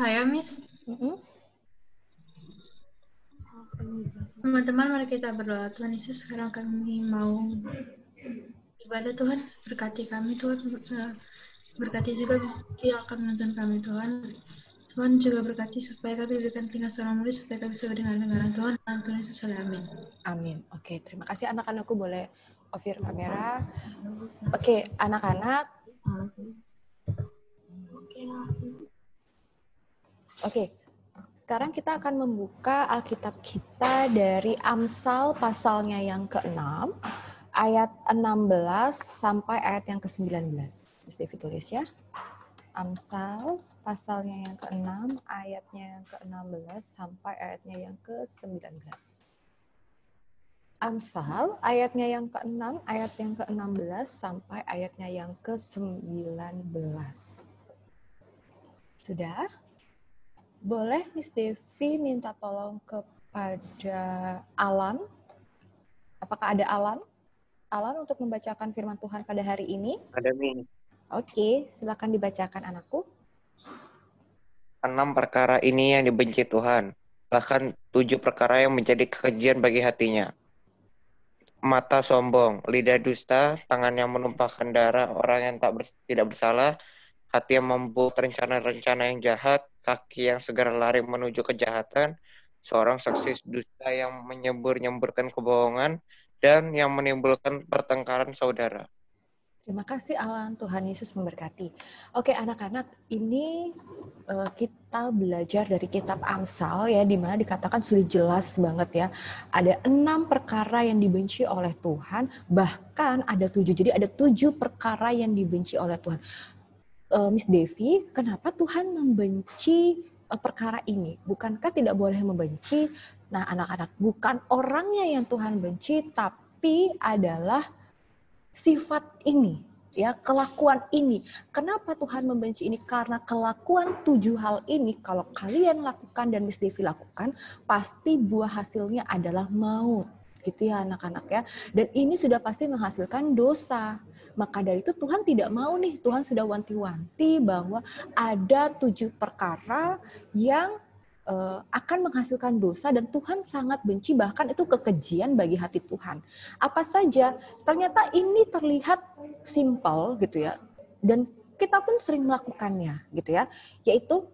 Saya, Miss. Mm -hmm. Teman-teman, mari kita berdoa. Tuhan Yesus, sekarang kami mau ibadah Tuhan, berkati kami Tuhan, eh, berkati juga Miss yang akan menonton kami Tuhan. Tuhan juga berkati supaya kami diberikan telinga seorang murid supaya kami bisa mendengar dengan Tuhan. Dalam Tuhan Yesus, amin. Amin. Oke, okay, terima kasih anak-anakku boleh offir kamera. Oke, okay, anak-anak. Oke, okay. Oke, sekarang kita akan membuka Alkitab kita dari Amsal pasalnya yang ke-6, ayat 16 sampai ayat yang ke-19. Terus tulis ya. Amsal pasalnya yang ke-6, ayatnya yang ke-16 sampai ayatnya yang ke-19. Amsal ayatnya yang ke-6, ayat yang ke-16 sampai ayatnya yang ke-19. Sudah? boleh Miss Devi minta tolong kepada Alan? Apakah ada Alan? Alan untuk membacakan firman Tuhan pada hari ini? Ada, Mi. Oke, silakan dibacakan anakku. Enam perkara ini yang dibenci Tuhan, bahkan tujuh perkara yang menjadi kekejian bagi hatinya. Mata sombong, lidah dusta, tangan yang menumpahkan darah, orang yang tak ber, tidak bersalah, hati yang membuat rencana-rencana yang jahat, kaki yang segera lari menuju kejahatan, seorang saksi dusta yang menyembur-nyemburkan kebohongan, dan yang menimbulkan pertengkaran saudara. Terima kasih Alan, Tuhan Yesus memberkati. Oke anak-anak, ini uh, kita belajar dari kitab Amsal ya, dimana dikatakan sudah jelas banget ya. Ada enam perkara yang dibenci oleh Tuhan, bahkan ada tujuh. Jadi ada tujuh perkara yang dibenci oleh Tuhan uh, Miss Devi, kenapa Tuhan membenci uh, perkara ini? Bukankah tidak boleh membenci? Nah, anak-anak, bukan orangnya yang Tuhan benci, tapi adalah sifat ini, ya kelakuan ini. Kenapa Tuhan membenci ini? Karena kelakuan tujuh hal ini kalau kalian lakukan dan Miss Devi lakukan, pasti buah hasilnya adalah maut gitu ya anak-anak ya. Dan ini sudah pasti menghasilkan dosa maka dari itu Tuhan tidak mau nih, Tuhan sudah wanti-wanti bahwa ada tujuh perkara yang eh, akan menghasilkan dosa dan Tuhan sangat benci bahkan itu kekejian bagi hati Tuhan. Apa saja? Ternyata ini terlihat simpel gitu ya. Dan kita pun sering melakukannya gitu ya. Yaitu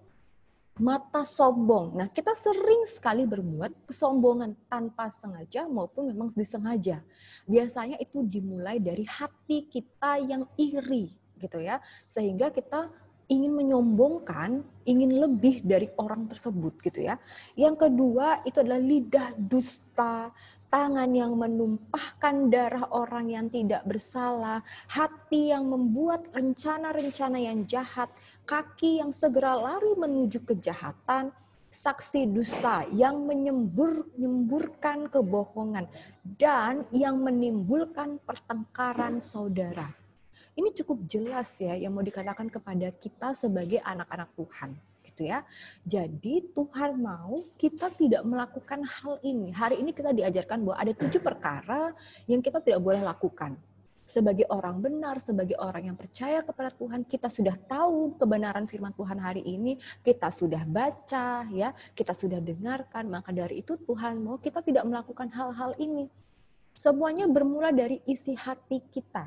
mata sombong. Nah, kita sering sekali berbuat kesombongan tanpa sengaja maupun memang disengaja. Biasanya itu dimulai dari hati kita yang iri, gitu ya. Sehingga kita ingin menyombongkan, ingin lebih dari orang tersebut, gitu ya. Yang kedua itu adalah lidah dusta, tangan yang menumpahkan darah orang yang tidak bersalah, hati yang membuat rencana-rencana yang jahat, kaki yang segera lari menuju kejahatan, saksi dusta yang menyembur-nyemburkan kebohongan dan yang menimbulkan pertengkaran saudara. Ini cukup jelas ya yang mau dikatakan kepada kita sebagai anak-anak Tuhan gitu ya. Jadi Tuhan mau kita tidak melakukan hal ini. Hari ini kita diajarkan bahwa ada tujuh perkara yang kita tidak boleh lakukan sebagai orang benar, sebagai orang yang percaya kepada Tuhan, kita sudah tahu kebenaran firman Tuhan hari ini, kita sudah baca, ya, kita sudah dengarkan, maka dari itu Tuhan mau kita tidak melakukan hal-hal ini. Semuanya bermula dari isi hati kita.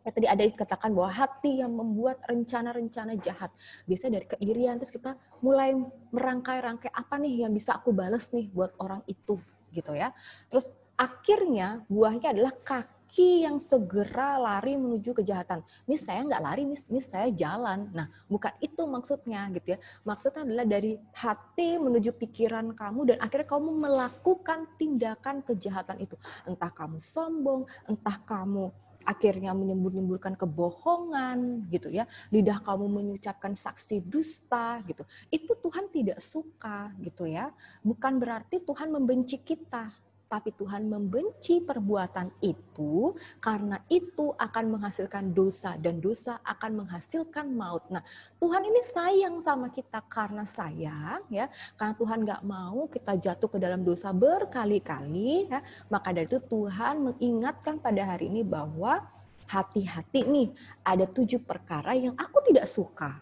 Ya, tadi ada dikatakan bahwa hati yang membuat rencana-rencana jahat. Biasanya dari keirian, terus kita mulai merangkai-rangkai apa nih yang bisa aku balas nih buat orang itu gitu ya. Terus akhirnya buahnya adalah kaki kaki yang segera lari menuju kejahatan. Miss saya nggak lari, miss, miss saya jalan. Nah, bukan itu maksudnya gitu ya. Maksudnya adalah dari hati menuju pikiran kamu dan akhirnya kamu melakukan tindakan kejahatan itu. Entah kamu sombong, entah kamu akhirnya menyembur-nyemburkan kebohongan gitu ya lidah kamu mengucapkan saksi dusta gitu itu Tuhan tidak suka gitu ya bukan berarti Tuhan membenci kita tapi Tuhan membenci perbuatan itu karena itu akan menghasilkan dosa dan dosa akan menghasilkan maut. Nah, Tuhan ini sayang sama kita karena sayang ya, karena Tuhan nggak mau kita jatuh ke dalam dosa berkali-kali ya. Maka dari itu Tuhan mengingatkan pada hari ini bahwa hati-hati nih, ada tujuh perkara yang aku tidak suka.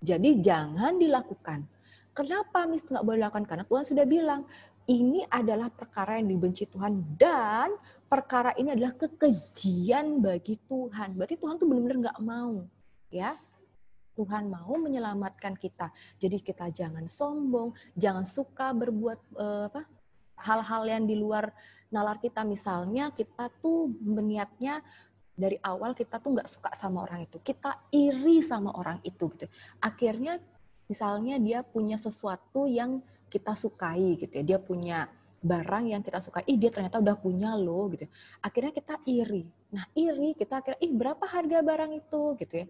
Jadi jangan dilakukan. Kenapa Miss nggak boleh lakukan? Karena Tuhan sudah bilang, ini adalah perkara yang dibenci Tuhan dan perkara ini adalah kekejian bagi Tuhan. Berarti Tuhan tuh benar-benar nggak mau, ya. Tuhan mau menyelamatkan kita. Jadi kita jangan sombong, jangan suka berbuat eh, apa hal-hal yang di luar nalar kita. Misalnya kita tuh berniatnya dari awal kita tuh nggak suka sama orang itu, kita iri sama orang itu gitu. Akhirnya misalnya dia punya sesuatu yang kita sukai gitu ya. Dia punya barang yang kita sukai, ih dia ternyata udah punya loh gitu. Ya. Akhirnya kita iri. Nah iri kita akhirnya, ih berapa harga barang itu gitu ya.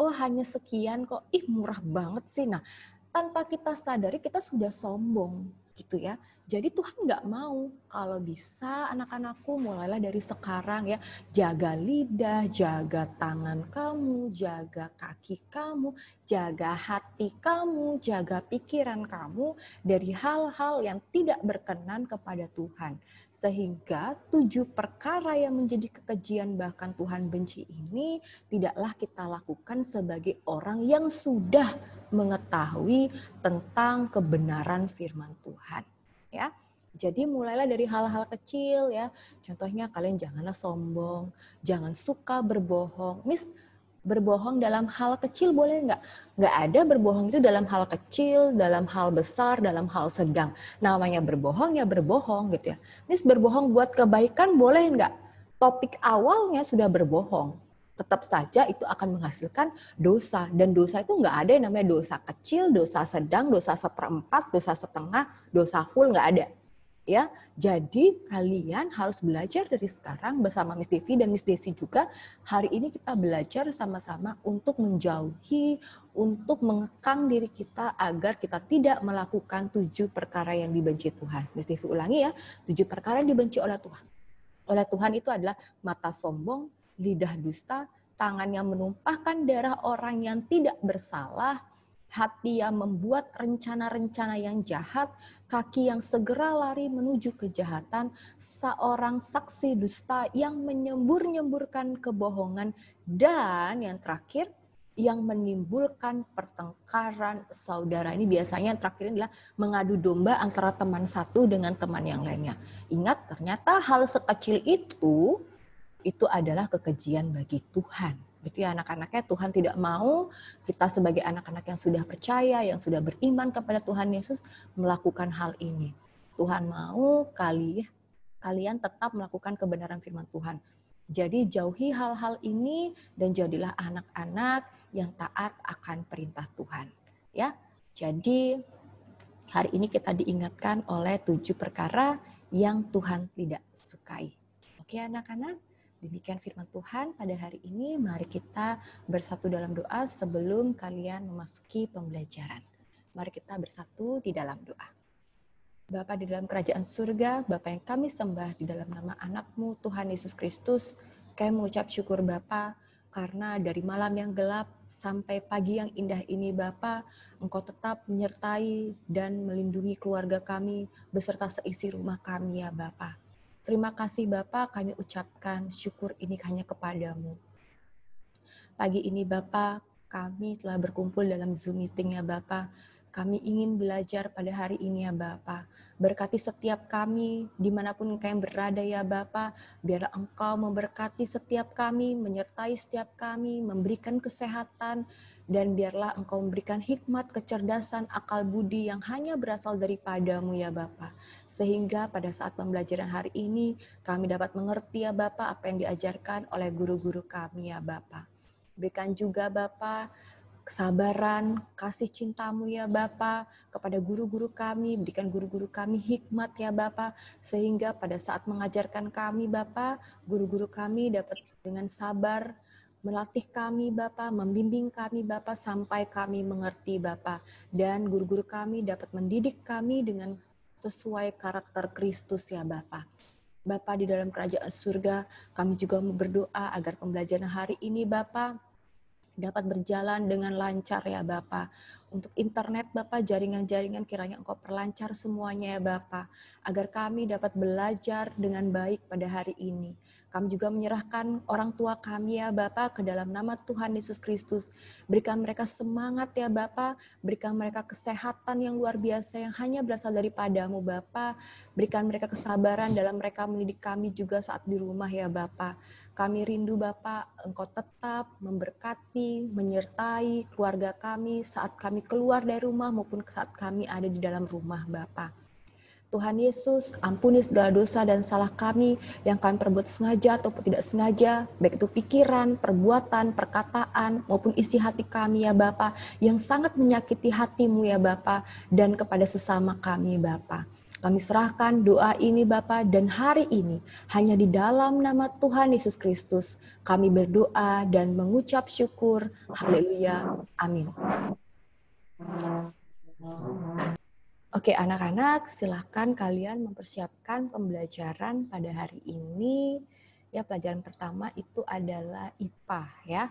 Oh hanya sekian kok, ih murah banget sih. Nah tanpa kita sadari kita sudah sombong gitu ya. Jadi Tuhan nggak mau kalau bisa anak-anakku mulailah dari sekarang ya jaga lidah, jaga tangan kamu, jaga kaki kamu, jaga hati kamu, jaga pikiran kamu dari hal-hal yang tidak berkenan kepada Tuhan. Sehingga tujuh perkara yang menjadi kekejian bahkan Tuhan benci ini tidaklah kita lakukan sebagai orang yang sudah mengetahui tentang kebenaran firman Tuhan. Ya, jadi mulailah dari hal-hal kecil ya. Contohnya kalian janganlah sombong, jangan suka berbohong. miss berbohong dalam hal kecil boleh nggak? Nggak ada berbohong itu dalam hal kecil, dalam hal besar, dalam hal sedang. Namanya berbohong ya berbohong gitu ya. Ini berbohong buat kebaikan boleh nggak? Topik awalnya sudah berbohong. Tetap saja itu akan menghasilkan dosa. Dan dosa itu nggak ada yang namanya dosa kecil, dosa sedang, dosa seperempat, dosa setengah, dosa full, nggak ada ya. Jadi kalian harus belajar dari sekarang bersama Miss Devi dan Miss Desi juga hari ini kita belajar sama-sama untuk menjauhi, untuk mengekang diri kita agar kita tidak melakukan tujuh perkara yang dibenci Tuhan. Miss Devi ulangi ya, tujuh perkara yang dibenci oleh Tuhan. Oleh Tuhan itu adalah mata sombong, lidah dusta, tangan yang menumpahkan darah orang yang tidak bersalah, hati yang membuat rencana-rencana yang jahat, kaki yang segera lari menuju kejahatan, seorang saksi dusta yang menyembur-nyemburkan kebohongan, dan yang terakhir, yang menimbulkan pertengkaran saudara. Ini biasanya yang terakhir adalah mengadu domba antara teman satu dengan teman yang lainnya. Ingat, ternyata hal sekecil itu, itu adalah kekejian bagi Tuhan gitu anak-anaknya Tuhan tidak mau kita sebagai anak-anak yang sudah percaya yang sudah beriman kepada Tuhan Yesus melakukan hal ini Tuhan mau kali kalian tetap melakukan kebenaran firman Tuhan jadi jauhi hal-hal ini dan jadilah anak-anak yang taat akan perintah Tuhan ya jadi hari ini kita diingatkan oleh tujuh perkara yang Tuhan tidak sukai oke anak-anak Demikian firman Tuhan pada hari ini. Mari kita bersatu dalam doa sebelum kalian memasuki pembelajaran. Mari kita bersatu di dalam doa. Bapa di dalam kerajaan surga, Bapa yang kami sembah di dalam nama anakmu Tuhan Yesus Kristus, kami mengucap syukur Bapa karena dari malam yang gelap sampai pagi yang indah ini Bapa, Engkau tetap menyertai dan melindungi keluarga kami beserta seisi rumah kami ya Bapak. Terima kasih Bapak kami ucapkan syukur ini hanya kepadamu. Pagi ini Bapak kami telah berkumpul dalam Zoom meeting ya Bapak. Kami ingin belajar pada hari ini ya Bapak. Berkati setiap kami, dimanapun kami berada ya Bapak. Biar Engkau memberkati setiap kami, menyertai setiap kami, memberikan kesehatan, dan biarlah engkau memberikan hikmat, kecerdasan, akal budi yang hanya berasal daripadamu ya Bapa. Sehingga pada saat pembelajaran hari ini kami dapat mengerti ya Bapa apa yang diajarkan oleh guru-guru kami ya Bapa. Berikan juga Bapa kesabaran, kasih cintamu ya Bapa kepada guru-guru kami, berikan guru-guru kami hikmat ya Bapa sehingga pada saat mengajarkan kami Bapa, guru-guru kami dapat dengan sabar melatih kami Bapa, membimbing kami Bapa sampai kami mengerti Bapa dan guru-guru kami dapat mendidik kami dengan sesuai karakter Kristus ya Bapa. Bapa di dalam kerajaan surga, kami juga berdoa agar pembelajaran hari ini Bapa dapat berjalan dengan lancar ya Bapa. Untuk internet Bapak, jaringan-jaringan kiranya Engkau perlancar semuanya ya Bapak. agar kami dapat belajar dengan baik pada hari ini kami juga menyerahkan orang tua kami ya Bapa ke dalam nama Tuhan Yesus Kristus. Berikan mereka semangat ya Bapa, berikan mereka kesehatan yang luar biasa yang hanya berasal daripadamu Bapa. Berikan mereka kesabaran dalam mereka mendidik kami juga saat di rumah ya Bapa. Kami rindu Bapa, Engkau tetap memberkati, menyertai keluarga kami saat kami keluar dari rumah maupun saat kami ada di dalam rumah Bapak. Tuhan Yesus, ampuni segala dosa dan salah kami yang kami perbuat sengaja ataupun tidak sengaja, baik itu pikiran, perbuatan, perkataan, maupun isi hati kami ya Bapa yang sangat menyakiti hatimu ya Bapa dan kepada sesama kami ya Bapa. Kami serahkan doa ini Bapa dan hari ini hanya di dalam nama Tuhan Yesus Kristus kami berdoa dan mengucap syukur. Haleluya. Amin. Oke, anak-anak, silahkan kalian mempersiapkan pembelajaran pada hari ini. Ya, pelajaran pertama itu adalah IPA ya.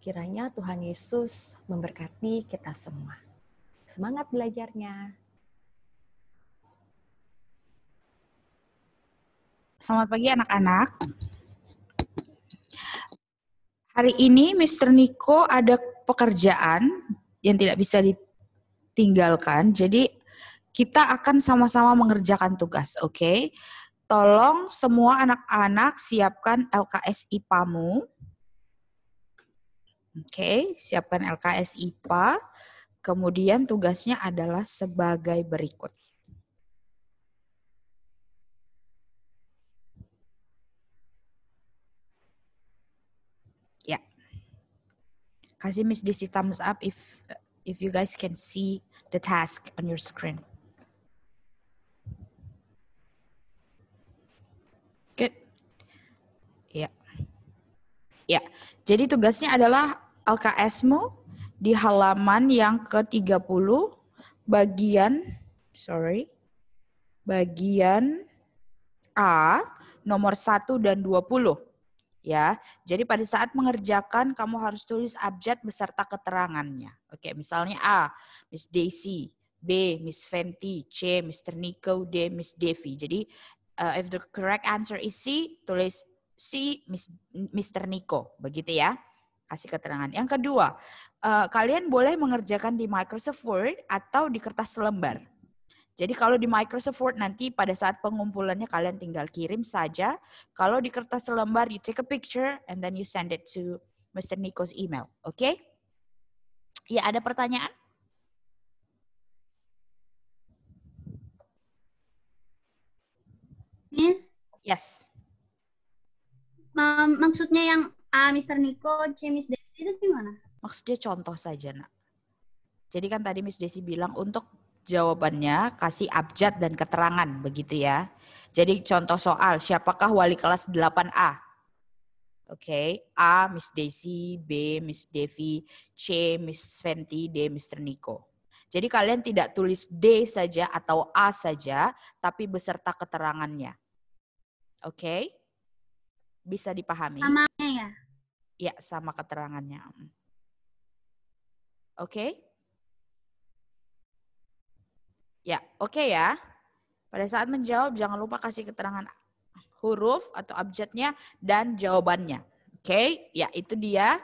Kiranya Tuhan Yesus memberkati kita semua. Semangat belajarnya. Selamat pagi anak-anak. Hari ini Mr. Niko ada pekerjaan yang tidak bisa ditinggalkan. Jadi kita akan sama-sama mengerjakan tugas, oke? Okay? Tolong semua anak-anak siapkan LKS IPA-mu. Oke, okay, siapkan LKS IPA. Kemudian tugasnya adalah sebagai berikut. Ya. Kasih Miss Desi thumbs up if if you guys can see the task on your screen. Ya, jadi tugasnya adalah LKSmu di halaman yang ke-30 bagian sorry bagian A nomor 1 dan 20 ya. Jadi pada saat mengerjakan kamu harus tulis abjad beserta keterangannya. Oke, misalnya A, Miss Daisy, B, Miss Fenty, C, Mr. Nico, D, Miss Devi. Jadi uh, if the correct answer is C, tulis si Mr. Nico, begitu ya. Kasih keterangan. Yang kedua, uh, kalian boleh mengerjakan di Microsoft Word atau di kertas selembar. Jadi kalau di Microsoft Word nanti pada saat pengumpulannya kalian tinggal kirim saja. Kalau di kertas selembar, you take a picture and then you send it to Mr. Nico's email. Oke? Okay? Ya, ada pertanyaan? Miss? Yes maksudnya yang A Mr. Nico, C Miss Desi itu gimana? Maksudnya contoh saja, Nak. Jadi kan tadi Miss Desi bilang untuk jawabannya kasih abjad dan keterangan begitu ya. Jadi contoh soal siapakah wali kelas 8A? Oke, okay. A Miss Desi, B Miss Devi, C Miss Fenty, D Mr. Nico. Jadi kalian tidak tulis D saja atau A saja, tapi beserta keterangannya. Oke? Okay? bisa dipahami. Samanya ya? Ya, sama keterangannya. Oke? Okay? Ya, oke okay ya. Pada saat menjawab, jangan lupa kasih keterangan huruf atau abjadnya dan jawabannya. Oke, okay? ya itu dia.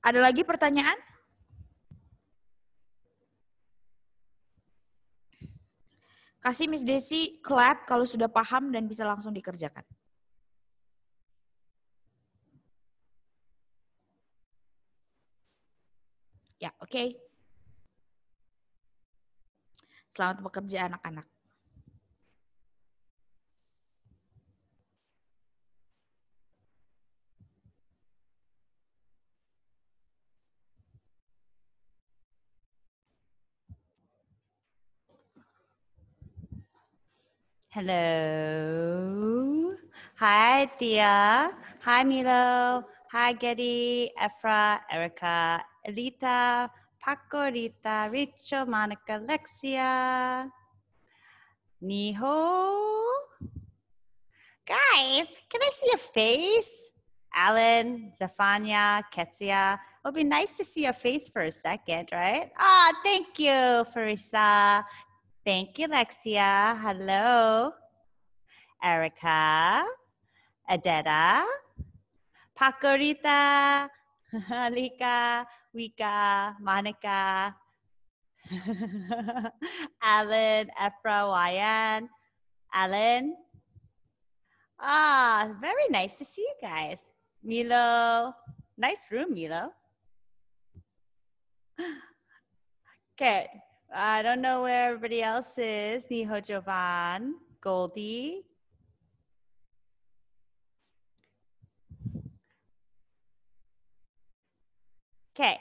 Ada lagi pertanyaan? Kasih Miss Desi clap kalau sudah paham dan bisa langsung dikerjakan. Ya, oke. Okay. Selamat bekerja anak-anak. Hello. Hi, Tia. Hi, Milo. Hi, Getty, Efra, Erica, Alita, Paco, Rita, Richo, Monica, Alexia. Niho. Guys, can I see a face? Alan, Zafania, Ketsia. It would be nice to see your face for a second, right? Ah, oh, thank you, Farisa. Thank you, Alexia. Hello. Erica, Adeta, Pacorita, Alika, Wika, Monica, Alan, Ephra, Wyan, Alan. Ah, very nice to see you guys. Milo, nice room, Milo. Okay, I don't know where everybody else is. Niho Jovan, Goldie, Okay.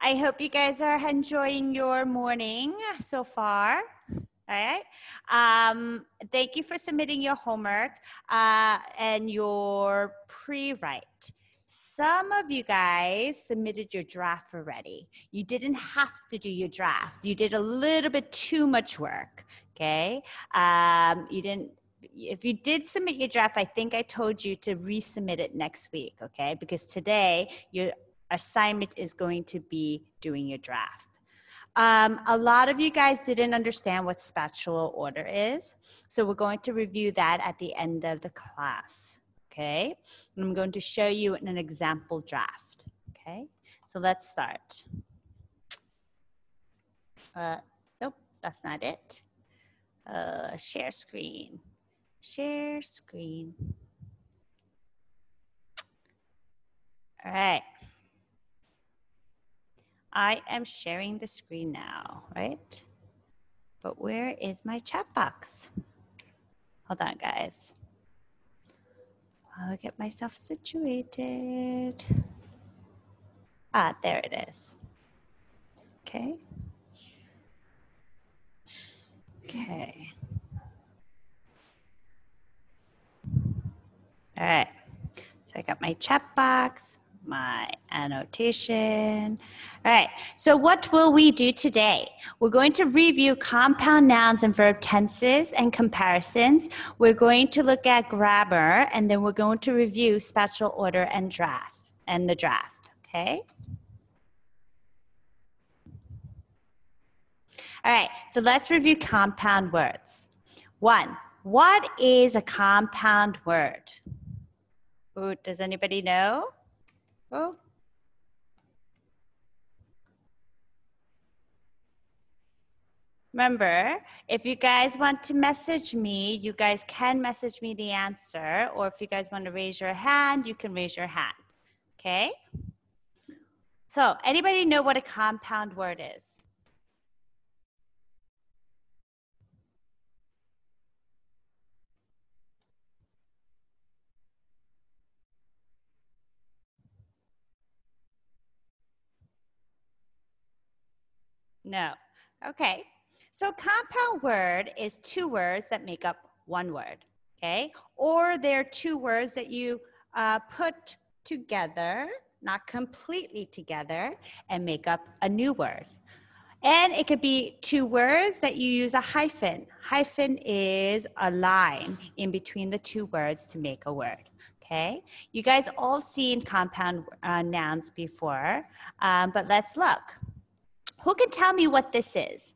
I hope you guys are enjoying your morning so far. All right. Um, thank you for submitting your homework uh, and your pre-write. Some of you guys submitted your draft already. You didn't have to do your draft. You did a little bit too much work. Okay. Um, you didn't if you did submit your draft, I think I told you to resubmit it next week, okay? Because today you're assignment is going to be doing your draft. Um, a lot of you guys didn't understand what spatula order is, so we're going to review that at the end of the class, okay? And I'm going to show you an example draft, okay? So let's start. Uh, nope, that's not it. Uh, share screen, share screen. All right. I am sharing the screen now, right? But where is my chat box? Hold on, guys. I'll get myself situated. Ah, there it is. Okay. Okay. All right. So I got my chat box my annotation. All right, so what will we do today? We're going to review compound nouns and verb tenses and comparisons. We're going to look at grammar, and then we're going to review special order and drafts and the draft, okay? All right, so let's review compound words. One, what is a compound word? Ooh, does anybody know? Remember, if you guys want to message me, you guys can message me the answer, or if you guys want to raise your hand, you can raise your hand, okay? So anybody know what a compound word is? No. Okay. So compound word is two words that make up one word. Okay. Or they're two words that you uh, put together, not completely together, and make up a new word. And it could be two words that you use a hyphen. Hyphen is a line in between the two words to make a word. Okay, you guys all seen compound uh, nouns before, um, but let's look. Who can tell me what this is?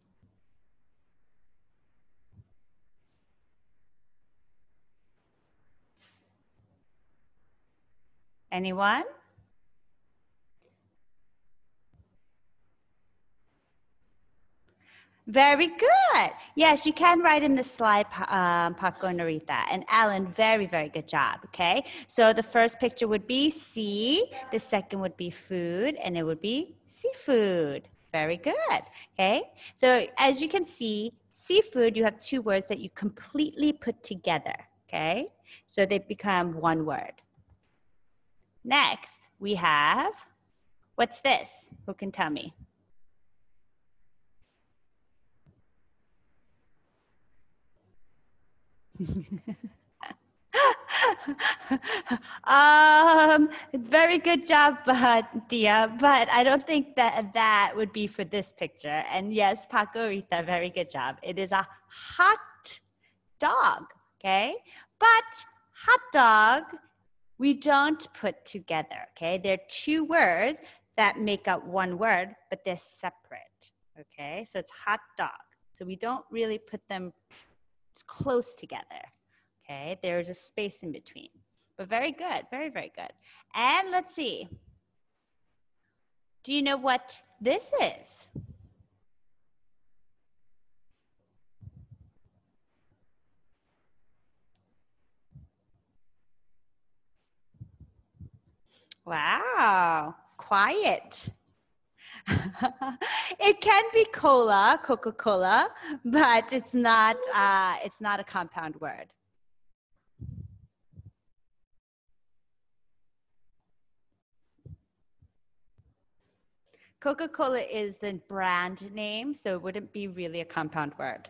Anyone? Very good. Yes, you can write in the slide, um, Paco and Narita. And Alan, very, very good job. Okay. So the first picture would be sea, the second would be food, and it would be seafood. Very good. Okay. So as you can see, seafood, you have two words that you completely put together. Okay. So they become one word. Next, we have what's this? Who can tell me? um, very good job, uh, Dia, but I don't think that that would be for this picture. And yes, Paco Rita, very good job. It is a hot dog, okay? But hot dog, we don't put together, okay? They're two words that make up one word, but they're separate, okay? So it's hot dog. So we don't really put them close together. Okay, there's a space in between. But very good, very, very good. And let's see. Do you know what this is? Wow, quiet. it can be cola, Coca-Cola, but it's not, uh, it's not a compound word. Coca Cola is the brand name, so it wouldn't be really a compound word.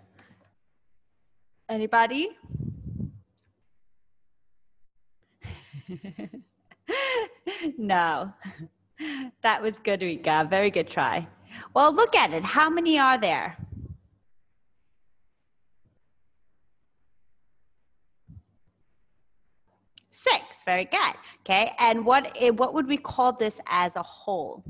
Anybody? no. That was good, Rika. Very good try. Well, look at it. How many are there? Six. Very good. Okay. And what eh, what would we call this as a whole?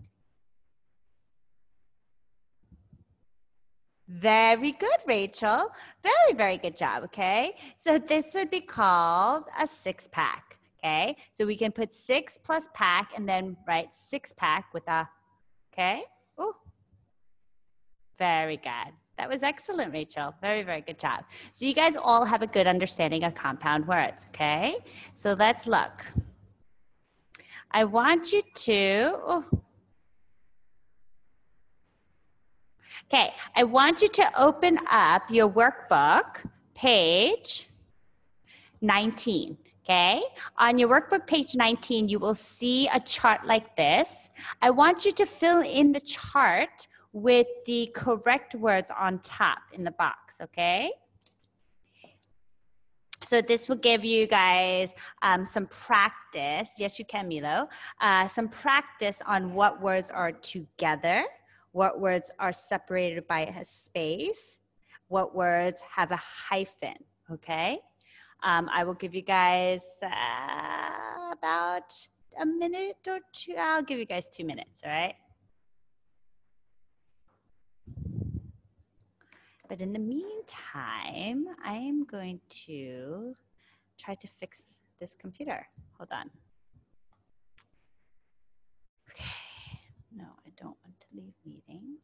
Very good, Rachel. Very, very good job. Okay. So this would be called a six pack. Okay. So we can put six plus pack and then write six pack with a, okay. Oh, very good. That was excellent, Rachel. Very, very good job. So you guys all have a good understanding of compound words. Okay. So let's look. I want you to, oh, Okay, I want you to open up your workbook page 19. Okay, on your workbook page 19, you will see a chart like this. I want you to fill in the chart with the correct words on top in the box, okay? So this will give you guys um, some practice. Yes, you can, Milo. Uh, some practice on what words are together what words are separated by a space, what words have a hyphen, okay? Um, I will give you guys uh, about a minute or two. I'll give you guys two minutes, all right? But in the meantime, I am going to try to fix this computer. Hold on. monthly reading.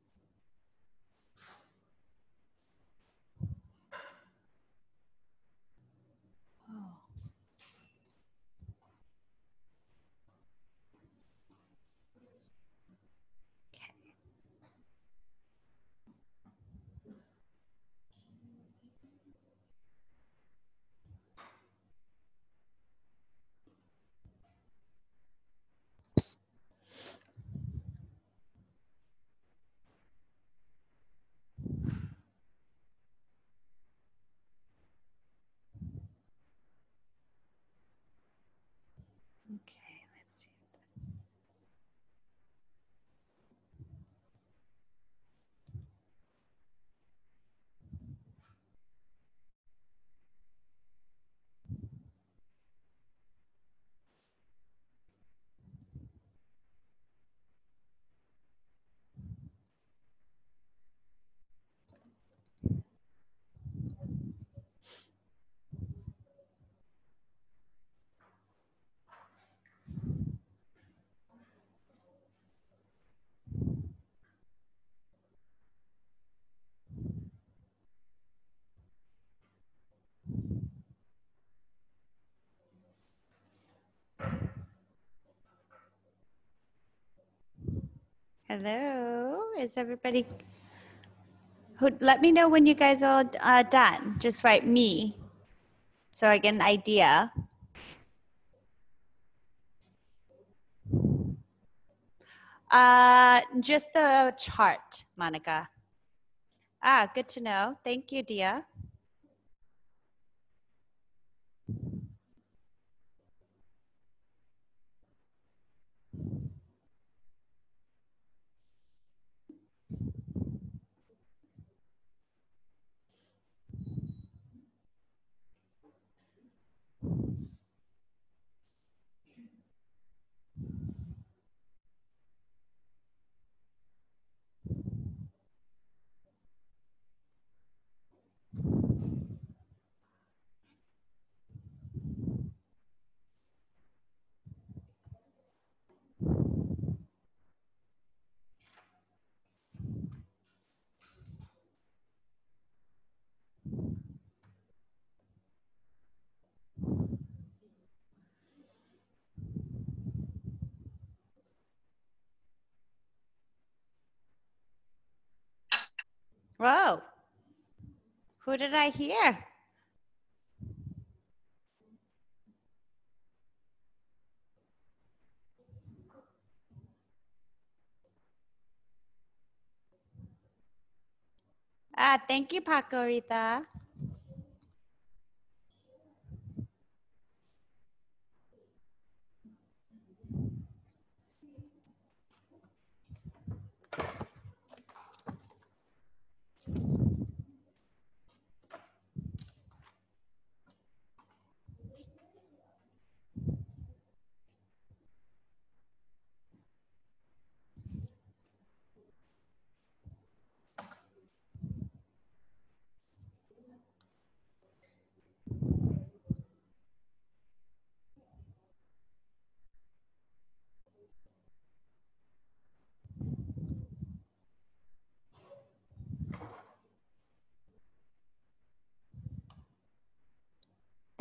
Hello, is everybody? Who, let me know when you guys are uh, done. Just write me so I get an idea. Uh, just the chart, Monica. Ah, good to know. Thank you, Dia. What did I hear? Ah, thank you, Paco Rita.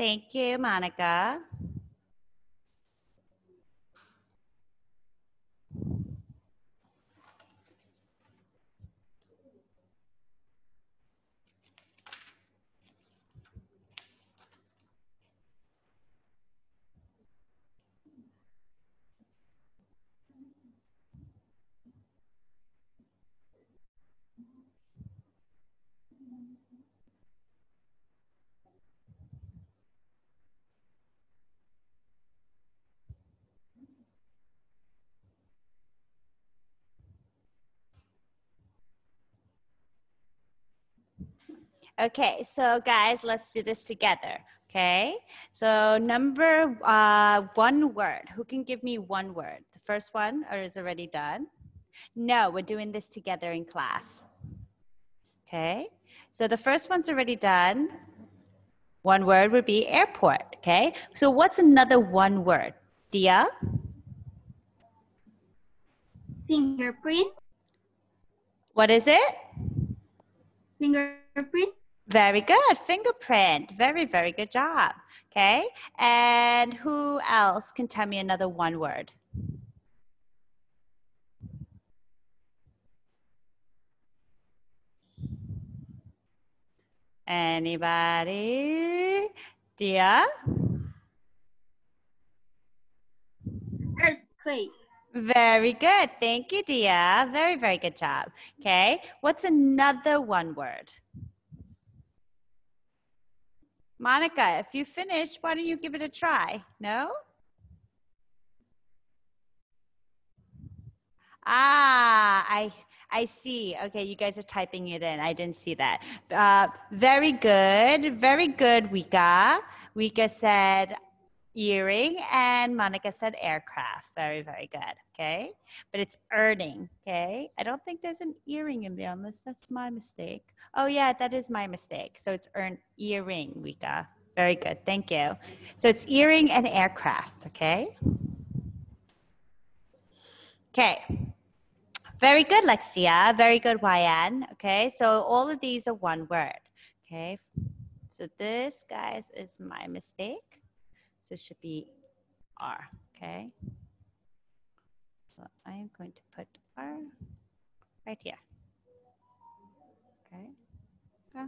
Thank you, Monica. Okay, so guys, let's do this together. Okay, so number uh, one word. Who can give me one word? The first one or is already done? No, we're doing this together in class. Okay, so the first one's already done. One word would be airport. Okay, so what's another one word? Dia? Fingerprint. What is it? Fingerprint. Very good. Fingerprint. Very, very good job. Okay. And who else can tell me another one word? Anybody? Dia? Earthquake. Very good. Thank you, Dia. Very, very good job. Okay. What's another one word? Monica, if you finish, why don't you give it a try? No? Ah, I I see. Okay, you guys are typing it in. I didn't see that. Uh, very good, very good, Wika. Wika said, earring and Monica said aircraft. Very, very good. Okay. But it's earning. Okay. I don't think there's an earring in there unless that's my mistake. Oh, yeah, that is my mistake. So it's earn earring, Rika. Very good. Thank you. So it's earring and aircraft. Okay. Okay. Very good, Lexia. Very good, YN. Okay. So all of these are one word. Okay. So this, guys, is my mistake. So it should be R, okay? So I'm going to put R right here, okay? Yeah.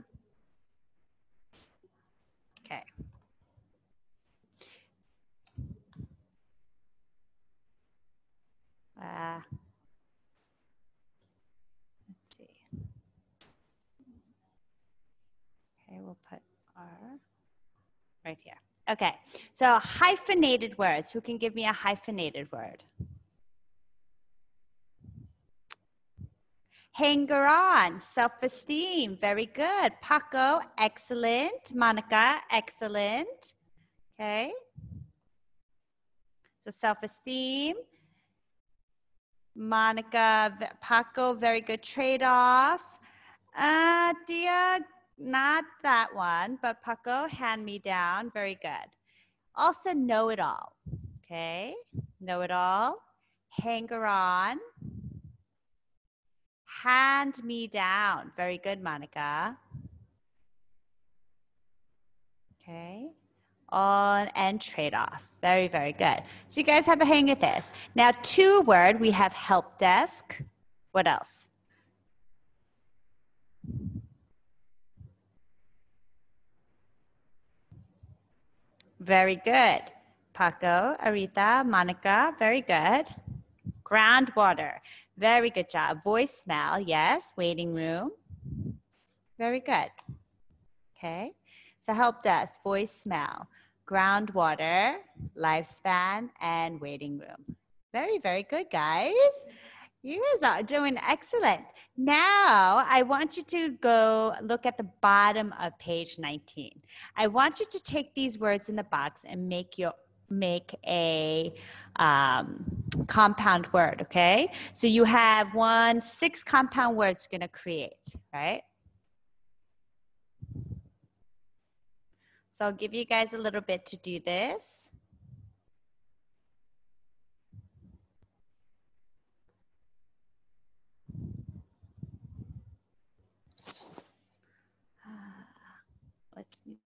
Okay. Ah. Uh, let's see. Okay, we'll put R right here. Okay, so hyphenated words. Who can give me a hyphenated word? Hanger on, self esteem. Very good. Paco, excellent. Monica, excellent. Okay. So self esteem. Monica, Paco, very good trade off. Uh, Dia, not that one, but Paco, hand me down, very good. Also know it all, okay? Know it all, hanger on, hand me down, very good, Monica. Okay, on and trade off, very, very good. So you guys have a hang at this. Now two word, we have help desk, what else? Very good. Paco, Arita, Monica, very good. Groundwater, very good job. Voicemail, yes. Waiting room, very good. Okay, so help desk, voicemail, groundwater, lifespan, and waiting room. Very, very good, guys. You guys are uh, doing excellent. Now, I want you to go look at the bottom of page 19. I want you to take these words in the box and make your make a um, compound word, okay? So you have one, six compound words you're gonna create, right? So I'll give you guys a little bit to do this. Let's mute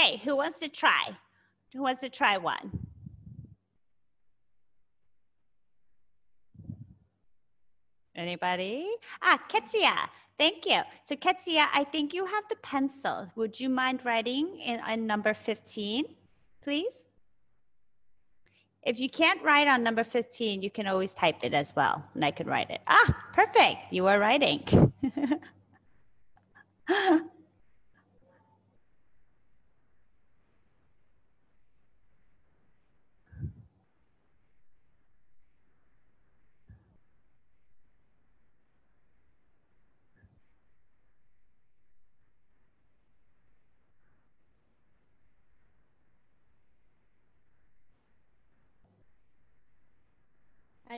Okay, who wants to try? Who wants to try one? Anybody? Ah, Ketsia, thank you. So Ketsia, I think you have the pencil. Would you mind writing in, on number 15, please? If you can't write on number 15, you can always type it as well, and I can write it. Ah, perfect. You are writing.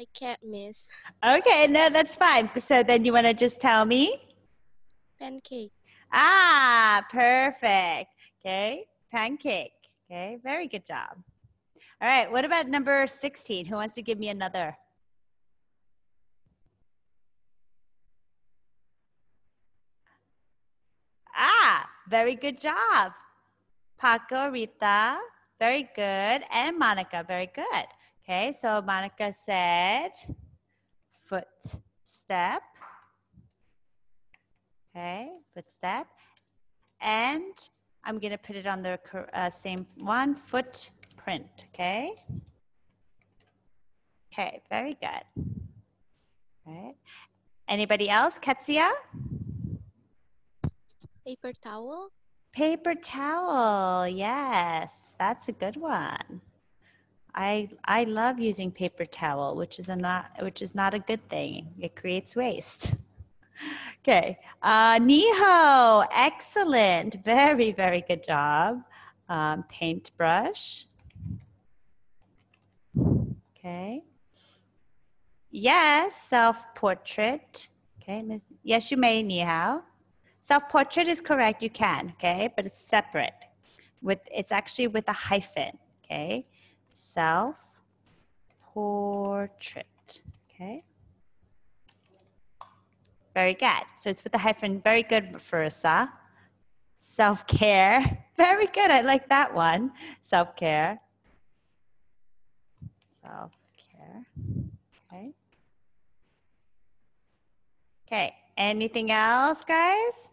I can't miss. Okay, no, that's fine. So then you want to just tell me? Pancake. Ah, perfect. Okay, pancake. Okay, very good job. All right, what about number 16? Who wants to give me another? Ah, very good job. Paco, Rita, very good. And Monica, very good. Okay, so Monica said footstep. Okay, footstep. And I'm going to put it on the uh, same one, footprint, okay? Okay, very good. All right. Anybody else? Ketsia? Paper towel. Paper towel, yes. That's a good one. I I love using paper towel, which is a not which is not a good thing. It creates waste. okay, uh, Niho, excellent, very very good job. Um, paintbrush. Okay. Yes, self-portrait. Okay, Ms. yes, you may, Nihao. Self-portrait is correct, you can, okay, but it's separate. With It's actually with a hyphen, okay? self portrait. Okay. Very good. So it's with the hyphen. Very good, Farissa. Self care. Very good. I like that one. Self care. Self care. Okay. Okay. Anything else, guys?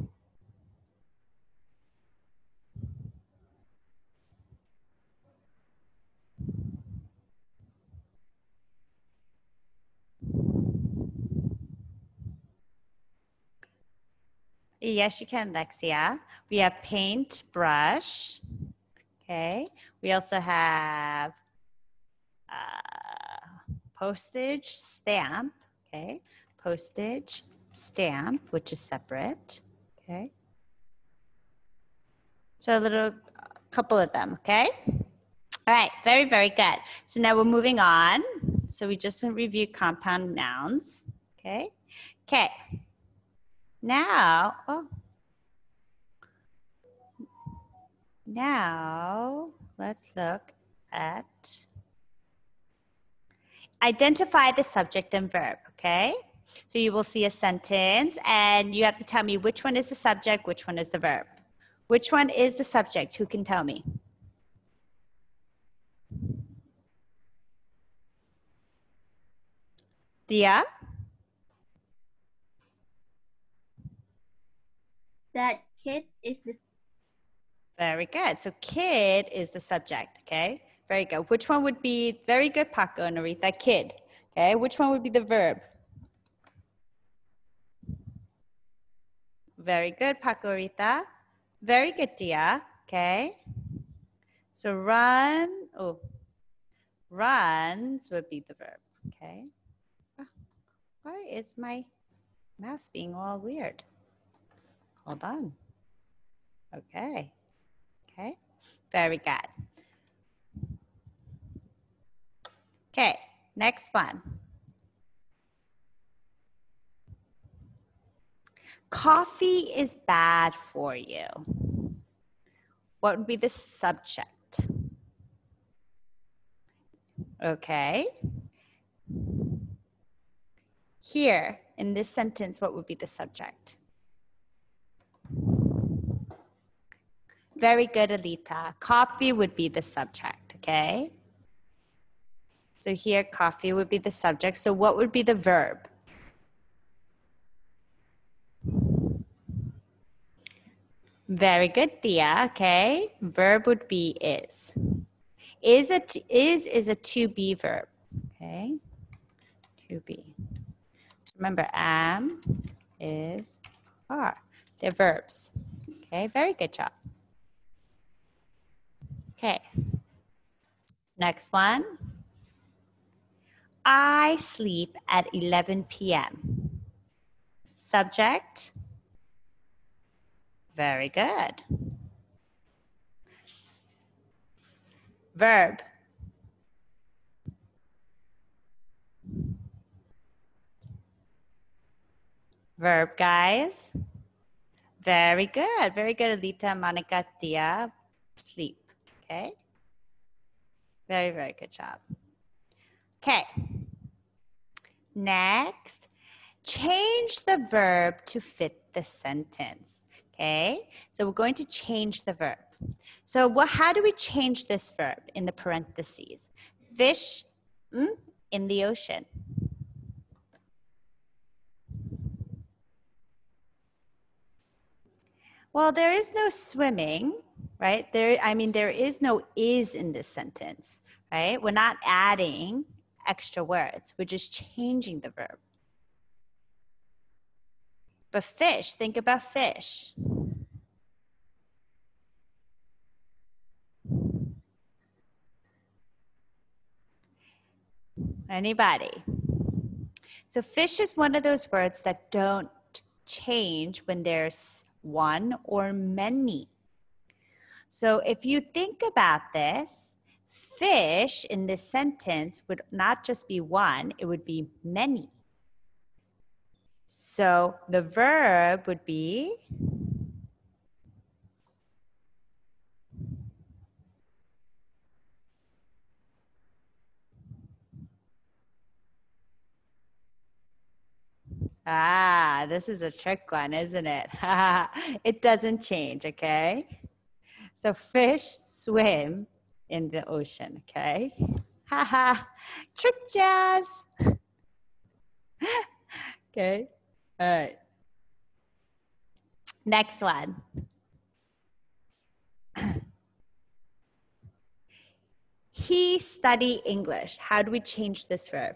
Yes, you can, Lexia. We have paint brush. Okay. We also have uh, postage stamp. Okay. Postage stamp, which is separate. Okay. So a little couple of them. Okay. All right. Very, very good. So now we're moving on. So we just reviewed compound nouns. Okay. Okay. Now, oh. Now, let's look at identify the subject and verb, okay? So you will see a sentence and you have to tell me which one is the subject, which one is the verb. Which one is the subject? Who can tell me? Dia? that kid is the very good. So kid is the subject, okay? Very good. Which one would be, very good, Paco and Aretha, kid. Okay, which one would be the verb? Very good, Paco, Aretha. Very good, Dia. Okay. So run, oh, runs would be the verb, okay? Ah, why is my mouse being all weird? Well done. Okay. Okay. Very good. Okay. Next one. Coffee is bad for you. What would be the subject? Okay. Here, in this sentence, what would be the subject? Very good, Alita. Coffee would be the subject, okay? So here, coffee would be the subject. So what would be the verb? Very good, Thea. Okay. Verb would be is. Is a t- is is a to be verb. Okay. To be. Remember, am is are. They're verbs. Okay, very good job. Okay, next one. I sleep at 11 p.m. Subject? Very good. Verb? Verb, guys. Very good. Very good, Alita, Monica, Tia. Sleep. Okay. Very, very good job. Okay. Next, change the verb to fit the sentence. Okay. So we're going to change the verb. So what, how do we change this verb in the parentheses? Fish mm, in the ocean. Well, there is no swimming, right? There, I mean, there is no is in this sentence, right? We're not adding extra words, we're just changing the verb. But fish, think about fish. Anybody? So fish is one of those words that don't change when there's one or many. So if you think about this, fish in this sentence would not just be one, it would be many. So the verb would be Ah, this is a trick one, isn't it? it doesn't change, okay? So fish swim in the ocean, okay? ha, trick jazz. okay, all right. Next one. he study English. How do we change this verb?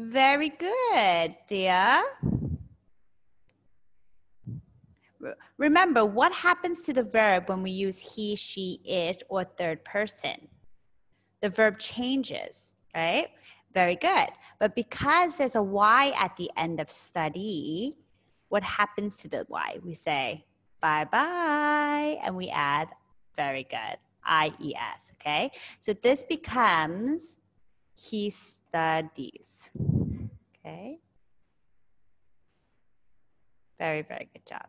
Very good, dear. Remember, what happens to the verb when we use he, she, it, or third person? The verb changes, right? Very good. But because there's a Y at the end of study, what happens to the Y? We say bye bye and we add very good, IES, okay? So this becomes he studies. Okay. Very, very good job.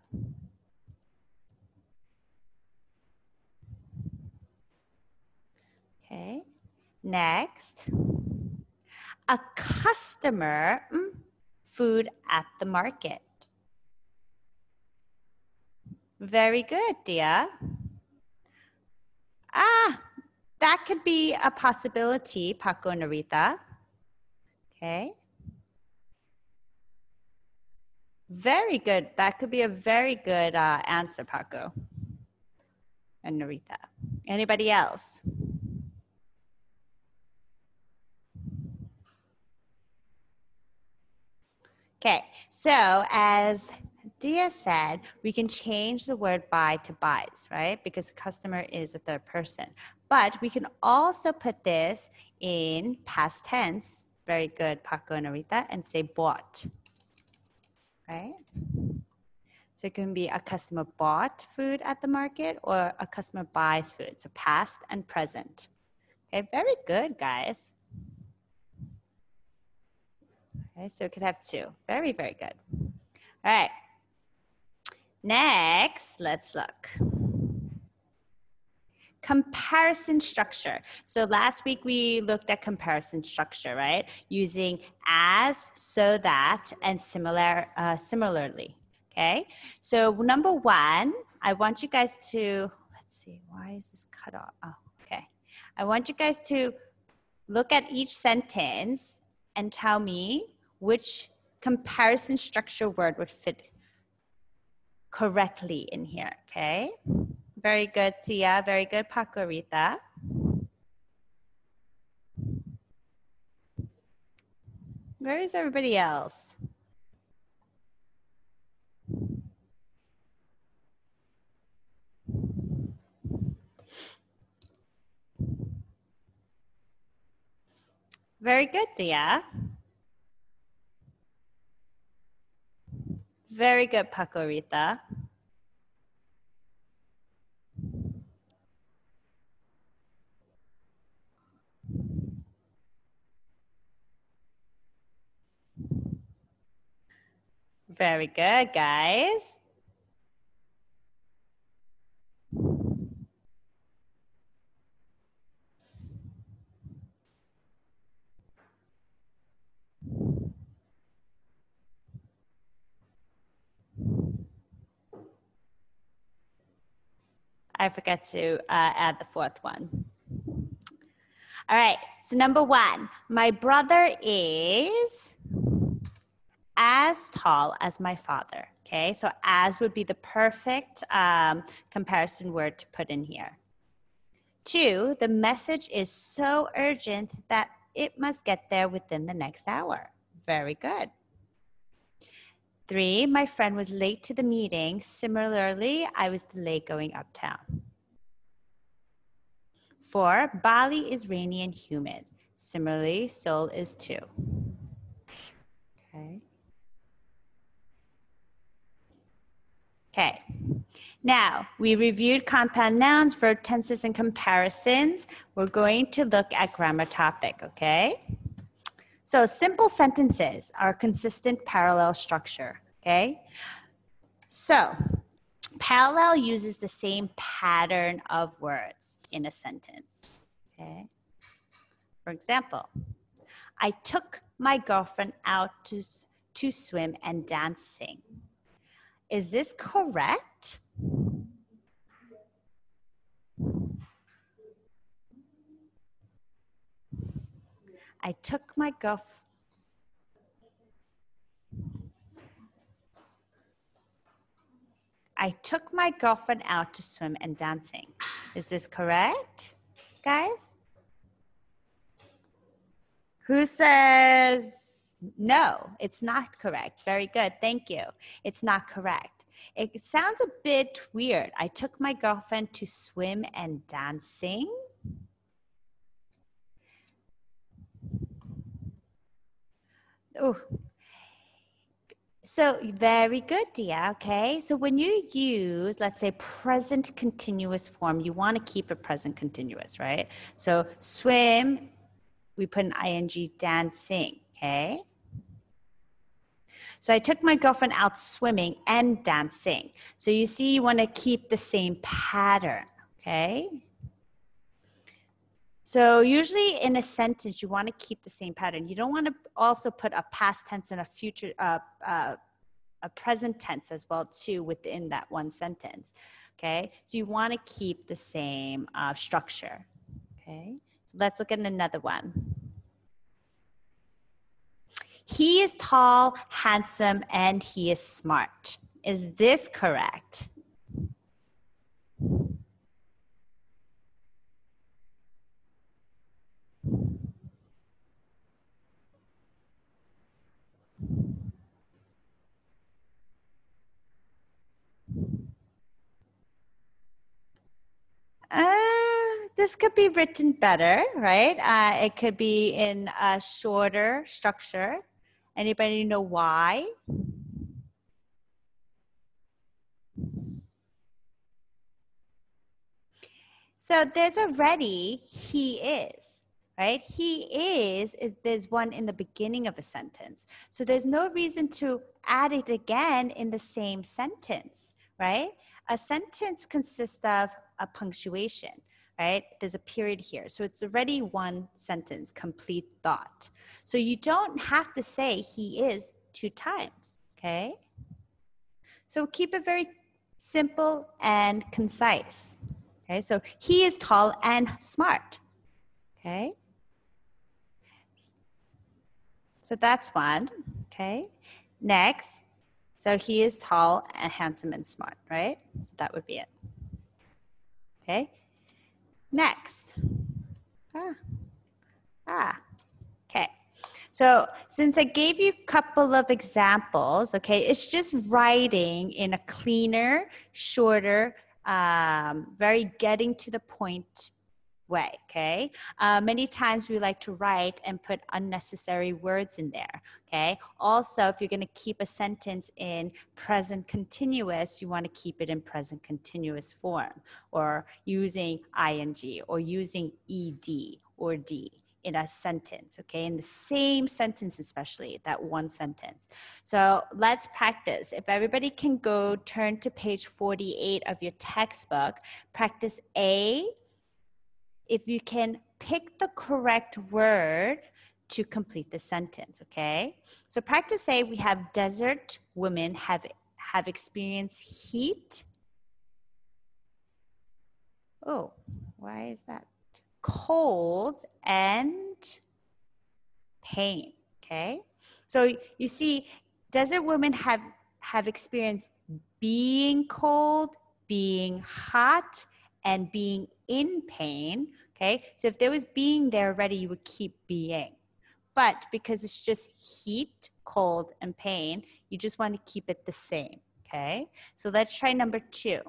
Okay. Next, a customer mm, food at the market. Very good, dear. Ah, that could be a possibility, Paco and Aretha. Okay. Very good. That could be a very good uh, answer, Paco and Narita. Anybody else? Okay, so as Dia said, we can change the word buy to buys, right? Because customer is a third person. But we can also put this in past tense. Very good, Paco and Arita, and say bought, right? So it can be a customer bought food at the market or a customer buys food. So past and present. Okay, very good, guys. Okay, so it could have two. Very, very good. All right. Next, let's look comparison structure. So last week we looked at comparison structure, right? Using as, so that, and similar, uh, similarly. Okay. So number one, I want you guys to let's see. Why is this cut off? Oh, okay. I want you guys to look at each sentence and tell me which comparison structure word would fit correctly in here. Okay. Very good, Tia. Very good, Pacorita. Where is everybody else? Very good, Tia. Very good, Pacorita. Very good, guys. I forgot to uh, add the fourth one. All right, so number one, my brother is as tall as my father. Okay, so as would be the perfect um, comparison word to put in here. Two, the message is so urgent that it must get there within the next hour. Very good. Three, my friend was late to the meeting. Similarly, I was delayed going uptown. Four, Bali is rainy and humid. Similarly, Seoul is too. Okay. Okay. Now, we reviewed compound nouns, verb tenses, and comparisons. We're going to look at grammar topic, okay? So simple sentences are consistent parallel structure, okay? So parallel uses the same pattern of words in a sentence, okay? For example, I took my girlfriend out to, to swim and dancing, is this correct? I took my guff. I took my girlfriend out to swim and dancing. Is this correct, guys? Who says no, it's not correct. Very good. Thank you. It's not correct. It sounds a bit weird. I took my girlfriend to swim and dancing. Oh, so very good, Dia. Okay. So when you use, let's say, present continuous form, you want to keep it present continuous, right? So swim, we put an ing dancing. Okay. So I took my girlfriend out swimming and dancing. So you see, you want to keep the same pattern, okay? So usually in a sentence, you want to keep the same pattern. You don't want to also put a past tense and a future, uh, uh, a present tense as well too within that one sentence. Okay, so you want to keep the same uh, structure. Okay, so let's look at another one. He is tall, handsome, and he is smart. Is this correct? Uh, this could be written better, right? Uh, it could be in a shorter structure. Anybody know why? So there's already he is, right? He is, is there's one in the beginning of a sentence. So there's no reason to add it again in the same sentence, right? A sentence consists of a punctuation right? There's a period here. So it's already one sentence, complete thought. So you don't have to say he is two times, okay? So keep it very simple and concise, okay? So he is tall and smart, okay? So that's one, okay? Next, so he is tall and handsome and smart, right? So that would be it, okay? Next. Ah. Ah. Okay. So since I gave you a couple of examples, okay, it's just writing in a cleaner, shorter, um, very getting to the point way, okay? Uh, many times we like to write and put unnecessary words in there, okay? Also, if you're gonna keep a sentence in present continuous, you wanna keep it in present continuous form or using ing or using ed or d in a sentence, okay? In the same sentence, especially that one sentence. So let's practice. If everybody can go turn to page 48 of your textbook, practice A, if you can pick the correct word to complete the sentence, okay? So practice say we have desert women have have experienced heat. Oh, why is that? Cold and pain, okay? So you see desert women have have experienced being cold, being hot, and being in pain. Okay. So if there was being there already, you would keep being. But because it's just heat, cold, and pain, you just want to keep it the same. Okay. So let's try number two.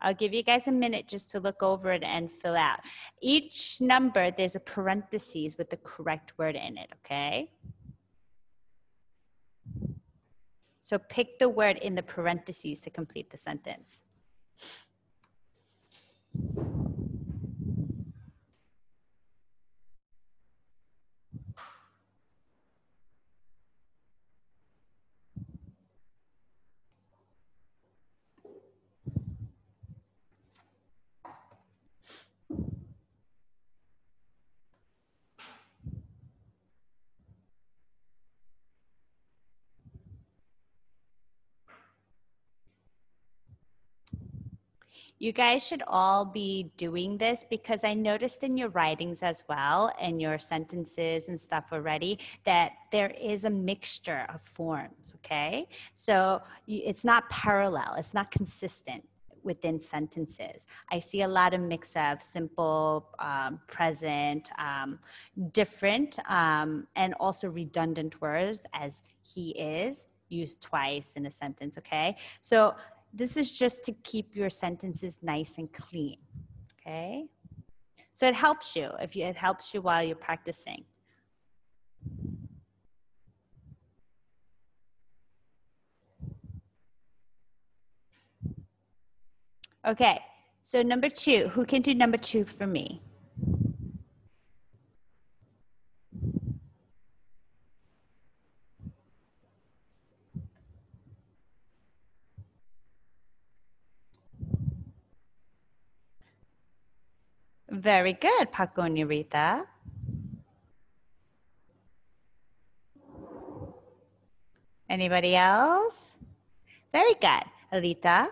I'll give you guys a minute just to look over it and fill out. Each number, there's a parentheses with the correct word in it, okay? So pick the word in the parentheses to complete the sentence. あ。You guys should all be doing this because I noticed in your writings as well and your sentences and stuff already that there is a mixture of forms, okay? So it's not parallel, it's not consistent within sentences. I see a lot of mix of simple, um, present, um, different, um, and also redundant words as he is used twice in a sentence, okay? So this is just to keep your sentences nice and clean, okay? So it helps you, if you, it helps you while you're practicing. Okay, so number two, who can do number two for me? Very good, Paco and Rita. Anybody else? Very good, Alita.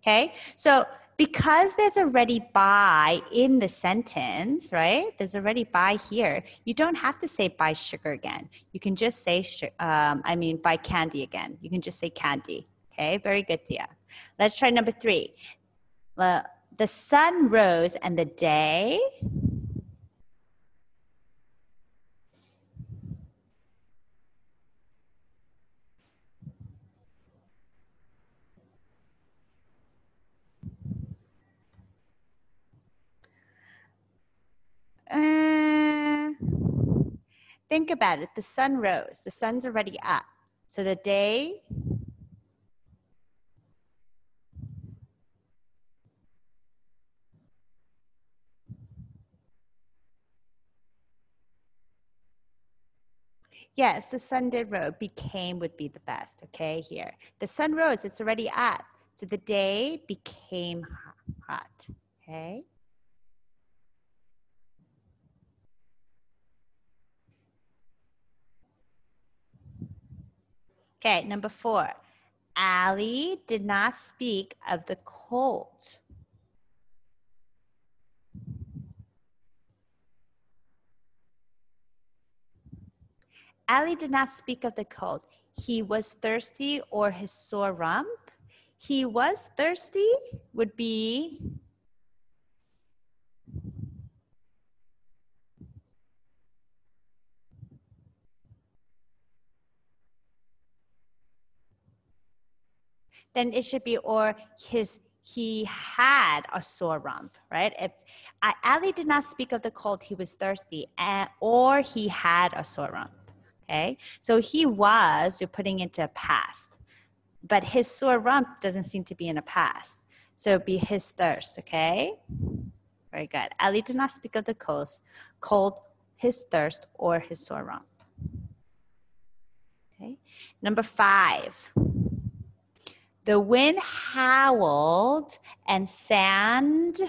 Okay, so because there's already by in the sentence, right? There's already by here. You don't have to say buy sugar again. You can just say, um, I mean, buy candy again. You can just say candy. Okay, very good, Thea. Let's try number three. Uh, the sun rose and the day. Uh, think about it. The sun rose. The sun's already up. So the day Yes, the sun did rose. Became would be the best. Okay, here. The sun rose. It's already up. So the day became hot. Okay. Okay, number four. Ali did not speak of the cold. Ali did not speak of the cold. He was thirsty or his sore rump. He was thirsty would be then it should be or his he had a sore rump, right? If Ali did not speak of the cold, he was thirsty, and, or he had a sore rump. Okay, so he was, you're putting into past, but his sore rump doesn't seem to be in a past. So be his thirst, okay? Very good. Ali did not speak of the coast, cold, his thirst, or his sore rump. Okay, number five. The wind howled and sand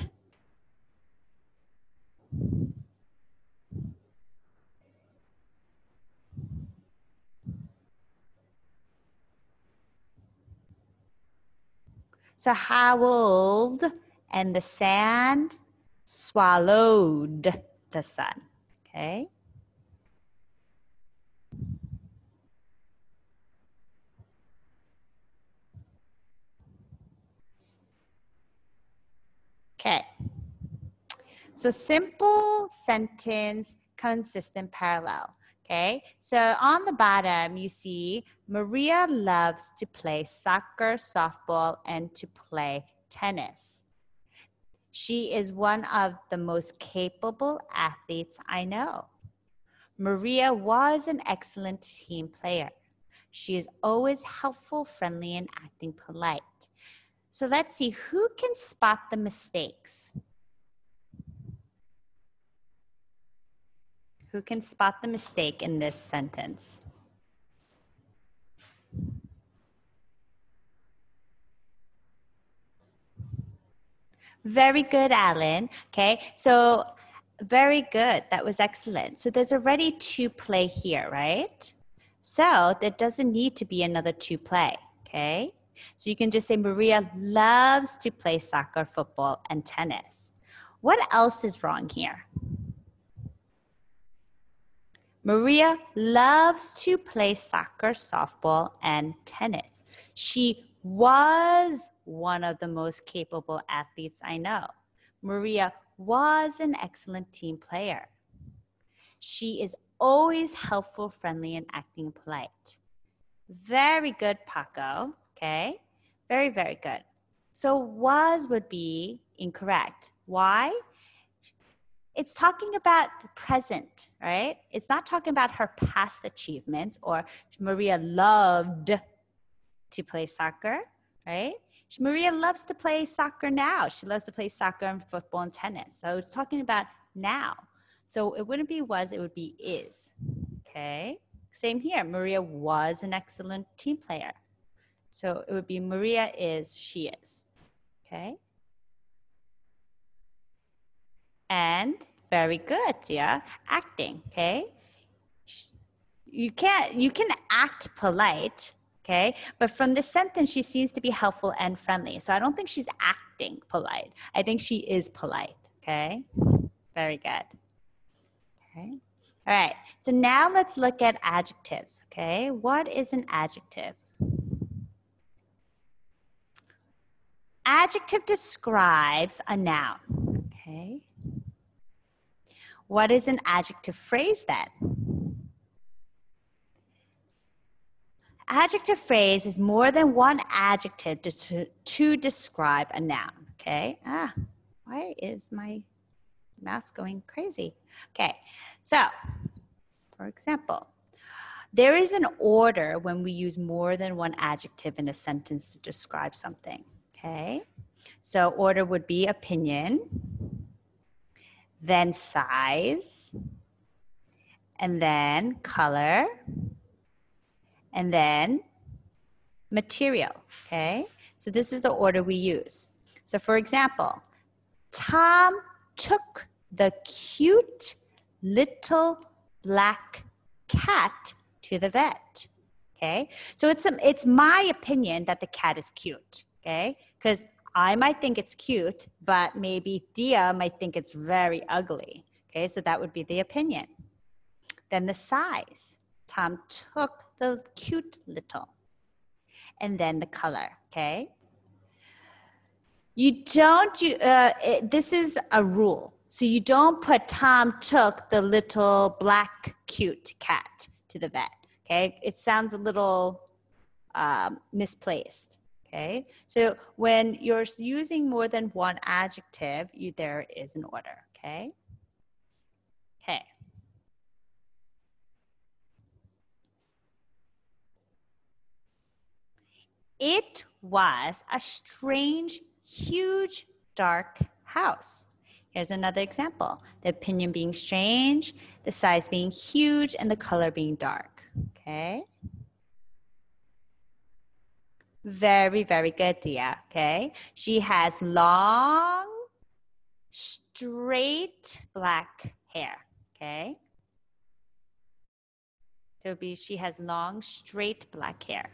So howled, and the sand swallowed the sun. Okay. Okay. So simple sentence, consistent parallel. Okay, so on the bottom, you see Maria loves to play soccer, softball, and to play tennis. She is one of the most capable athletes I know. Maria was an excellent team player. She is always helpful, friendly, and acting polite. So let's see who can spot the mistakes. Who can spot the mistake in this sentence? Very good, Alan. Okay, so very good. That was excellent. So there's already two play here, right? So there doesn't need to be another two play, okay? So you can just say Maria loves to play soccer, football, and tennis. What else is wrong here? Maria loves to play soccer, softball, and tennis. She was one of the most capable athletes I know. Maria was an excellent team player. She is always helpful, friendly, and acting polite. Very good, Paco. Okay. Very, very good. So was would be incorrect. Why? it's talking about present, right? It's not talking about her past achievements or Maria loved to play soccer, right? Maria loves to play soccer now. She loves to play soccer and football and tennis. So it's talking about now. So it wouldn't be was, it would be is. Okay. Same here. Maria was an excellent team player. So it would be Maria is, she is. Okay and very good, yeah, acting, okay? You can't, you can act polite, okay? But from this sentence, she seems to be helpful and friendly. So I don't think she's acting polite. I think she is polite, okay? Very good. Okay. All right. So now let's look at adjectives. Okay. What is an adjective? Adjective describes a noun. Okay. What is an adjective phrase then? Adjective phrase is more than one adjective to, to describe a noun, okay? Ah, why is my mouse going crazy? Okay, so for example, there is an order when we use more than one adjective in a sentence to describe something, okay? So order would be opinion, then size, and then color, and then material, okay? So this is the order we use. So for example, Tom took the cute little black cat to the vet. Okay, so it's it's my opinion that the cat is cute. Okay, because I might think it's cute, but maybe Dia might think it's very ugly. Okay, so that would be the opinion. Then the size. Tom took the cute little. And then the color, okay? You don't, you, uh, it, this is a rule. So you don't put Tom took the little black cute cat to the vet, okay? It sounds a little um, misplaced. Okay, so when you're using more than one adjective, you, there is an order. Okay. Okay. It was a strange, huge, dark house. Here's another example the opinion being strange, the size being huge, and the color being dark. Okay. Very, very good, dear. Okay. She has long, straight black hair. Okay. So be she has long, straight black hair.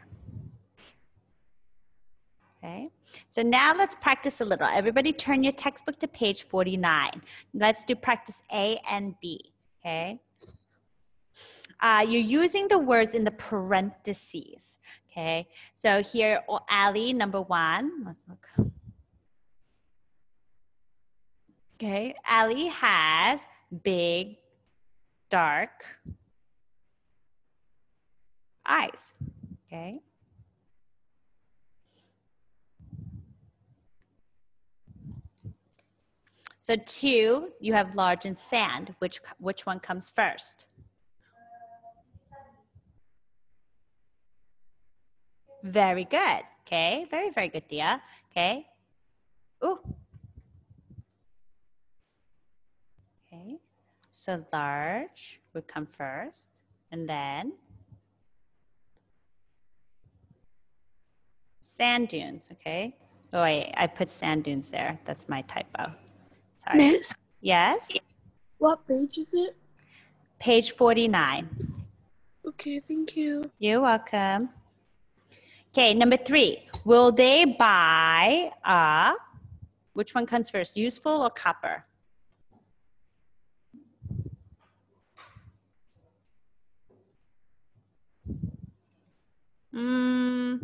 Okay, so now let's practice a little. Everybody turn your textbook to page 49. Let's do practice A and B, okay? uh, you're using the words in the parentheses. Okay, so here, oh, Ali, number one. Let's look. Okay, Ali has big, dark eyes. Okay. So two, you have large and sand. Which which one comes first? Very good. Okay. Very, very good, Dia. Okay. Ooh. Okay. So large would come first and then sand dunes. Okay. Oh, I, I put sand dunes there. That's my typo. Sorry. Miss? Yes? What page is it? Page 49. Okay, thank you. You're welcome. Okay, number three, will they buy a, which one comes first, useful or copper? Mm,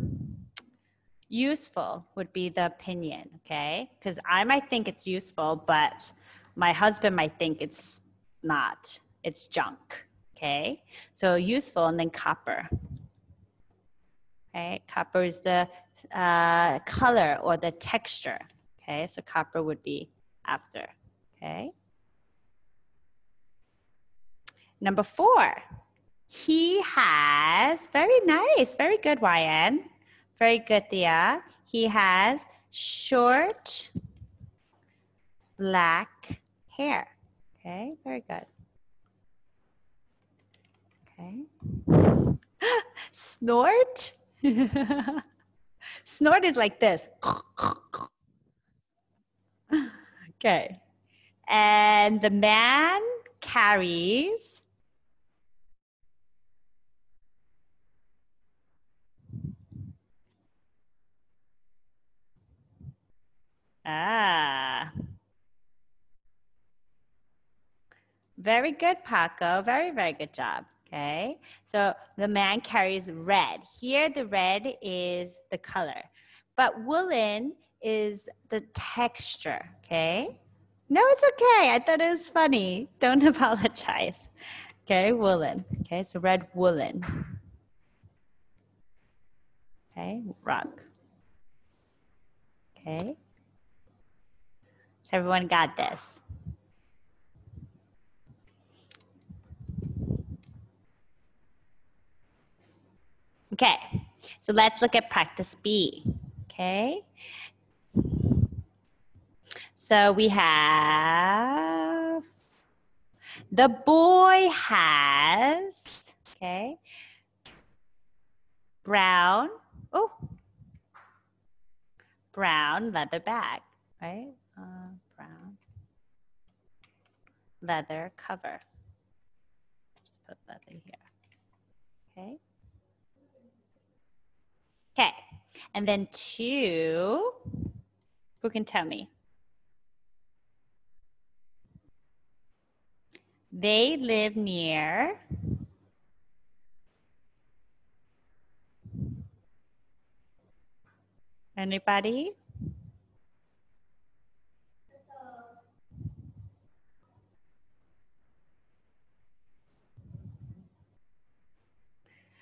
useful would be the opinion, okay? Because I might think it's useful, but my husband might think it's not. It's junk, okay? So useful and then copper copper is the uh, color or the texture. Okay, so copper would be after. Okay. Number four, he has, very nice, very good, YN. Very good, Thea. He has short black hair. Okay, very good. Okay. Snort. Snort is like this. okay. And the man carries Ah. Very good, Paco. Very, very good job. Okay, so the man carries red. Here, the red is the color, but woolen is the texture. Okay, no, it's okay. I thought it was funny. Don't apologize. Okay, woolen. Okay, so red woolen. Okay, rock. Okay, so everyone got this. Okay, so let's look at practice B. Okay. So we have the boy has, okay, brown, oh, brown leather bag, right? Uh, brown leather cover. Just put leather Okay. And then two, who can tell me? They live near. Anybody?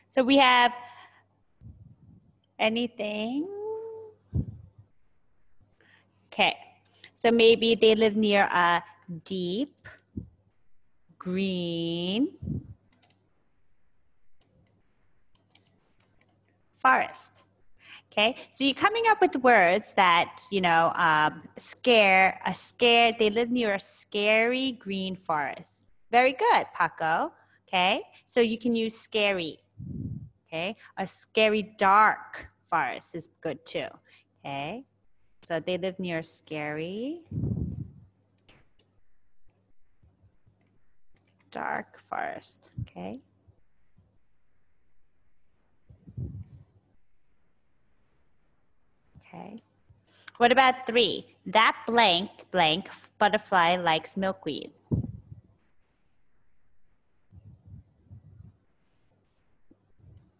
So we have Anything? Okay. So maybe they live near a deep green forest. Okay, so you're coming up with words that you know um, scare a scare. They live near a scary green forest. Very good, Paco. Okay, so you can use scary. Okay, a scary dark forest is good too. Okay, so they live near scary dark forest. Okay. Okay. What about three? That blank blank butterfly likes milkweed.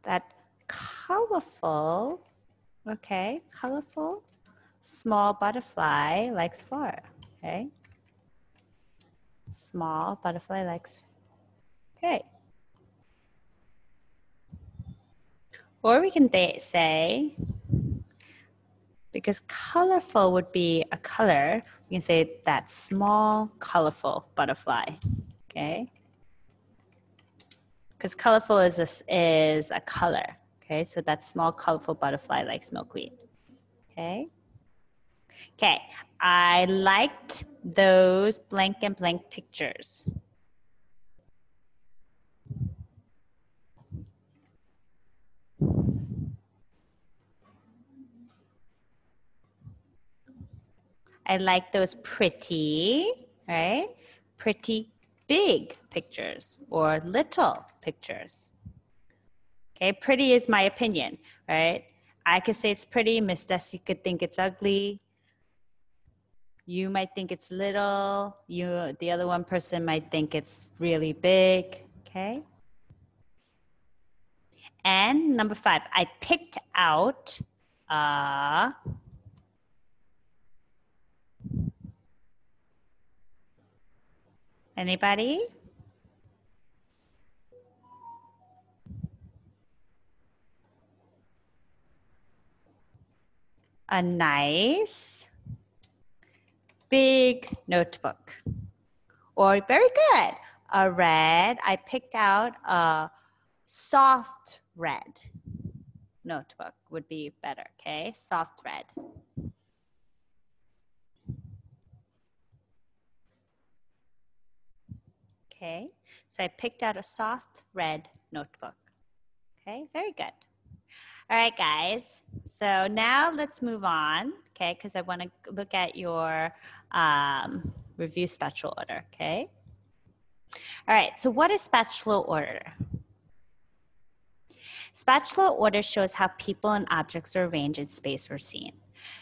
that colorful, okay, colorful small butterfly likes flower, okay? Small butterfly likes, okay. Or we can say, because colorful would be a color, we can say that small colorful butterfly, okay? because colorful is a, is a color. Okay, so that small colorful butterfly likes milkweed. Okay. Okay, I liked those blank and blank pictures. I like those pretty, right? Pretty big pictures or little pictures. Okay, pretty is my opinion, right? I could say it's pretty, Miss Desi could think it's ugly. You might think it's little, you the other one person might think it's really big, okay? And number 5, I picked out a uh, Anybody? A nice big notebook. Or very good. A red, I picked out a soft red notebook would be better, okay? Soft red. Okay, so I picked out a soft red notebook. Okay, very good. All right, guys. So now let's move on, okay, because I want to look at your um, review spatula order, okay? All right, so what is spatula order? Spatula order shows how people and objects are arranged in space or scene.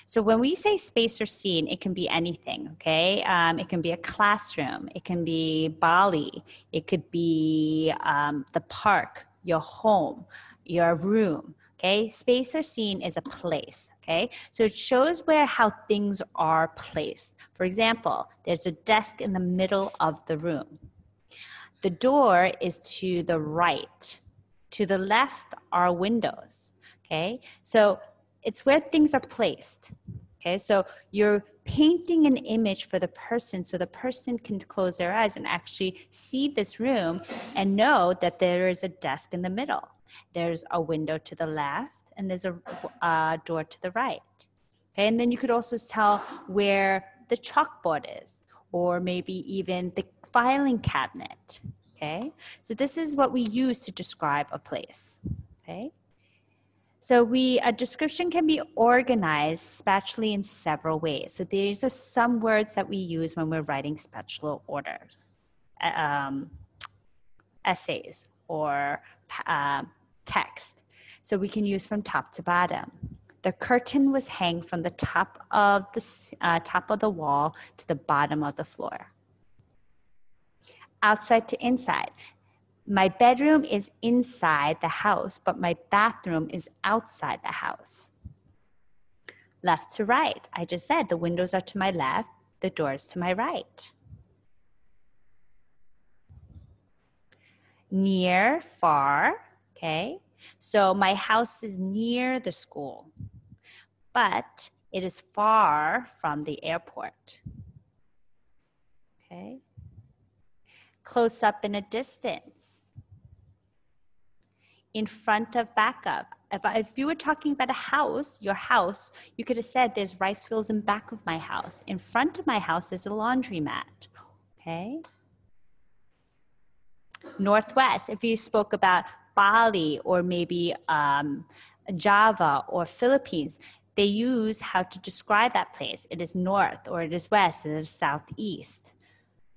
So when we say space or scene, it can be anything, okay? Um, it can be a classroom, it can be Bali, it could be um, the park, your home, your room, okay? Space or scene is a place, okay? So it shows where how things are placed. For example, there's a desk in the middle of the room. The door is to the right. To the left are windows, okay? So it's where things are placed. Okay, so you're painting an image for the person so the person can close their eyes and actually see this room and know that there is a desk in the middle, there's a window to the left, and there's a uh, door to the right. Okay, and then you could also tell where the chalkboard is, or maybe even the filing cabinet. Okay, so this is what we use to describe a place. Okay. So we a description can be organized spatially in several ways. So these are some words that we use when we're writing spatial order uh, um, essays or uh, text. So we can use from top to bottom. The curtain was hung from the top of the uh, top of the wall to the bottom of the floor outside to inside my bedroom is inside the house, but my bathroom is outside the house. Left to right, I just said the windows are to my left, the doors to my right. Near, far, okay? So my house is near the school, but it is far from the airport. Okay? Close up in a distance in front of backup. If, if you were talking about a house, your house, you could have said there's rice fields in back of my house. In front of my house, there's a laundromat. Okay. Northwest, if you spoke about Bali or maybe um, Java or Philippines, they use how to describe that place. It is north or it is west, it is southeast.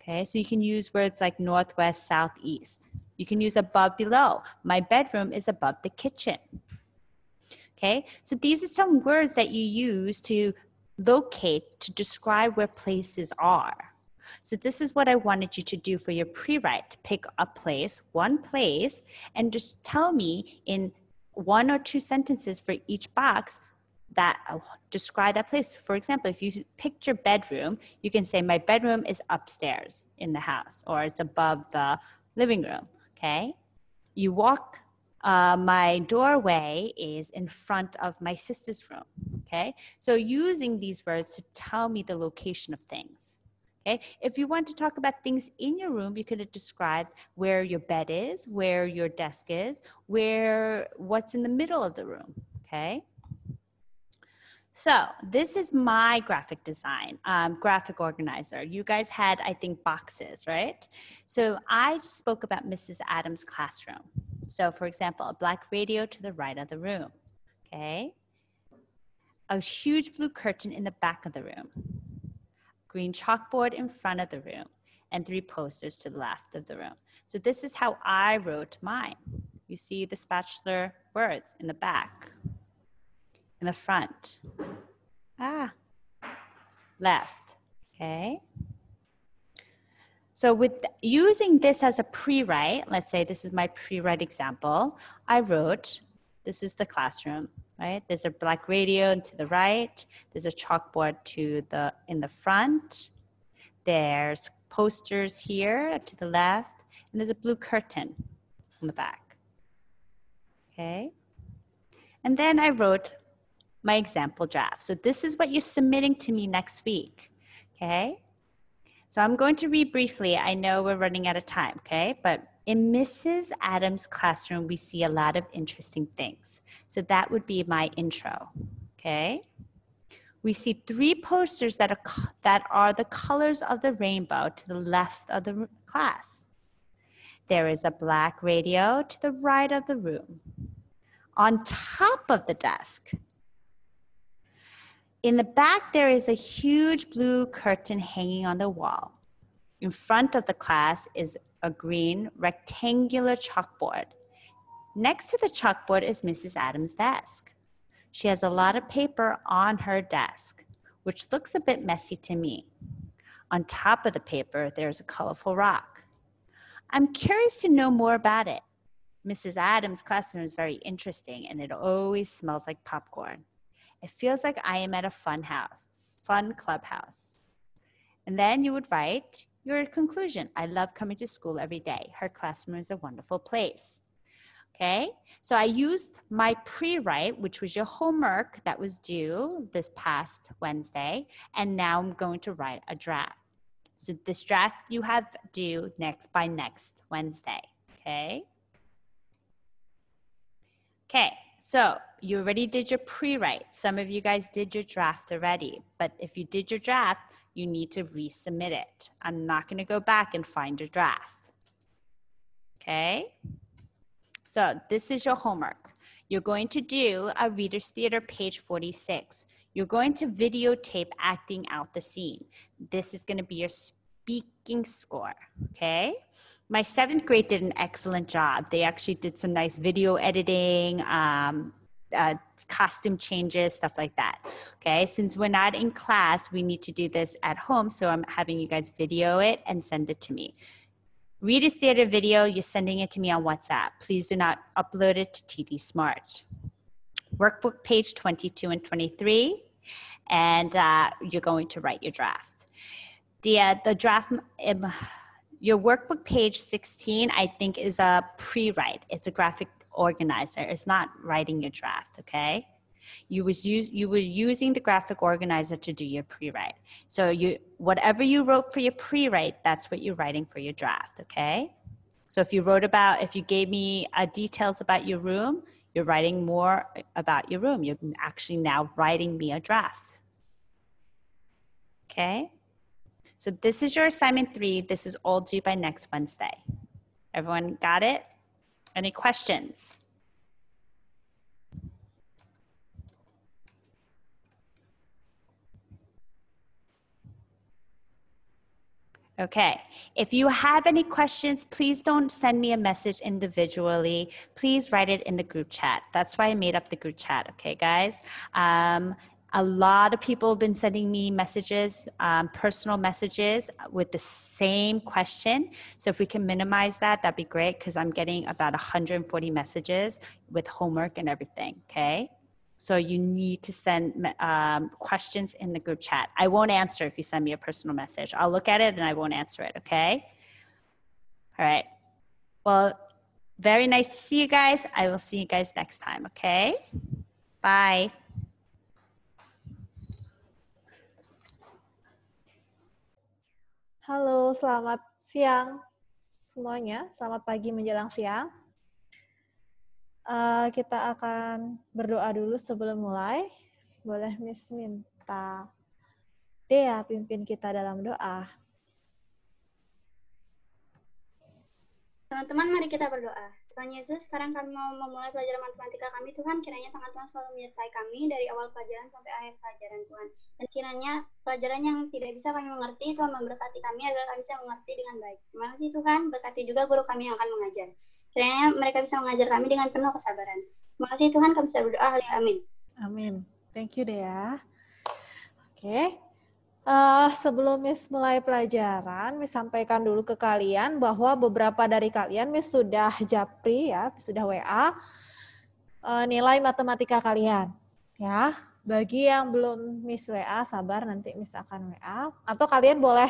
Okay, so you can use words like northwest, southeast. You can use above, below. My bedroom is above the kitchen. Okay, so these are some words that you use to locate, to describe where places are. So this is what I wanted you to do for your pre-write. Pick a place, one place, and just tell me in one or two sentences for each box that uh, describe that place. For example, if you picked your bedroom, you can say my bedroom is upstairs in the house or it's above the living room. Okay. You walk, uh, my doorway is in front of my sister's room. Okay. So using these words to tell me the location of things. Okay. If you want to talk about things in your room, you could describe where your bed is, where your desk is, where what's in the middle of the room. Okay. So this is my graphic design, um, graphic organizer. You guys had, I think, boxes, right? So I spoke about Mrs. Adams' classroom. So for example, a black radio to the right of the room, okay? A huge blue curtain in the back of the room, green chalkboard in front of the room, and three posters to the left of the room. So this is how I wrote mine. You see the spatula words in the back, the front. Ah, left, okay? So with using this as a pre-write, let's say this is my pre-write example, I wrote, this is the classroom, right? There's a black radio to the right. There's a chalkboard to the in the front. There's posters here to the left. And there's a blue curtain on the back, okay? And then I wrote my example draft. So this is what you're submitting to me next week, okay? So I'm going to read briefly. I know we're running out of time, okay? But in Mrs. Adams' classroom, we see a lot of interesting things. So that would be my intro, okay? We see three posters that are, that are the colors of the rainbow to the left of the class. There is a black radio to the right of the room. On top of the desk, in the back, there is a huge blue curtain hanging on the wall. In front of the class is a green rectangular chalkboard. Next to the chalkboard is Mrs. Adams' desk. She has a lot of paper on her desk, which looks a bit messy to me. On top of the paper, there's a colorful rock. I'm curious to know more about it. Mrs. Adams' classroom is very interesting and it always smells like popcorn. It feels like I am at a fun house, fun clubhouse. And then you would write your conclusion. I love coming to school every day. Her classroom is a wonderful place. Okay, so I used my pre write, which was your homework that was due this past Wednesday, and now I'm going to write a draft. So this draft you have due next by next Wednesday. Okay. Okay, so you already did your pre-write. Some of you guys did your draft already, but if you did your draft, you need to resubmit it. I'm not gonna go back and find your draft. Okay? So this is your homework. You're going to do a Reader's Theater, page 46. You're going to videotape acting out the scene. This is gonna be your speaking score, okay? My seventh grade did an excellent job. They actually did some nice video editing, um, uh, costume changes, stuff like that. Okay, since we're not in class, we need to do this at home. So I'm having you guys video it and send it to me. Read is Theater video, you're sending it to me on WhatsApp. Please do not upload it to TD Smart. Workbook page 22 and 23, and uh, you're going to write your draft. The, uh, the draft, um, your workbook page 16, I think, is a pre write, it's a graphic organizer. It's not writing your draft, okay? You was use, you were using the graphic organizer to do your pre-write. So you whatever you wrote for your pre-write, that's what you're writing for your draft, okay? So if you wrote about if you gave me uh, details about your room, you're writing more about your room. You're actually now writing me a draft. Okay? So this is your assignment three. This is all due by next Wednesday. Everyone got it? Any questions? Okay. If you have any questions, please don't send me a message individually. Please write it in the group chat. That's why I made up the group chat. Okay, guys. Um, a lot of people have been sending me messages, um, personal messages with the same question. So if we can minimize that, that'd be great because I'm getting about 140 messages with homework and everything. Okay. So you need to send um, questions in the group chat. I won't answer if you send me a personal message. I'll look at it and I won't answer it. Okay. All right. Well, very nice to see you guys. I will see you guys next time. Okay. Bye. Halo, selamat siang semuanya. Selamat pagi menjelang siang. Uh, kita akan berdoa dulu sebelum mulai. Boleh Miss minta Dea pimpin kita dalam doa. Teman-teman, mari kita berdoa. Tuhan Yesus, sekarang kami mau memulai pelajaran matematika kami. Tuhan, kiranya tangan Tuhan selalu menyertai kami dari awal pelajaran sampai akhir pelajaran Tuhan. Dan kiranya pelajaran yang tidak bisa kami mengerti, Tuhan memberkati kami agar kami bisa mengerti dengan baik. Terima kasih Tuhan, berkati juga guru kami yang akan mengajar. Kiranya mereka bisa mengajar kami dengan penuh kesabaran. Terima kasih Tuhan, kami bisa berdoa. Amin. Amin. Thank you, Dea. Oke. Okay uh, sebelum Miss mulai pelajaran, Miss sampaikan dulu ke kalian bahwa beberapa dari kalian Miss sudah japri ya, sudah WA uh, eh, nilai matematika kalian ya. Bagi yang belum Miss WA, sabar nanti Miss akan WA atau kalian boleh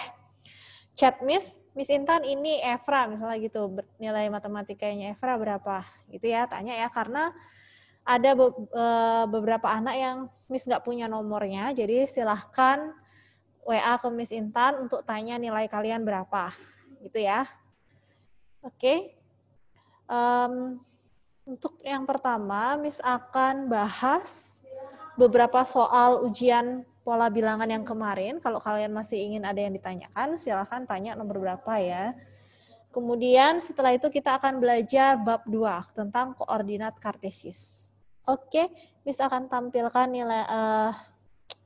chat Miss, Miss Intan ini Evra misalnya gitu, nilai matematikanya Evra berapa gitu ya, tanya ya karena ada be eh, beberapa anak yang Miss nggak punya nomornya, jadi silahkan WA ke Miss Intan untuk tanya nilai kalian berapa, gitu ya. Oke. Okay. Um, untuk yang pertama, Miss akan bahas beberapa soal ujian pola bilangan yang kemarin. Kalau kalian masih ingin ada yang ditanyakan, silahkan tanya nomor berapa ya. Kemudian setelah itu kita akan belajar bab 2 tentang koordinat kartesius. Oke, Miss akan tampilkan nilai uh,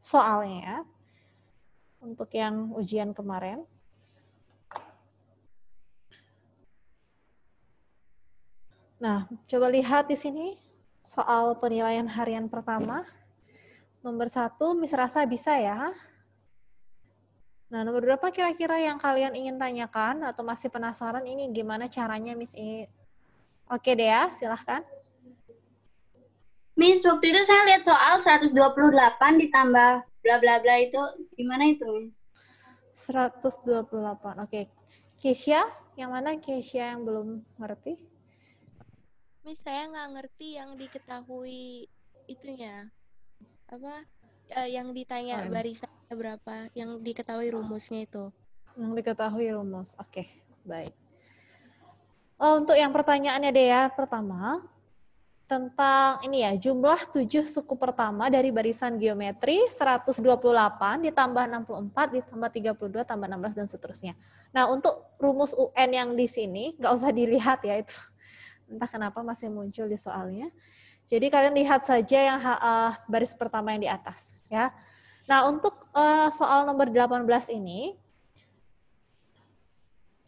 soalnya ya untuk yang ujian kemarin. Nah, coba lihat di sini soal penilaian harian pertama. Nomor satu, Miss Rasa bisa ya. Nah, nomor berapa kira-kira yang kalian ingin tanyakan atau masih penasaran ini gimana caranya Miss I? Oke deh ya, silahkan. Miss, waktu itu saya lihat soal 128 ditambah bla bla bla itu gimana itu Miss? 128. Oke. Okay. Kesia, yang mana Kesia yang belum ngerti? Miss, saya nggak ngerti yang diketahui itunya. Apa? Uh, yang ditanya oh, iya. barisannya berapa, yang diketahui rumusnya itu. Yang diketahui rumus. Oke, okay. baik. Oh, untuk yang pertanyaannya deh ya, pertama, tentang ini ya, jumlah tujuh suku pertama dari barisan geometri 128 ditambah 64 ditambah 32 tambah 16 dan seterusnya. Nah, untuk rumus UN yang di sini nggak usah dilihat ya itu. Entah kenapa masih muncul di soalnya. Jadi kalian lihat saja yang eh, baris pertama yang di atas ya. Nah, untuk eh, soal nomor 18 ini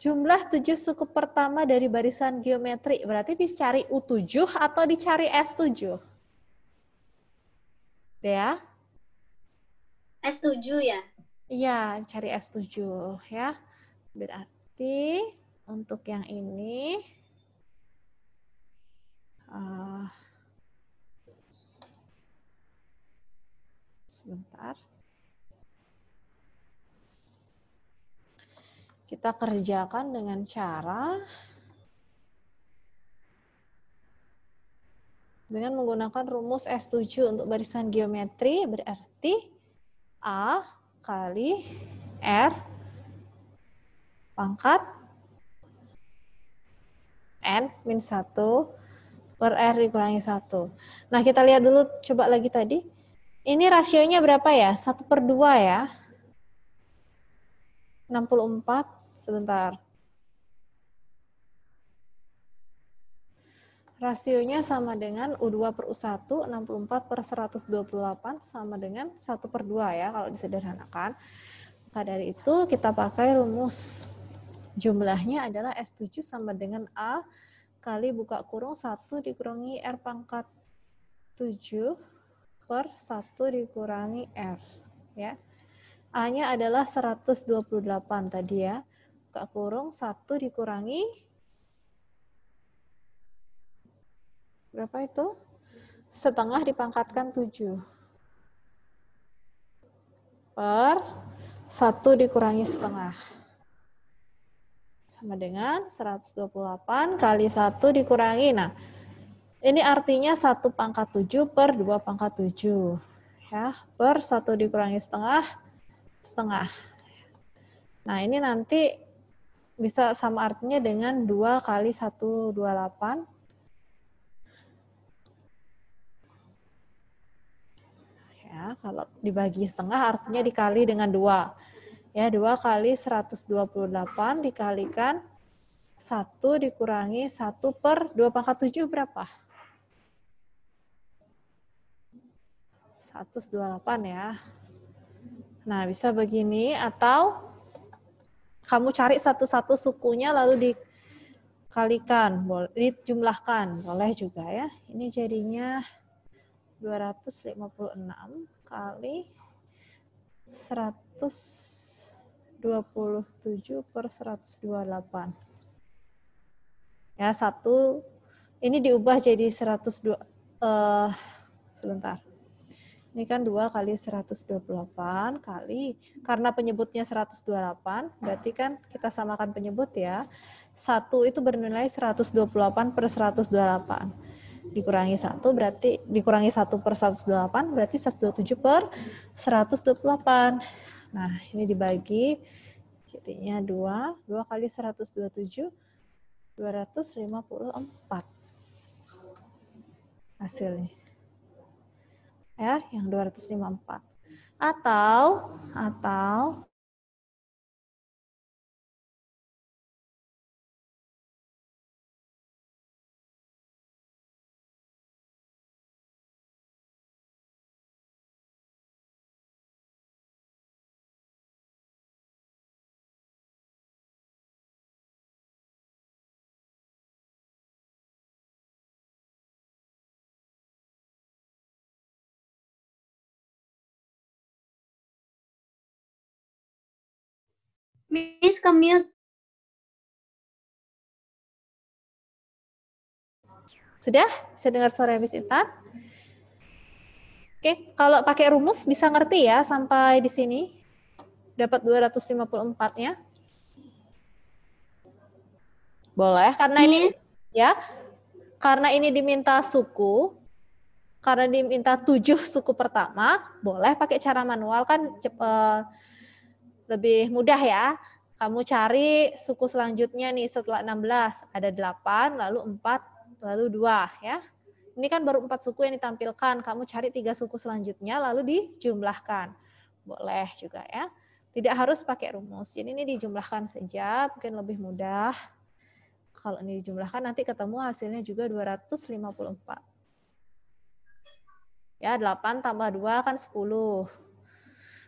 Jumlah tujuh suku pertama dari barisan geometri. Berarti dicari U7 atau dicari S7? Ya? S7 ya? Iya, cari S7 ya. Berarti untuk yang ini uh, sebentar. Kita kerjakan dengan cara dengan menggunakan rumus S7 untuk barisan geometri berarti A kali R pangkat N min 1 per R dikurangi 1. Nah, kita lihat dulu coba lagi tadi. Ini rasionya berapa ya? 1 per 2 ya. 64 sebentar. Rasionya sama dengan U2 per U1, 64 per 128 sama dengan 1 per 2 ya kalau disederhanakan. Maka dari itu kita pakai rumus jumlahnya adalah S7 sama dengan A kali buka kurung 1 dikurangi R pangkat 7 per 1 dikurangi R. ya A-nya adalah 128 tadi ya buka kurung satu dikurangi berapa itu? Setengah dipangkatkan tujuh Per satu dikurangi setengah. Sama dengan 128 kali satu dikurangi. Nah, ini artinya satu pangkat tujuh per dua pangkat tujuh Ya, per satu dikurangi setengah, setengah. Nah, ini nanti bisa sama artinya dengan 2 kali 128. Ya, kalau dibagi setengah artinya dikali dengan 2. Ya, 2 kali 128 dikalikan 1 dikurangi 1 per 2 pangkat 7 berapa? 128 ya. Nah, bisa begini atau kamu cari satu-satu sukunya lalu dikalikan, boleh dijumlahkan, boleh juga ya. Ini jadinya 256 kali 127 per 128. Ya, satu ini diubah jadi 102 eh uh, sebentar. Ini kan 2 kali 128 kali, karena penyebutnya 128, berarti kan kita samakan penyebut ya. 1 itu bernilai 128 per 128. Dikurangi 1 berarti, dikurangi 1 per 128 berarti 127 per 128. Nah, ini dibagi jadinya 2, 2 kali 127, 254 hasilnya ya yang 254 atau atau Miss commute. Sudah? Bisa dengar suara Miss Intan? Oke, kalau pakai rumus bisa ngerti ya sampai di sini. Dapat 254 ya. Boleh, karena ini ya. Karena ini diminta suku, karena diminta tujuh suku pertama, boleh pakai cara manual kan uh, lebih mudah ya. Kamu cari suku selanjutnya nih setelah 16 ada 8, lalu 4, lalu 2 ya. Ini kan baru empat suku yang ditampilkan. Kamu cari tiga suku selanjutnya lalu dijumlahkan. Boleh juga ya. Tidak harus pakai rumus. Jadi ini dijumlahkan saja, mungkin lebih mudah. Kalau ini dijumlahkan nanti ketemu hasilnya juga 254. Ya, 8 tambah 2 kan 10.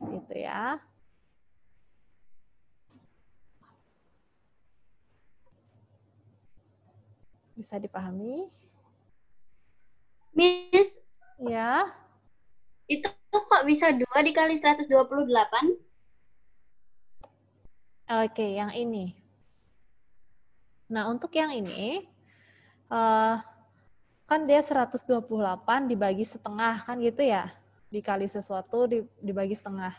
gitu ya. Bisa dipahami? Miss. Ya. Itu kok bisa dua dikali 128? Oke, yang ini. Nah, untuk yang ini, uh, kan dia 128 dibagi setengah, kan gitu ya? dikali sesuatu dibagi setengah.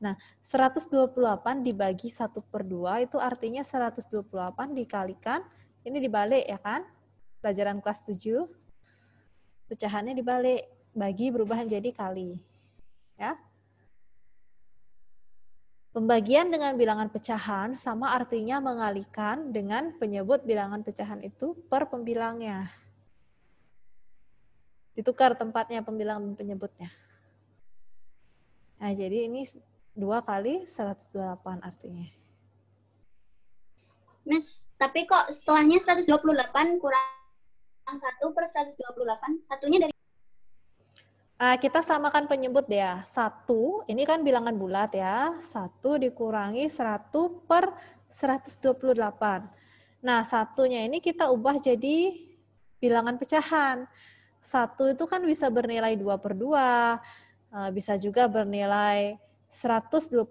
Nah, 128 dibagi 1 per 2 itu artinya 128 dikalikan, ini dibalik ya kan? Pelajaran kelas 7, pecahannya dibalik, bagi berubah menjadi kali. Ya, Pembagian dengan bilangan pecahan sama artinya mengalikan dengan penyebut bilangan pecahan itu per pembilangnya. Ditukar tempatnya pembilang penyebutnya. Nah, jadi ini 2 kali 128 artinya. Miss, tapi kok setelahnya 128 kurang 1 per 128, satunya dari Uh, kita samakan penyebut ya. 1, ini kan bilangan bulat ya. 1 dikurangi 100 per 128. Nah, satunya ini kita ubah jadi bilangan pecahan. 1 itu kan bisa bernilai 2 per 2, Eh, bisa juga bernilai 128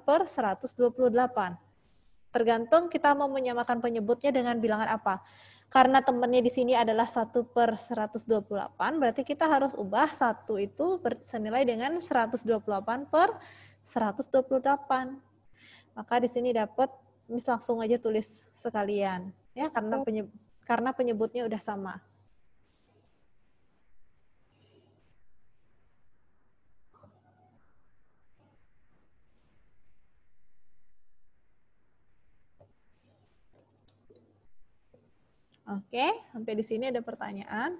per 128. Tergantung kita mau menyamakan penyebutnya dengan bilangan apa. Karena temannya di sini adalah 1 per 128, berarti kita harus ubah satu itu senilai dengan 128 per 128. Maka di sini dapat, mis langsung aja tulis sekalian. ya karena penyebutnya udah sama. Oke, sampai di sini ada pertanyaan.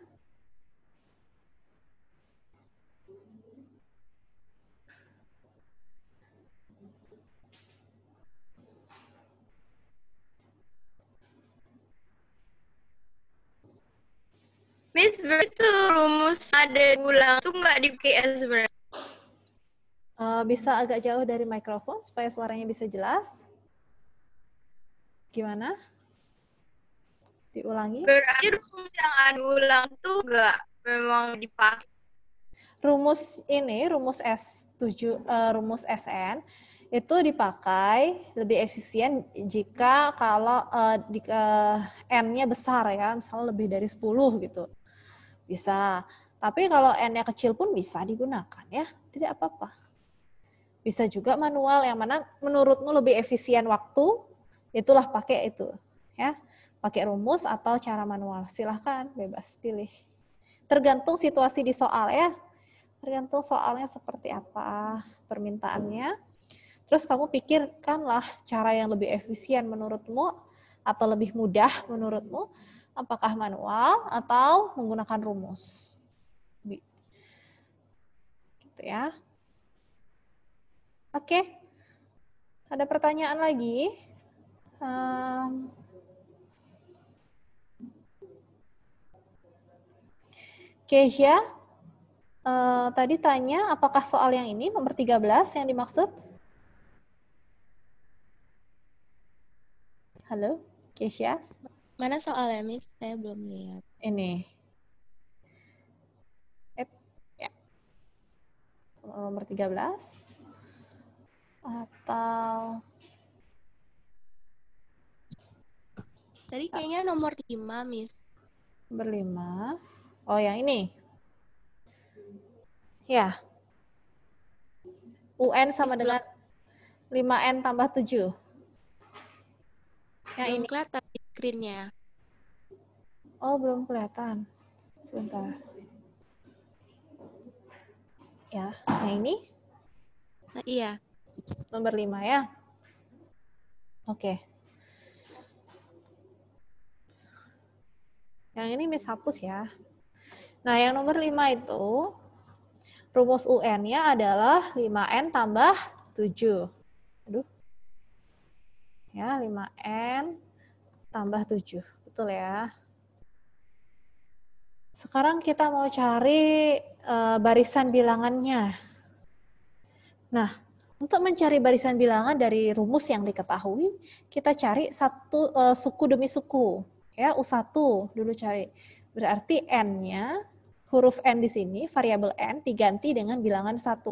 Miss, berarti rumus ada ulang itu nggak di PS berarti? Uh, bisa agak jauh dari mikrofon supaya suaranya bisa jelas. Gimana? Diulangi. Berarti rumus yang diulang tuh gak memang dipakai. Rumus ini, rumus S7, uh, eh, rumus SN, itu dipakai lebih efisien jika kalau uh, di, uh, n-nya besar ya, misalnya lebih dari 10 gitu. Bisa. Tapi kalau n-nya kecil pun bisa digunakan ya, tidak apa-apa. Bisa juga manual yang mana menurutmu lebih efisien waktu, itulah pakai itu ya pakai rumus atau cara manual. Silahkan bebas pilih. Tergantung situasi di soal ya. Tergantung soalnya seperti apa permintaannya. Terus kamu pikirkanlah cara yang lebih efisien menurutmu atau lebih mudah menurutmu. Apakah manual atau menggunakan rumus. Gitu ya. Oke. Ada pertanyaan lagi? Um, Kezia, uh, eh, tadi tanya apakah soal yang ini, nomor 13 yang dimaksud? Halo, Kezia? Mana soalnya, Miss? Saya belum lihat. Ini. Et, eh, ya. Soal nomor 13. Atau... Tadi kayaknya nomor 5, Miss. Nomor 5. Oh, yang ini. Ya. UN sama dengan 5N tambah 7. Yang belum ini. kelihatan di screen-nya. Oh, belum kelihatan. Sebentar. Ya, yang ini? Nah, iya. Nomor 5 ya. Oke. Okay. Yang ini Miss hapus ya. Nah, yang nomor 5 itu rumus UN-nya adalah 5N tambah 7. Aduh. Ya, 5N tambah 7. Betul ya. Sekarang kita mau cari e, barisan bilangannya. Nah, untuk mencari barisan bilangan dari rumus yang diketahui, kita cari satu e, suku demi suku. Ya, U1 dulu cari. Berarti N-nya huruf n di sini, variabel n diganti dengan bilangan 1.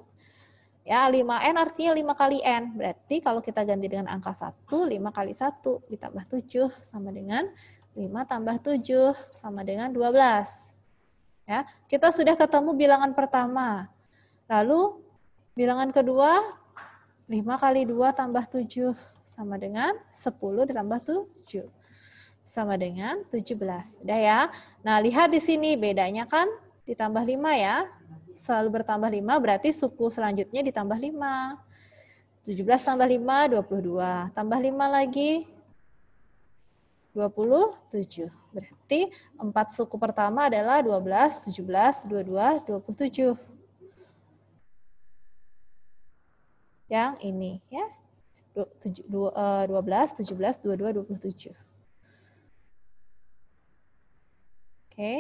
Ya, 5n artinya 5 kali n. Berarti kalau kita ganti dengan angka 1, 5 kali 1 ditambah 7 sama dengan 5 tambah 7 sama dengan 12. Ya, kita sudah ketemu bilangan pertama. Lalu bilangan kedua 5 kali 2 tambah 7 sama dengan 10 ditambah 7 sama dengan 17. Udah ya. Nah, lihat di sini bedanya kan ditambah 5 ya. Selalu bertambah 5 berarti suku selanjutnya ditambah 5. 17 tambah 5, 22. Tambah 5 lagi, 27. Berarti 4 suku pertama adalah 12, 17, 22, 27. Yang ini ya. 12, 17, 22, 27. Oke. Okay.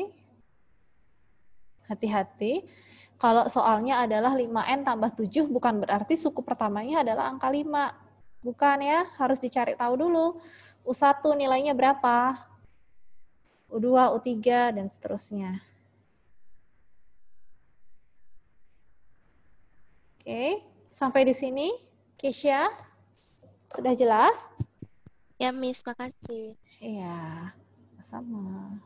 Hati-hati. Kalau soalnya adalah 5N tambah 7 bukan berarti suku pertamanya adalah angka 5. Bukan ya, harus dicari tahu dulu. U1 nilainya berapa? U2, U3, dan seterusnya. Oke, sampai di sini. Keisha, sudah jelas? Ya, Miss. Makasih. Iya, sama.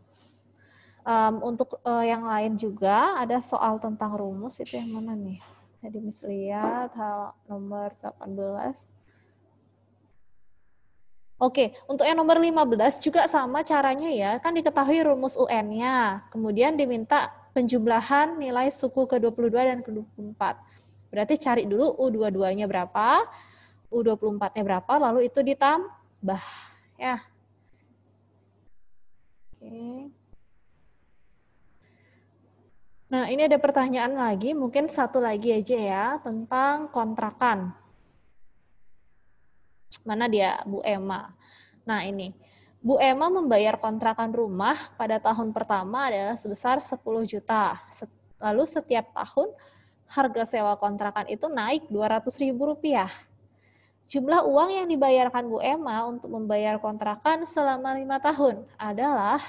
Um, untuk uh, yang lain juga ada soal tentang rumus itu yang mana nih? Jadi mislihat hal nomor 18. Oke, untuk yang nomor 15 juga sama caranya ya. Kan diketahui rumus UN-nya. Kemudian diminta penjumlahan nilai suku ke-22 dan ke-24. Berarti cari dulu U22-nya berapa, U24-nya berapa, lalu itu ditambah. Ya. Oke. Nah, ini ada pertanyaan lagi, mungkin satu lagi aja ya, tentang kontrakan. Mana dia? Bu Emma. Nah, ini. Bu Emma membayar kontrakan rumah pada tahun pertama adalah sebesar 10 juta. Lalu setiap tahun harga sewa kontrakan itu naik dua ratus ribu rupiah. Jumlah uang yang dibayarkan Bu Emma untuk membayar kontrakan selama lima tahun adalah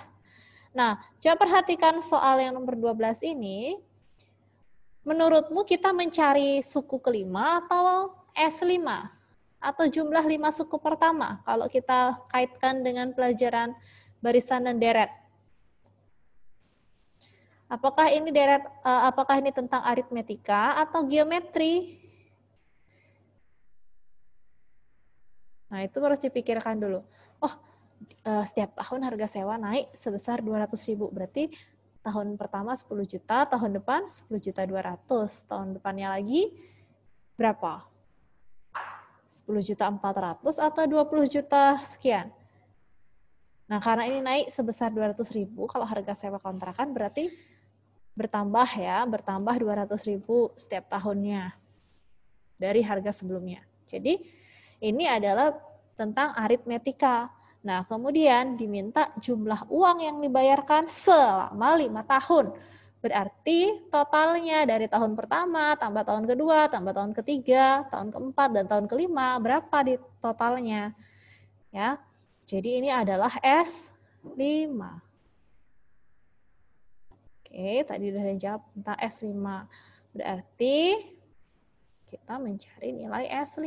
Nah, coba perhatikan soal yang nomor 12 ini. Menurutmu kita mencari suku kelima atau S5? Atau jumlah lima suku pertama kalau kita kaitkan dengan pelajaran barisan dan deret? Apakah ini deret eh, apakah ini tentang aritmetika atau geometri? Nah, itu harus dipikirkan dulu. Oh, uh, setiap tahun harga sewa naik sebesar 200 ribu. Berarti tahun pertama 10 juta, tahun depan 10 juta 200, tahun depannya lagi berapa? 10 juta 400 atau 20 juta sekian. Nah, karena ini naik sebesar 200 ribu, kalau harga sewa kontrakan berarti bertambah ya, bertambah 200 ribu setiap tahunnya dari harga sebelumnya. Jadi, ini adalah tentang aritmetika Nah, kemudian diminta jumlah uang yang dibayarkan selama lima tahun. Berarti totalnya dari tahun pertama, tambah tahun kedua, tambah tahun ketiga, tahun keempat, dan tahun kelima, berapa di totalnya? Ya, jadi ini adalah S5. Oke, tadi sudah jawab tentang S5. Berarti kita mencari nilai S5.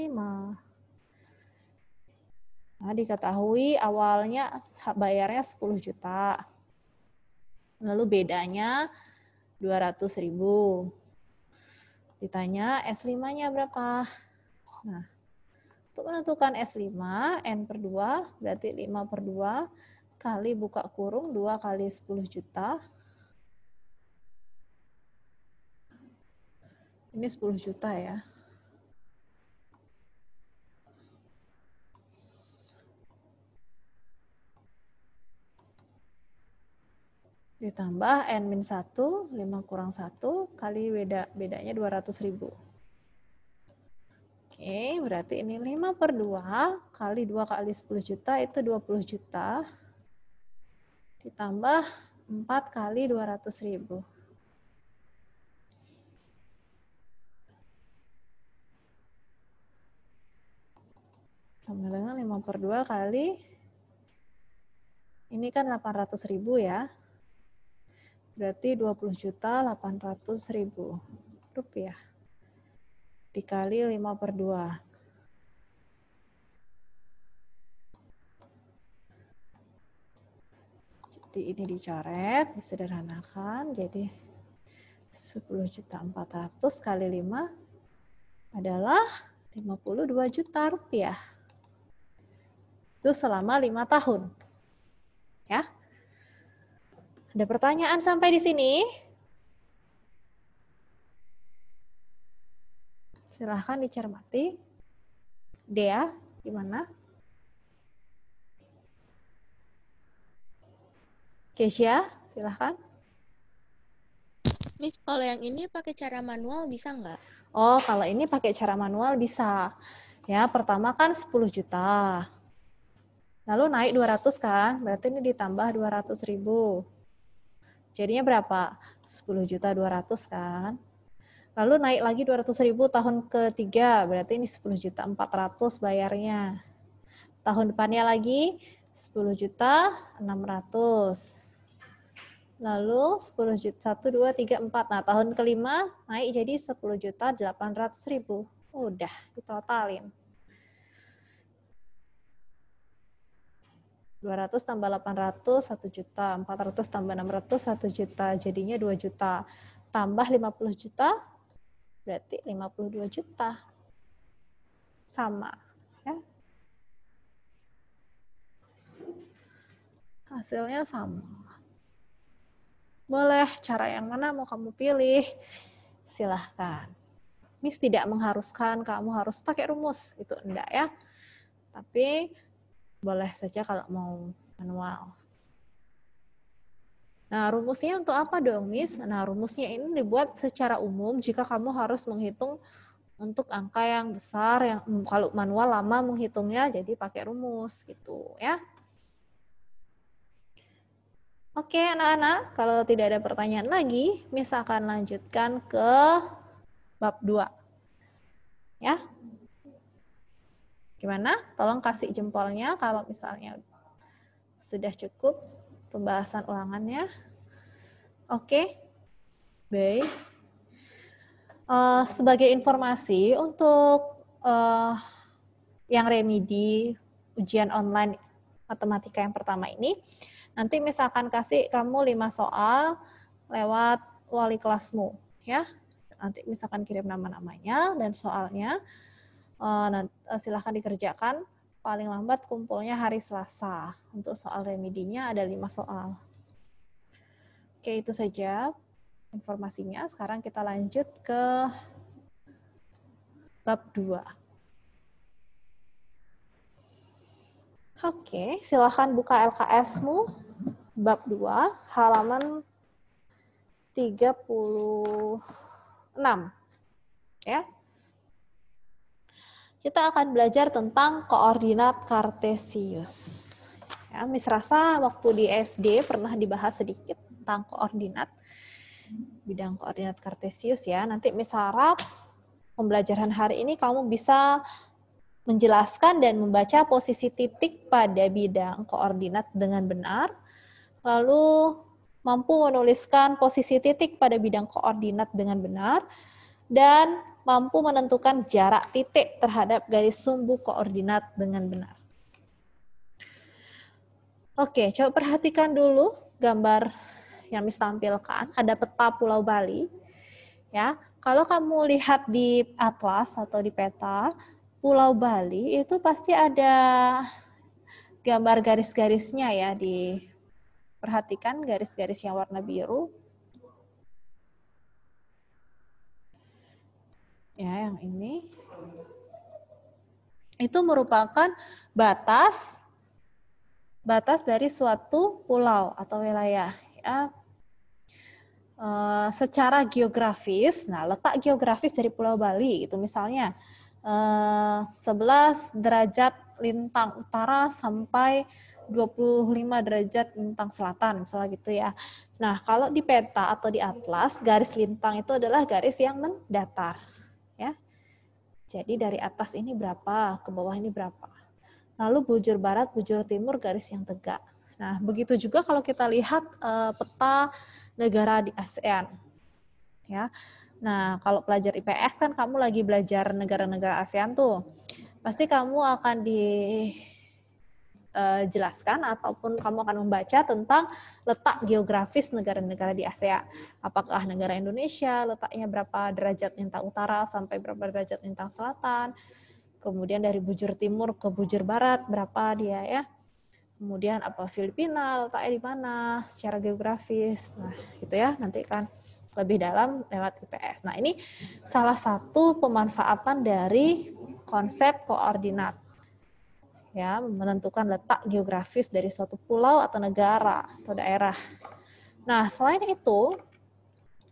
Nah, diketahui awalnya bayarnya 10 juta. Lalu bedanya 200 ribu. Ditanya S5-nya berapa? Nah, untuk menentukan S5, N per 2 berarti 5 per 2 kali buka kurung 2 kali 10 juta. Ini 10 juta ya. ditambah n min 1, 5 kurang 1 kali beda bedanya 200 ribu. Oke, berarti ini 5 per 2 kali 2 kali 10 juta itu 20 juta ditambah 4 kali 200 ribu. Sama dengan 5 per 2 kali, ini kan 800 ribu ya. Berarti 20 juta 800 ribu rupiah. Dikali 5 per 2. Jadi ini dicoret, disederhanakan jadi 10 juta 400 kali 5 adalah 52 juta rupiah. Itu selama 5 tahun. Ya. Ada pertanyaan sampai di sini? Silahkan dicermati. Dea, gimana? Kesia, silahkan. Miss, kalau yang ini pakai cara manual bisa nggak? Oh, kalau ini pakai cara manual bisa. Ya, pertama kan 10 juta. Lalu naik 200 kan, berarti ini ditambah 200 ribu. Jadinya berapa? 10 juta 200 kan? Lalu naik lagi 200 ribu tahun ketiga, berarti ini 10 juta 400 bayarnya. Tahun depannya lagi 10 juta 600. Lalu 10 juta 1 2 3 4. Nah, tahun kelima naik jadi 10 juta 800 ribu. Udah ditotalin. 200 tambah 800 1 juta, 400 tambah 600 1 juta, jadinya 2 juta. Tambah 50 juta berarti 52 juta. Sama, ya. Hasilnya sama. Boleh, cara yang mana mau kamu pilih? Silahkan. Miss tidak mengharuskan kamu harus pakai rumus, itu enggak ya. Tapi boleh saja kalau mau manual. Nah, rumusnya untuk apa dong, Miss? Nah, rumusnya ini dibuat secara umum jika kamu harus menghitung untuk angka yang besar yang hmm, kalau manual lama menghitungnya jadi pakai rumus gitu ya. Oke, anak-anak, kalau tidak ada pertanyaan lagi, Miss akan lanjutkan ke bab 2. Ya. Gimana? Tolong kasih jempolnya kalau misalnya sudah cukup pembahasan ulangannya. Oke, baik. Uh, sebagai informasi untuk uh, yang remedi ujian online matematika yang pertama ini, nanti misalkan kasih kamu lima soal lewat wali kelasmu, ya. Nanti misalkan kirim nama-namanya dan soalnya. Nah, silahkan dikerjakan. Paling lambat kumpulnya hari Selasa. Untuk soal remedinya ada lima soal. Oke, itu saja informasinya. Sekarang kita lanjut ke bab 2. Oke, silahkan buka LKS-mu bab 2, halaman 36. Ya, kita akan belajar tentang koordinat kartesius. Ya, Miss Rasa waktu di SD pernah dibahas sedikit tentang koordinat, bidang koordinat kartesius ya. Nanti Miss harap pembelajaran hari ini kamu bisa menjelaskan dan membaca posisi titik pada bidang koordinat dengan benar, lalu mampu menuliskan posisi titik pada bidang koordinat dengan benar, dan mampu menentukan jarak titik terhadap garis sumbu koordinat dengan benar. Oke, coba perhatikan dulu gambar yang mis tampilkan. Ada peta Pulau Bali. Ya, kalau kamu lihat di atlas atau di peta Pulau Bali itu pasti ada gambar garis-garisnya ya di perhatikan garis-garis yang warna biru ya yang ini itu merupakan batas batas dari suatu pulau atau wilayah ya e, secara geografis nah letak geografis dari pulau Bali itu misalnya e, eh, 11 derajat lintang utara sampai 25 derajat lintang selatan misalnya gitu ya nah kalau di peta atau di atlas garis lintang itu adalah garis yang mendatar jadi dari atas ini berapa, ke bawah ini berapa. Lalu bujur barat, bujur timur, garis yang tegak. Nah, begitu juga kalau kita lihat uh, peta negara di ASEAN. Ya. Nah, kalau pelajar IPS kan kamu lagi belajar negara-negara ASEAN tuh. Pasti kamu akan di uh, jelaskan ataupun kamu akan membaca tentang letak geografis negara-negara di Asia. Apakah negara Indonesia letaknya berapa derajat lintang utara sampai berapa derajat lintang selatan, kemudian dari bujur timur ke bujur barat berapa dia ya. Kemudian apa Filipina letaknya di mana secara geografis. Nah, gitu ya. Nanti kan lebih dalam lewat IPS. Nah, ini salah satu pemanfaatan dari konsep koordinat ya menentukan letak geografis dari suatu pulau atau negara atau daerah. Nah, selain itu,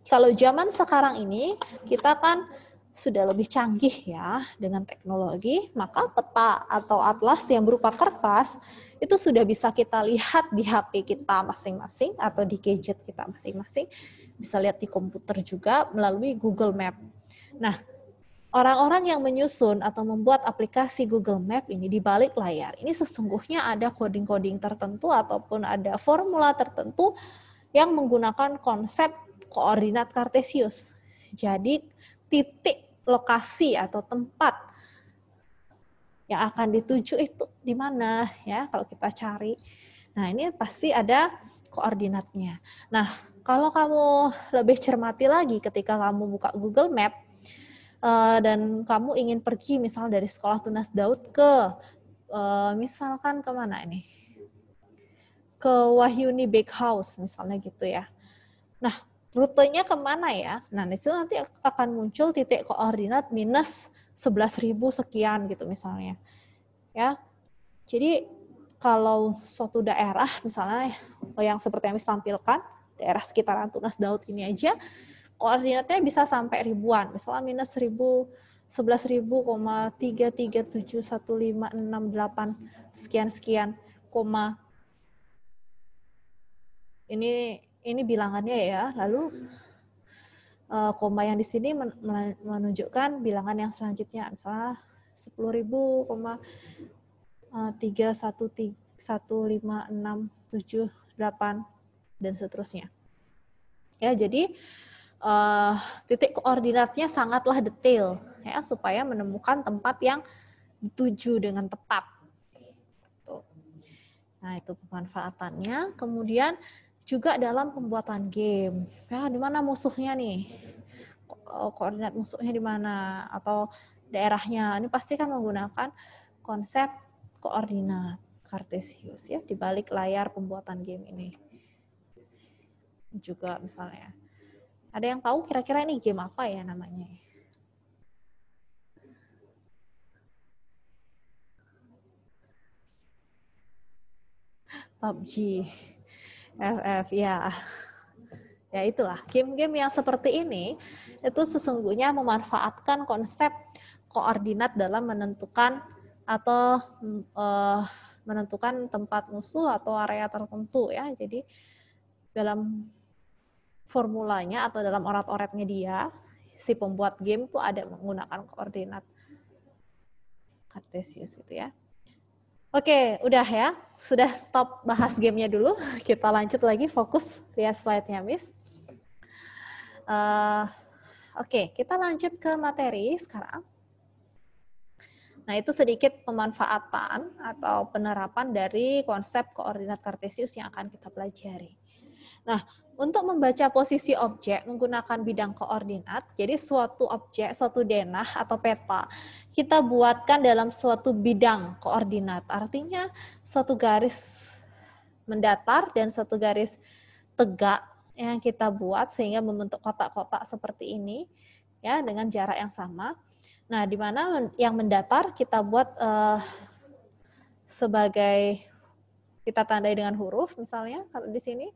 kalau zaman sekarang ini kita kan sudah lebih canggih ya dengan teknologi, maka peta atau atlas yang berupa kertas itu sudah bisa kita lihat di HP kita masing-masing atau di gadget kita masing-masing, bisa lihat di komputer juga melalui Google Map. Nah, orang-orang yang menyusun atau membuat aplikasi Google Map ini di balik layar, ini sesungguhnya ada coding-coding tertentu ataupun ada formula tertentu yang menggunakan konsep koordinat kartesius. Jadi titik lokasi atau tempat yang akan dituju itu di mana ya kalau kita cari. Nah, ini pasti ada koordinatnya. Nah, kalau kamu lebih cermati lagi ketika kamu buka Google Map, Eh, dan kamu ingin pergi misalnya dari sekolah tunas Daud ke uh, misalkan kemana ini ke Wahyuni Big House misalnya gitu ya. Nah rutenya kemana ya? Nah di situ nanti akan muncul titik koordinat minus 11.000 sekian gitu misalnya. Ya, jadi kalau suatu daerah misalnya yang seperti yang Miss tampilkan, daerah sekitaran Tunas Daud ini aja, koordinatnya bisa sampai ribuan. Misalnya minus 11.000,3371568 sekian-sekian koma ini ini bilangannya ya. Lalu eh, koma yang di sini menunjukkan bilangan yang selanjutnya misalnya 10.000 koma eh, satu lima enam tujuh delapan dan seterusnya ya jadi uh, titik koordinatnya sangatlah detail ya supaya menemukan tempat yang dituju dengan tepat. Gitu. Nah, itu pemanfaatannya. Kemudian juga dalam pembuatan game. Ya, di mana musuhnya nih? Eh, koordinat musuhnya di mana atau daerahnya. Ini pasti kan menggunakan konsep koordinat kartesius ya di balik layar pembuatan game ini. Juga misalnya ada yang tahu kira-kira ini game apa ya namanya? Ya? PUBG, FF, ya. Ya itulah, game-game yang seperti ini itu sesungguhnya memanfaatkan konsep koordinat dalam menentukan atau uh, menentukan tempat musuh atau area tertentu ya. Jadi dalam formulanya atau dalam orat-oratnya dia, si pembuat game tuh ada menggunakan koordinat kartesius gitu ya. Oke, udah ya. Sudah stop bahas gamenya dulu. Kita lanjut lagi fokus lihat slide-nya, Miss. Uh, Oke, okay, kita lanjut ke materi sekarang. Nah, itu sedikit pemanfaatan atau penerapan dari konsep koordinat kartesius yang akan kita pelajari. Nah, untuk membaca posisi objek menggunakan bidang koordinat, jadi suatu objek, suatu denah atau peta, kita buatkan dalam suatu bidang koordinat. Artinya suatu garis mendatar dan suatu garis tegak yang kita buat sehingga membentuk kotak-kotak seperti ini ya dengan jarak yang sama. Nah, di mana yang mendatar kita buat uh, sebagai kita tandai dengan huruf misalnya kalau di sini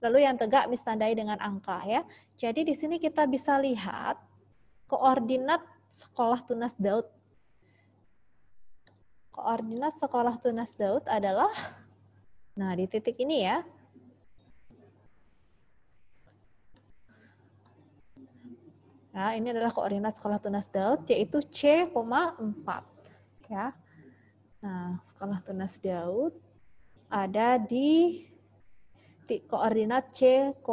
Lalu yang tegak mistandai dengan angka ya. Jadi di sini kita bisa lihat koordinat sekolah tunas Daud. Koordinat sekolah tunas Daud adalah nah di titik ini ya. Nah, ini adalah koordinat sekolah tunas Daud yaitu C, empat ya. Nah, sekolah tunas Daud ada di titik koordinat C, 4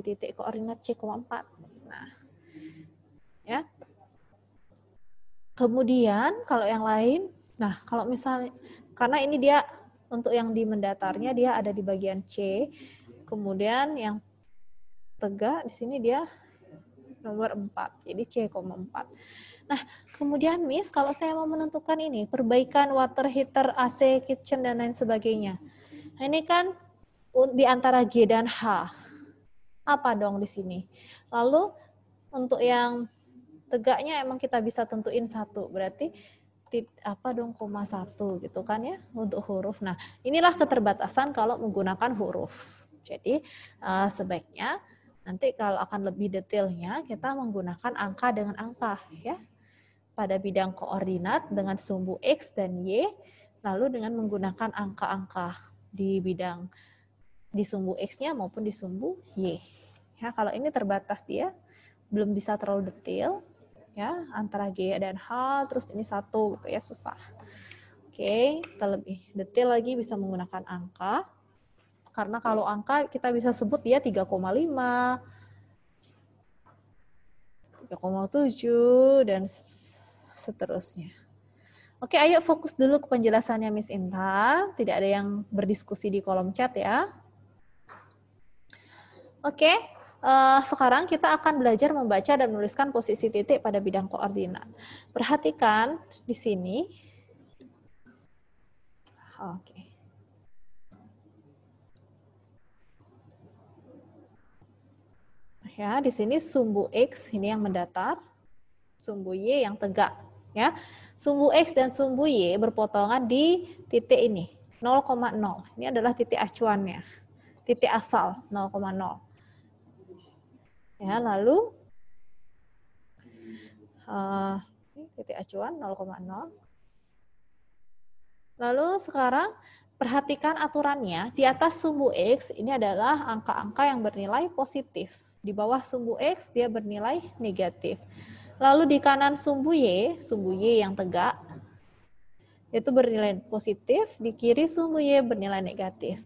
di titik koordinat C, 4. Nah. Ya. Kemudian kalau yang lain, nah kalau misalnya karena ini dia untuk yang di mendatarnya dia ada di bagian C. Kemudian yang tegak di sini dia nomor 4. Jadi C, 4. Nah, kemudian Miss, kalau saya mau menentukan ini, perbaikan water heater, AC, kitchen, dan lain sebagainya. Nah, ini kan di antara G dan H. Apa dong di sini? Lalu untuk yang tegaknya emang kita bisa tentuin satu, berarti apa dong koma satu gitu kan ya untuk huruf. Nah inilah keterbatasan kalau menggunakan huruf. Jadi uh, sebaiknya nanti kalau akan lebih detailnya kita menggunakan angka dengan angka ya pada bidang koordinat dengan sumbu x dan y lalu dengan menggunakan angka-angka di bidang di sumbu X-nya maupun di sumbu Y. Ya, kalau ini terbatas dia belum bisa terlalu detail ya antara G dan H terus ini satu gitu ya susah. Oke, kita lebih detail lagi bisa menggunakan angka. Karena kalau angka kita bisa sebut dia 3,5 3,7 dan seterusnya. Oke, ayo fokus dulu ke penjelasannya Miss Intan. Tidak ada yang berdiskusi di kolom chat ya. Oke, uh, sekarang kita akan belajar membaca dan menuliskan posisi titik pada bidang koordinat. Perhatikan di sini. Oke. Okay. Ya, di sini sumbu X ini yang mendatar, sumbu Y yang tegak, ya. Sumbu X dan sumbu Y berpotongan di titik ini, 0,0. Ini adalah titik acuannya. Titik asal Ya, lalu uh, titik acuan 0,0. Lalu sekarang perhatikan aturannya. Di atas sumbu X ini adalah angka-angka yang bernilai positif. Di bawah sumbu X dia bernilai negatif. Lalu di kanan sumbu Y, sumbu Y yang tegak, itu bernilai positif, di kiri sumbu Y bernilai negatif.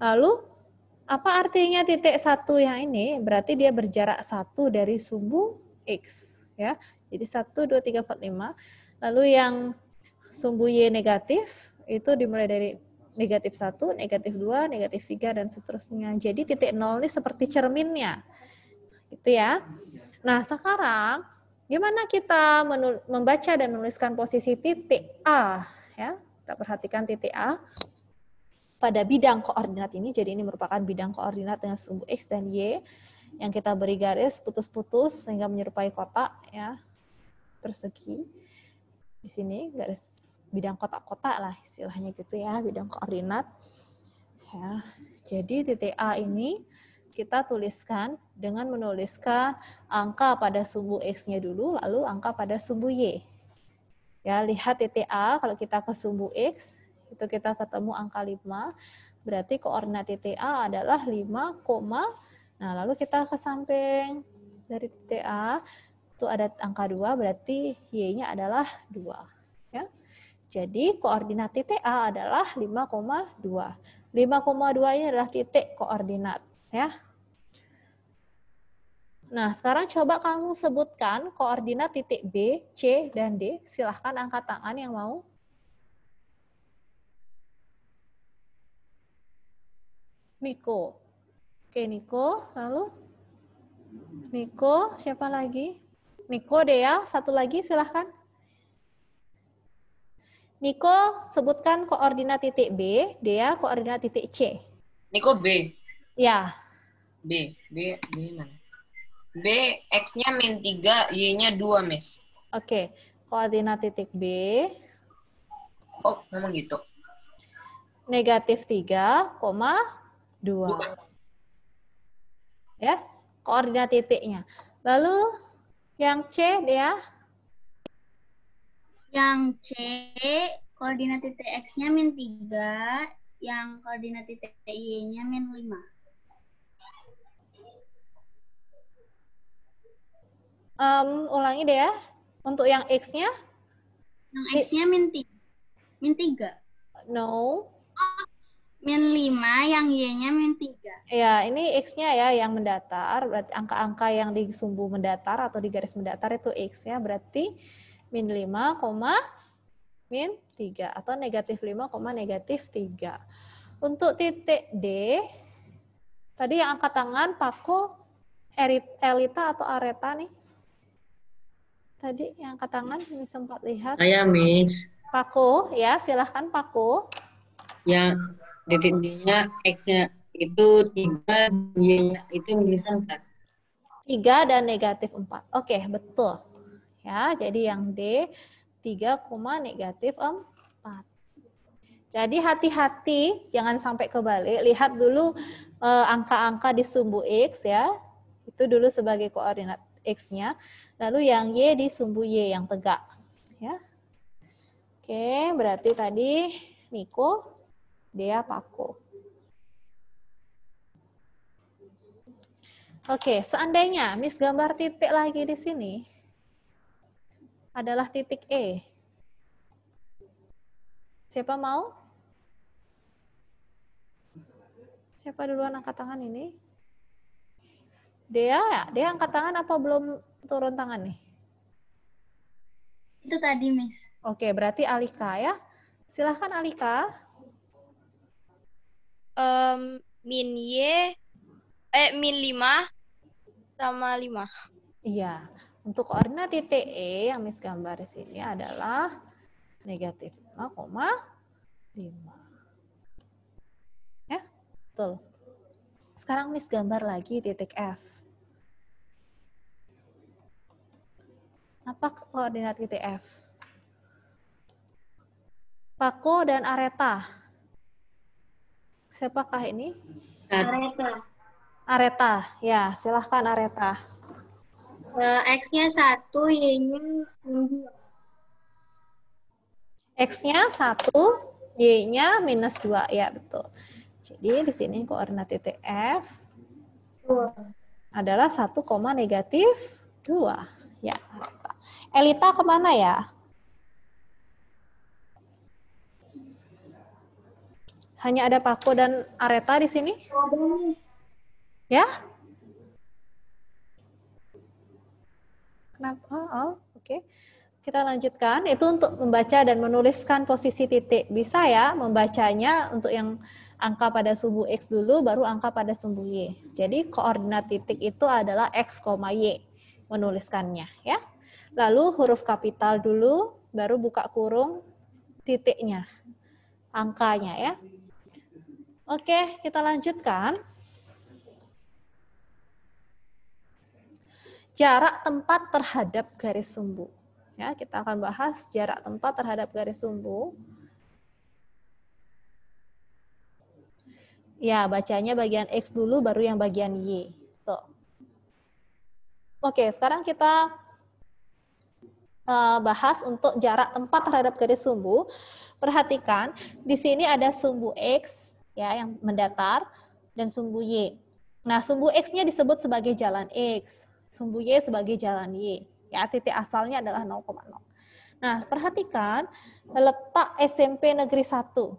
Lalu apa artinya titik satu yang ini? Berarti dia berjarak satu dari sumbu X. ya. Jadi satu dua tiga empat lima Lalu yang sumbu Y negatif, itu dimulai dari negatif satu negatif dua negatif tiga dan seterusnya. Jadi titik nol ini seperti cerminnya. Gitu ya. Nah sekarang, gimana kita membaca dan menuliskan posisi titik A? ya Kita perhatikan titik A pada bidang koordinat ini, jadi ini merupakan bidang koordinat dengan sumbu X dan Y, yang kita beri garis putus-putus sehingga menyerupai kotak ya persegi. Di sini garis bidang kotak-kotak lah istilahnya gitu ya, bidang koordinat. Ya, jadi titik A ini kita tuliskan dengan menuliskan angka pada sumbu X-nya dulu, lalu angka pada sumbu Y. Ya, lihat titik A kalau kita ke sumbu X, itu kita ketemu angka 5, berarti koordinat titik A adalah 5, nah lalu kita ke samping dari titik A, itu ada angka 2, berarti Y-nya adalah 2. Ya. Jadi koordinat titik A adalah 5,2. 5,2 ini adalah titik koordinat. ya. Nah, sekarang coba kamu sebutkan koordinat titik B, C, dan D. Silahkan angkat tangan yang mau Niko. Oke, Niko. Lalu Niko, siapa lagi? Niko deh ya, satu lagi silahkan. Niko, sebutkan koordinat titik B, Dea koordinat titik C. Niko B. Ya. B, B, B mana? B, X-nya min 3, Y-nya 2, Miss. Oke, koordinat titik B. Oh, memang gitu. Negatif 3, koma dua, Ya, koordinat titiknya. Lalu yang C ya? Yang C koordinat titik X-nya min tiga, yang koordinat titik Y-nya min lima. um, ulangi deh ya. Untuk yang X-nya? Yang X-nya min tiga. Min tiga No min 5, yang Y-nya min 3. Ya, ini X-nya ya yang mendatar, berarti angka-angka yang di sumbu mendatar atau di garis mendatar itu X nya berarti min 5, min 3 atau negatif 5, negatif 3. Untuk titik D, tadi yang angkat tangan Paku, Elita atau Areta nih? Tadi yang angkat tangan, ini sempat lihat. Saya, Miss. Paku, ya silahkan Paku. Ya, jadi D-nya X-nya itu tiga, Y-nya itu empat kan? Tiga dan negatif empat. Oke, betul. Ya, jadi yang D 3, negatif empat. Jadi hati-hati, jangan sampai kebalik. Lihat dulu eh, angka-angka eh, di sumbu X ya. Itu dulu sebagai koordinat X-nya. Lalu yang Y di sumbu Y yang tegak. Ya. Oke, berarti tadi Niko Dea Pako. Oke, seandainya Miss gambar titik lagi di sini adalah titik E. Siapa mau? Siapa duluan angkat tangan ini? Dea, Dea angkat tangan apa belum turun tangan nih? Itu tadi, Miss. Oke, berarti Alika ya. Silahkan Alika um, min Y, eh, min 5 sama lima. Iya. Untuk koordinat titik E yang Miss gambar di sini adalah negatif 5,5. Ya, betul. Sekarang Miss gambar lagi titik F. Apa koordinat titik F? Pako dan areta. Siapakah ini? Nah. Areta. Areta, ya silahkan Areta. Uh, X-nya satu, Y-nya dua. X-nya satu, Y-nya minus dua, Ya, betul. Jadi di sini koordinat titik F Dua. adalah koma negatif dua, Ya, Elita kemana ya? Hanya ada Paco dan Areta di sini? Ya? Kenapa? Oh, oke. Okay. Kita lanjutkan. Itu untuk membaca dan menuliskan posisi titik. Bisa ya membacanya untuk yang angka pada sumbu X dulu, baru angka pada sumbu Y. Jadi koordinat titik itu adalah X, Y menuliskannya. ya. Lalu huruf kapital dulu, baru buka kurung titiknya, angkanya ya. Oke, kita lanjutkan. Jarak tempat terhadap garis sumbu. Ya, kita akan bahas jarak tempat terhadap garis sumbu. Ya, bacanya bagian X dulu, baru yang bagian Y. Tuh. Oke, sekarang kita eh, bahas untuk jarak tempat terhadap garis sumbu. Perhatikan, di sini ada sumbu X, ya yang mendatar dan sumbu Y. Nah, sumbu X-nya disebut sebagai jalan X, sumbu Y sebagai jalan Y. Ya, titik asalnya adalah 0,0. Nah, perhatikan letak SMP Negeri 1.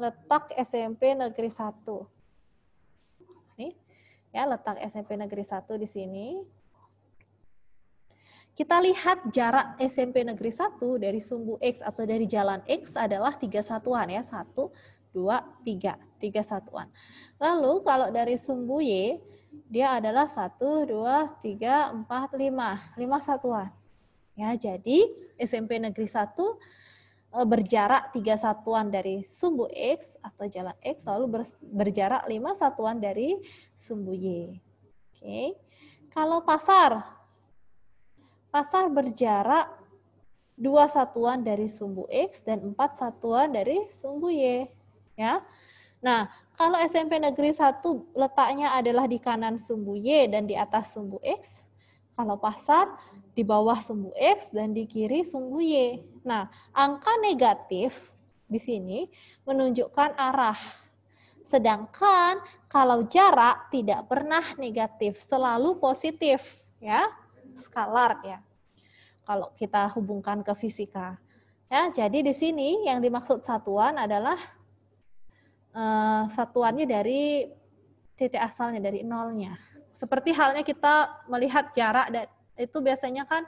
Letak SMP Negeri 1. Nih, ya letak SMP Negeri 1 di sini. Kita lihat jarak SMP Negeri 1 dari sumbu X atau dari jalan X adalah tiga satuan ya. Satu, dua, tiga. Tiga satuan. Lalu kalau dari sumbu Y, dia adalah satu, dua, tiga, empat, lima. Lima satuan. Ya, jadi SMP Negeri 1 eh, berjarak tiga satuan dari sumbu X atau jalan X, lalu berjarak lima satuan dari sumbu Y. Oke. Kalau pasar, pasar berjarak dua satuan dari sumbu X dan empat satuan dari sumbu Y. Ya. Nah, kalau SMP Negeri 1 letaknya adalah di kanan sumbu Y dan di atas sumbu X, kalau pasar di bawah sumbu X dan di kiri sumbu Y. Nah, angka negatif di sini menunjukkan arah. Sedangkan kalau jarak tidak pernah negatif, selalu positif, ya skalar ya. Kalau kita hubungkan ke fisika. Ya, jadi di sini yang dimaksud satuan adalah eh, satuannya dari titik asalnya dari nolnya. Seperti halnya kita melihat jarak itu biasanya kan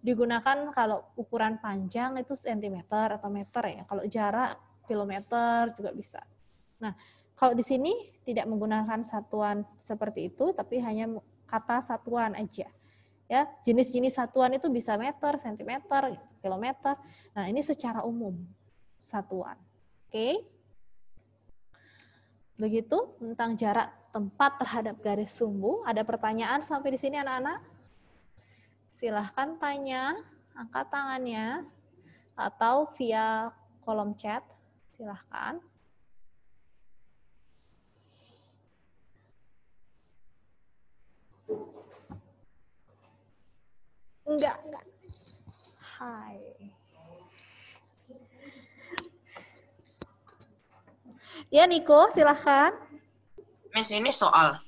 digunakan kalau ukuran panjang itu sentimeter atau meter ya. Kalau jarak kilometer juga bisa. Nah, kalau di sini tidak menggunakan satuan seperti itu, tapi hanya kata satuan aja ya jenis-jenis satuan itu bisa meter, sentimeter, kilometer. Nah ini secara umum satuan. Oke, okay? begitu tentang jarak tempat terhadap garis sumbu. Ada pertanyaan sampai di sini anak-anak? Silahkan tanya, angkat tangannya atau via kolom chat. Silahkan. Enggak, enggak. Hai. Ya Niko, silahkan. Miss ini soal.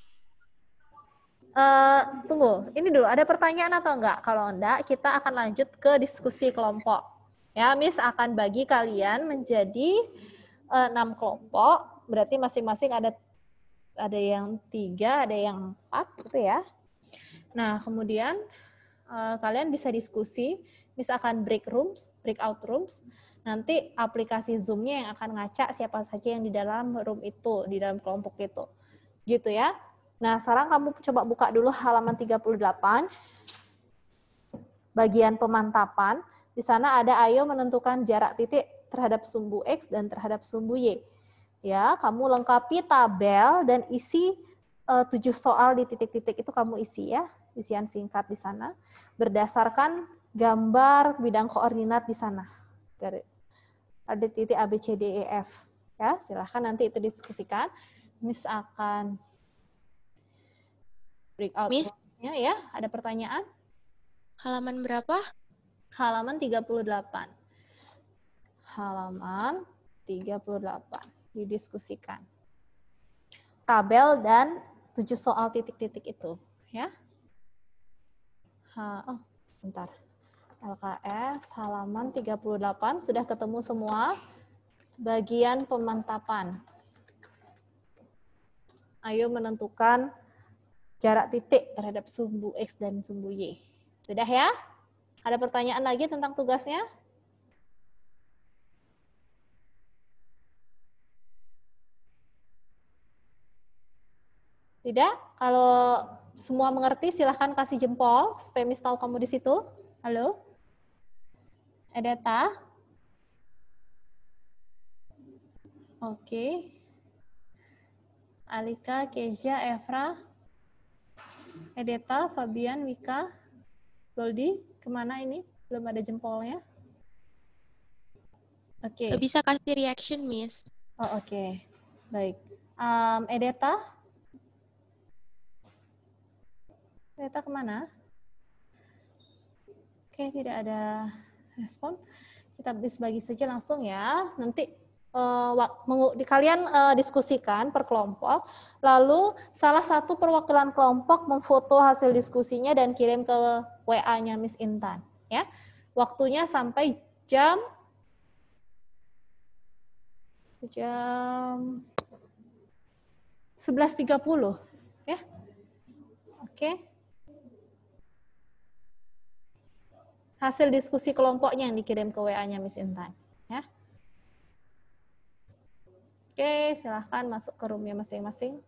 Uh, tunggu, ini dulu ada pertanyaan atau enggak? Kalau enggak, kita akan lanjut ke diskusi kelompok. Ya, Miss akan bagi kalian menjadi eh, enam uh, kelompok. Berarti masing-masing ada ada yang tiga, ada yang empat, gitu ya. Nah, kemudian uh, kalian bisa diskusi, misalkan break rooms, breakout rooms. Nanti aplikasi Zoom-nya yang akan ngaca siapa saja yang di dalam room itu, di dalam kelompok itu. Gitu ya. Nah, sekarang kamu coba buka dulu halaman 38 bagian pemantapan. Di sana ada ayo menentukan jarak titik terhadap sumbu X dan terhadap sumbu Y. Ya, kamu lengkapi tabel dan isi eh, tujuh soal di titik-titik itu kamu isi ya isian singkat di sana, berdasarkan gambar bidang koordinat di sana. Ada titik A, B, C, D, E, F. Ya, silahkan nanti itu diskusikan Miss akan break out Miss. ya. Ada pertanyaan? Halaman berapa? Halaman 38. Halaman 38. Didiskusikan. Tabel dan tujuh soal titik-titik itu. ya ha, oh, bentar. LKS halaman 38 sudah ketemu semua bagian pemantapan. Ayo menentukan jarak titik terhadap sumbu X dan sumbu Y. Sudah ya? Ada pertanyaan lagi tentang tugasnya? Tidak? Kalau semua mengerti silahkan kasih jempol supaya Miss tahu kamu di situ. Halo? Edeta. Oke. Okay. Alika, Keja, Evra, Edeta, Fabian, Wika, Goldi, kemana ini? Belum ada jempolnya. Oke. Okay. Bisa kasih reaction, Miss. Oh, oke. Okay. Baik. Um, Edeta? Kereta kemana? Oke, tidak ada respon. Kita bagi saja langsung ya. Nanti uh, di kalian uh, diskusikan per kelompok, lalu salah satu perwakilan kelompok memfoto hasil diskusinya dan kirim ke WA-nya Miss Intan. Ya, waktunya sampai jam jam 11.30 ya. Oke. Okay. hasil diskusi kelompoknya yang dikirim ke WA-nya Miss Intan. Ya. Oke, silahkan masuk ke roomnya masing-masing.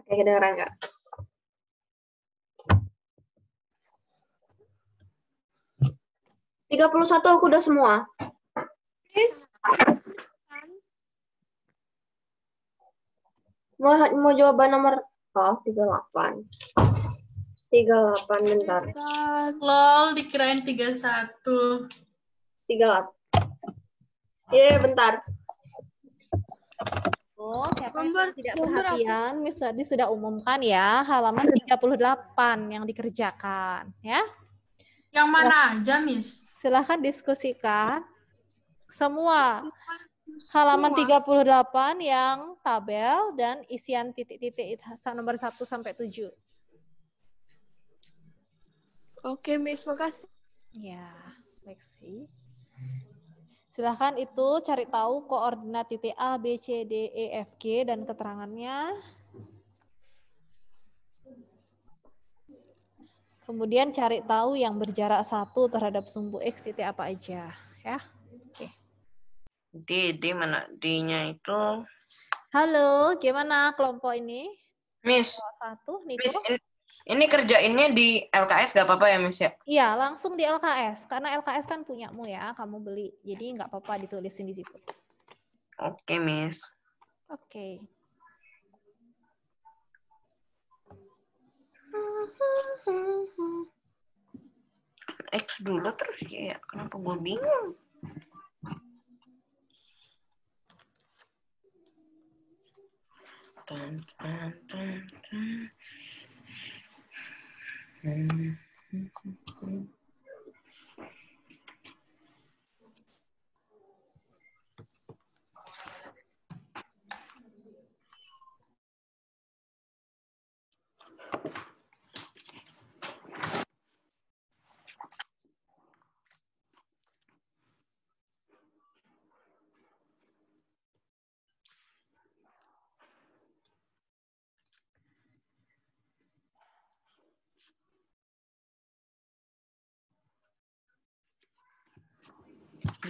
Oke, kedengeran nggak Tiga puluh satu aku udah semua. Please. Mau, mau jawaban nomor oh, 38. 38 bentar. Lol, dikirain 31. 38. delapan yeah, bentar. Oh, siapa yang tidak perhatian, Miss Adi sudah umumkan ya, halaman 38 yang dikerjakan, ya. Yang mana aja, Miss? Silahkan diskusikan semua halaman 38 yang tabel dan isian titik-titik nomor 1 sampai 7. Oke, Miss, makasih. Ya, Lexi. Silahkan itu cari tahu koordinat titik A, B, C, D, E, F, G dan keterangannya. Kemudian cari tahu yang berjarak satu terhadap sumbu X titik apa aja. ya. Oke. Okay. D, D mana? D-nya itu... Halo, gimana kelompok ini? Miss. satu, Niko. Miss, ini kerjainnya di LKS gak apa-apa ya, Miss ya? Iya, langsung di LKS. Karena LKS kan punya mu ya, kamu beli. Jadi gak apa-apa ditulisin di situ. Oke, Miss. Oke. X dulu terus ya, ya. kenapa gue bingung? Tan, tan, tan, tan. Okay. Mm-hmm.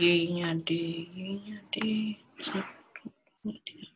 Y-nya D, Y-nya D, satu, dua, tiga.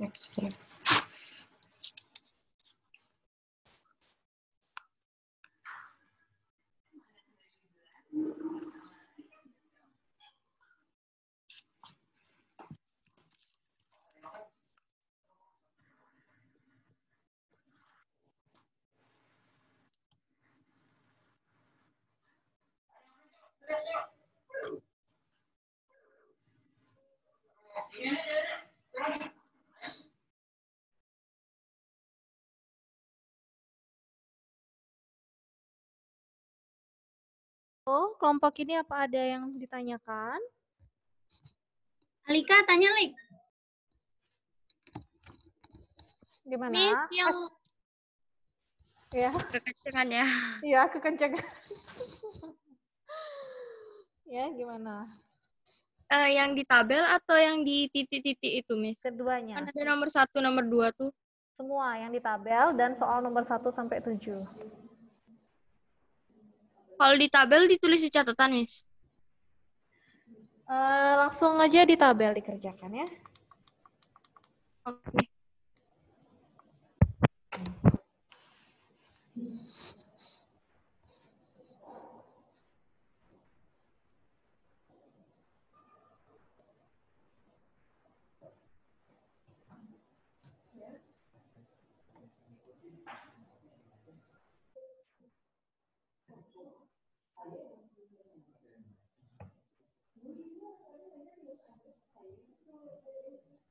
Okay. Oh, kelompok ini apa ada yang ditanyakan? Alika, tanya, Lik. Gimana? Miss, yang... Ya. Kekencangan ya. Iya, kekencangan. ya, gimana? Eh, yang di tabel atau yang di titik-titik itu, Miss? Keduanya. Kan ada nomor satu, nomor dua tuh. Semua, yang di tabel dan soal nomor satu sampai tujuh. Kalau di tabel ditulis di catatan, Miss. Uh, langsung aja di tabel dikerjakan ya. Oke. Okay.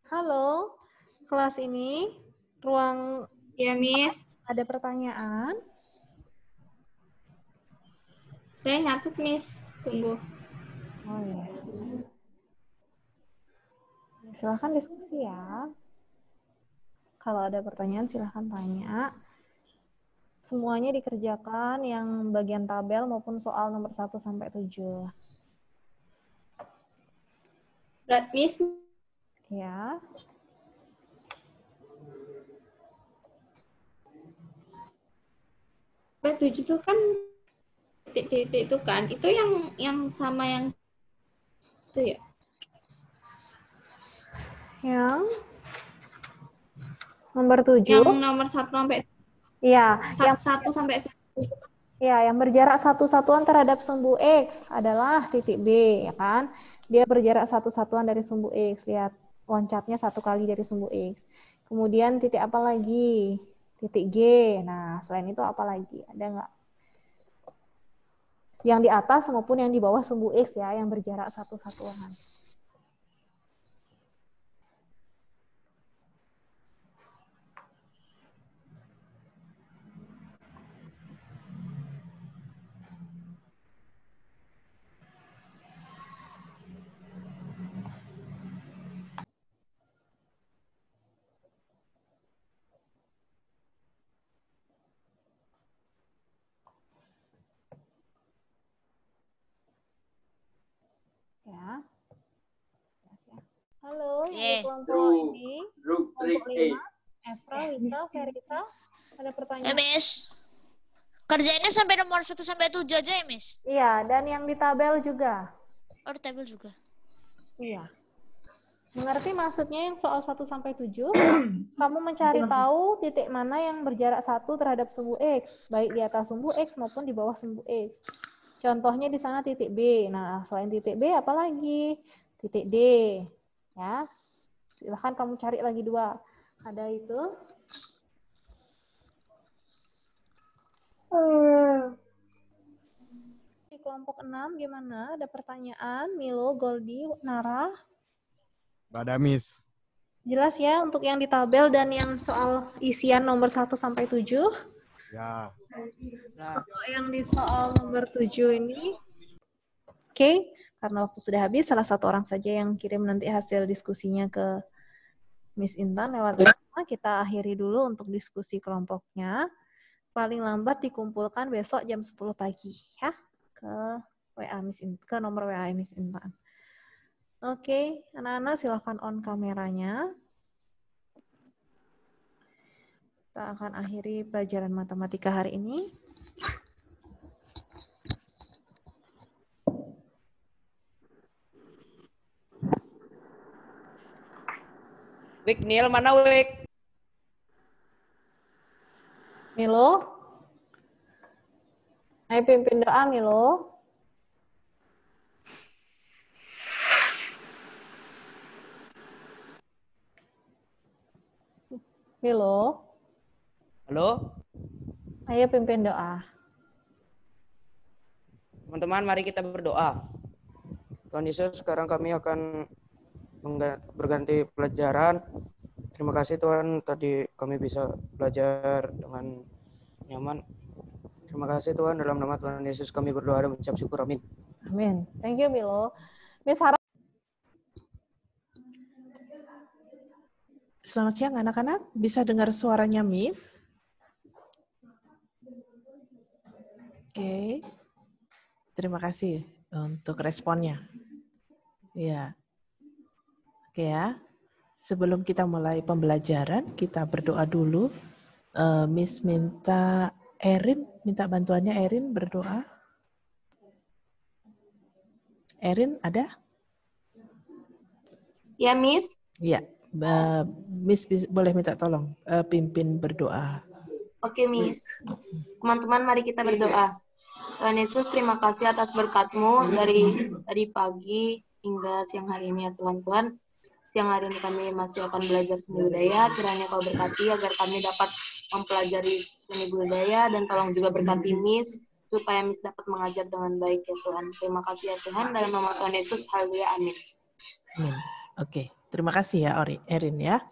Halo, kelas ini ruang Ya, Miss. Ada pertanyaan? Saya nyatet, Miss. Tunggu. Oh ya. Silahkan diskusi ya. Kalau ada pertanyaan silahkan tanya. Semuanya dikerjakan yang bagian tabel maupun soal nomor 1 sampai 7. Berat, Miss. Ya. P7 itu kan titik-titik itu kan. Itu yang yang sama yang itu ya. Yang nomor 7. Yang nomor 1 sampai Iya, yang 1 sampai 7. Kan? Ya, yang berjarak satu satuan terhadap sumbu X adalah titik B, ya kan? Dia berjarak satu satuan dari sumbu X. Lihat, loncatnya satu kali dari sumbu X. Kemudian titik apa lagi? Titik G. Nah, selain itu apa lagi? Ada nggak? Yang di atas maupun yang di bawah sumbu X ya, yang berjarak satu satuan. Halo, yeah. kelompok ini. Drew, kelompok lima. Efra, Wita, Verita. Ada pertanyaan? Ya, Miss. Kerjainnya sampai nomor 1 sampai 7 aja ya, Miss? Iya, dan yang di tabel juga. Oh, di tabel juga. Iya. Mengerti maksudnya yang soal 1 sampai 7? Kamu mencari tahu titik mana yang berjarak satu terhadap sumbu X, baik di atas sumbu X maupun di bawah sumbu X. Contohnya di sana titik B. Nah, selain titik B apalagi? Titik D. Ya. Silahkan kamu cari lagi dua. Ada itu. Hmm. Di kelompok enam gimana? Ada pertanyaan? Milo, Goldi, Nara? miss Jelas ya untuk yang di tabel dan yang soal isian nomor 1 sampai 7. Ya. Nah. Kalau yang di soal nomor 7 ini Oke. Okay. Karena waktu sudah habis, salah satu orang saja yang kirim nanti hasil diskusinya ke Miss Intan lewat ya. kita akhiri dulu untuk diskusi kelompoknya. Paling lambat dikumpulkan besok jam 10 pagi ya ke WA Miss Intan, ke nomor WA Miss Intan. Oke, anak-anak silahkan on kameranya. Kita akan akhiri pelajaran matematika hari ini. Wik Nil, mana Wik? Milo? Ayo pimpin doa, Milo. Milo? Halo? Ayo pimpin doa. Teman-teman, mari kita berdoa. Tuhan Yesus, sekarang kami akan berganti pelajaran. Terima kasih Tuhan tadi kami bisa belajar dengan nyaman. Terima kasih Tuhan dalam nama Tuhan Yesus kami berdoa dan mengucap syukur. Amin. Amin. Thank you Milo. Miss Har Selamat siang anak-anak. Bisa dengar suaranya Miss? Oke. Okay. Terima kasih eh, untuk responnya. Ya. Oke ya. Sebelum kita mulai pembelajaran, kita berdoa dulu. Uh, Miss minta Erin, minta bantuannya Erin berdoa. Erin ada? Ya, Miss. Ya, uh, Miss boleh minta tolong uh, pimpin berdoa. Oke, Miss. Teman-teman, mari kita berdoa. Tuhan Yesus, terima kasih atas berkatmu dari dari pagi hingga siang hari ini ya Tuhan. Tuhan, Siang hari ini kami masih akan belajar seni budaya. Kiranya kau berkati agar kami dapat mempelajari seni budaya dan tolong juga berkati Miss supaya Miss dapat mengajar dengan baik ya Tuhan. Terima kasih ya Tuhan dalam nama Tuhan Yesus. Haleluya. Amin. Amin. Oke, terima kasih ya Ori, Erin ya.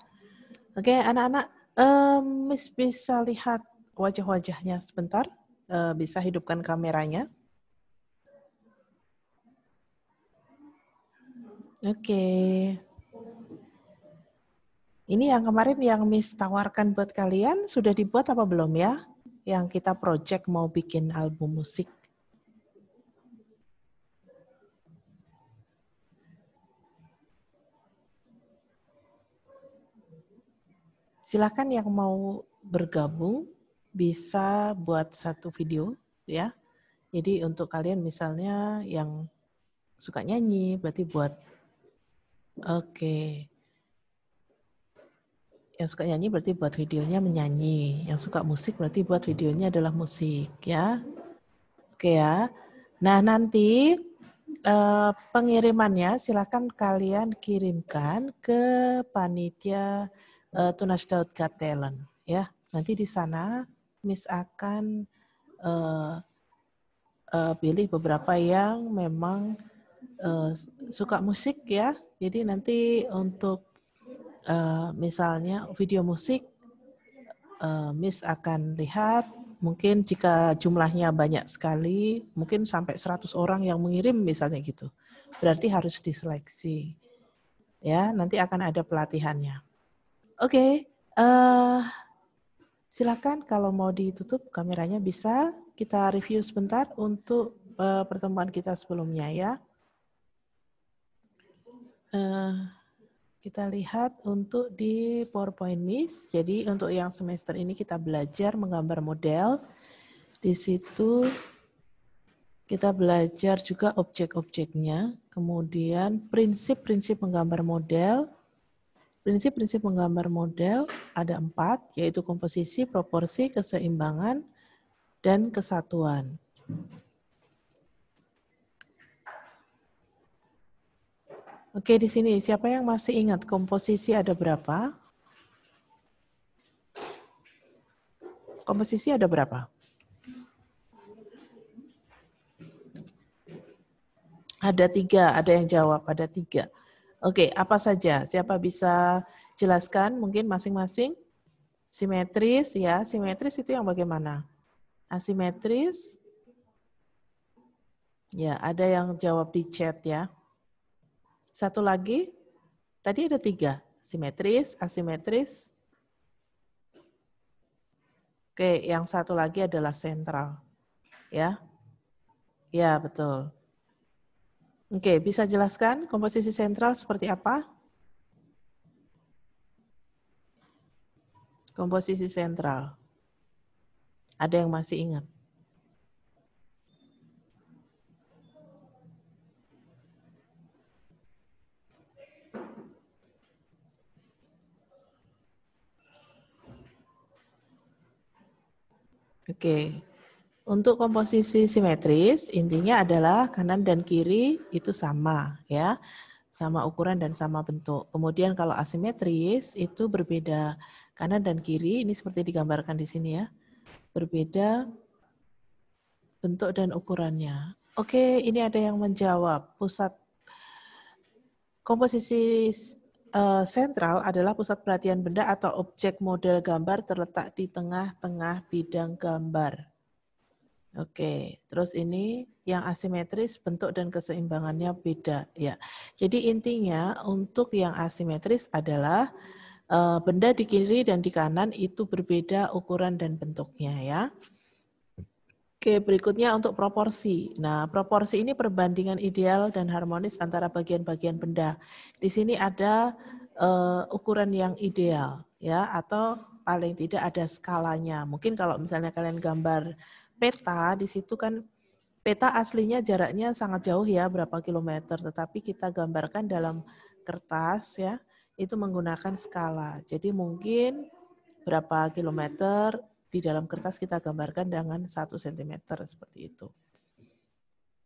Oke, anak-anak, um, Miss bisa lihat wajah-wajahnya sebentar. Uh, bisa hidupkan kameranya. Oke. Okay. Ini yang kemarin yang Miss tawarkan buat kalian sudah dibuat apa belum ya? Yang kita project mau bikin album musik. Silakan yang mau bergabung bisa buat satu video ya. Jadi untuk kalian misalnya yang suka nyanyi berarti buat oke. Okay yang suka nyanyi berarti buat videonya menyanyi. Yang suka musik berarti buat videonya adalah musik, ya. Oke ya. Nah nanti eh, pengirimannya silakan kalian kirimkan ke panitia eh, Tunas Daud Talent, ya. Nanti di sana Miss akan eh, eh, pilih beberapa yang memang eh, suka musik, ya. Jadi nanti untuk Eh, misalnya video musik, eh, Miss akan lihat mungkin jika jumlahnya banyak sekali, mungkin sampai 100 orang yang mengirim misalnya gitu. Berarti harus diseleksi. Ya, nanti akan ada pelatihannya. Oke, okay, uh, eh, silakan kalau mau ditutup kameranya bisa kita review sebentar untuk uh, pertemuan kita sebelumnya ya. Uh, kita lihat untuk di PowerPoint Miss. Jadi untuk yang semester ini kita belajar menggambar model. Di situ kita belajar juga objek-objeknya, kemudian prinsip-prinsip menggambar model. Prinsip-prinsip menggambar model ada empat, yaitu komposisi, proporsi, keseimbangan, dan kesatuan. Oke, di sini siapa yang masih ingat komposisi ada berapa? Komposisi ada berapa? Ada tiga, ada yang jawab, ada tiga. Oke, apa saja? Siapa bisa jelaskan? Mungkin masing-masing. Simetris, ya. Simetris itu yang bagaimana? Asimetris. Ya, ada yang jawab di chat ya. Satu lagi, tadi ada tiga, simetris, asimetris. Oke, yang satu lagi adalah sentral. Ya, ya betul. Oke, bisa jelaskan komposisi sentral seperti apa? Komposisi sentral. Ada yang masih ingat? Oke. Untuk komposisi simetris, intinya adalah kanan dan kiri itu sama, ya. Sama ukuran dan sama bentuk. Kemudian kalau asimetris itu berbeda kanan dan kiri, ini seperti digambarkan di sini ya. Berbeda bentuk dan ukurannya. Oke, ini ada yang menjawab. Pusat komposisi uh, sentral adalah pusat pelatihan benda atau objek model gambar terletak di tengah-tengah bidang gambar. Oke, terus ini yang asimetris bentuk dan keseimbangannya beda ya. Jadi intinya untuk yang asimetris adalah uh, benda di kiri dan di kanan itu berbeda ukuran dan bentuknya ya. Oke, berikutnya untuk proporsi. Nah, proporsi ini perbandingan ideal dan harmonis antara bagian-bagian benda. Di sini ada uh, ukuran yang ideal, ya, atau paling tidak ada skalanya. Mungkin kalau misalnya kalian gambar peta, di situ kan peta aslinya jaraknya sangat jauh ya, berapa kilometer. Tetapi kita gambarkan dalam kertas ya, itu menggunakan skala. Jadi mungkin berapa kilometer, di dalam kertas kita gambarkan dengan 1 cm seperti itu.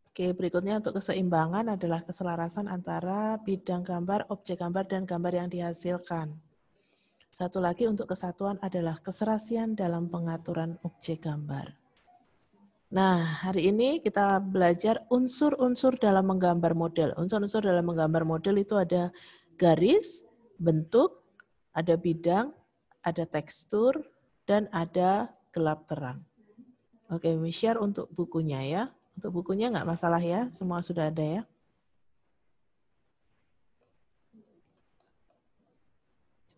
Oke, berikutnya untuk keseimbangan adalah keselarasan antara bidang gambar, objek gambar, dan gambar yang dihasilkan. Satu lagi untuk kesatuan adalah keserasian dalam pengaturan objek gambar. Nah, hari ini kita belajar unsur-unsur dalam menggambar model. Unsur-unsur dalam menggambar model itu ada garis, bentuk, ada bidang, ada tekstur, dan ada gelap terang. Oke, okay, share untuk bukunya ya. Untuk bukunya nggak masalah ya, semua sudah ada ya.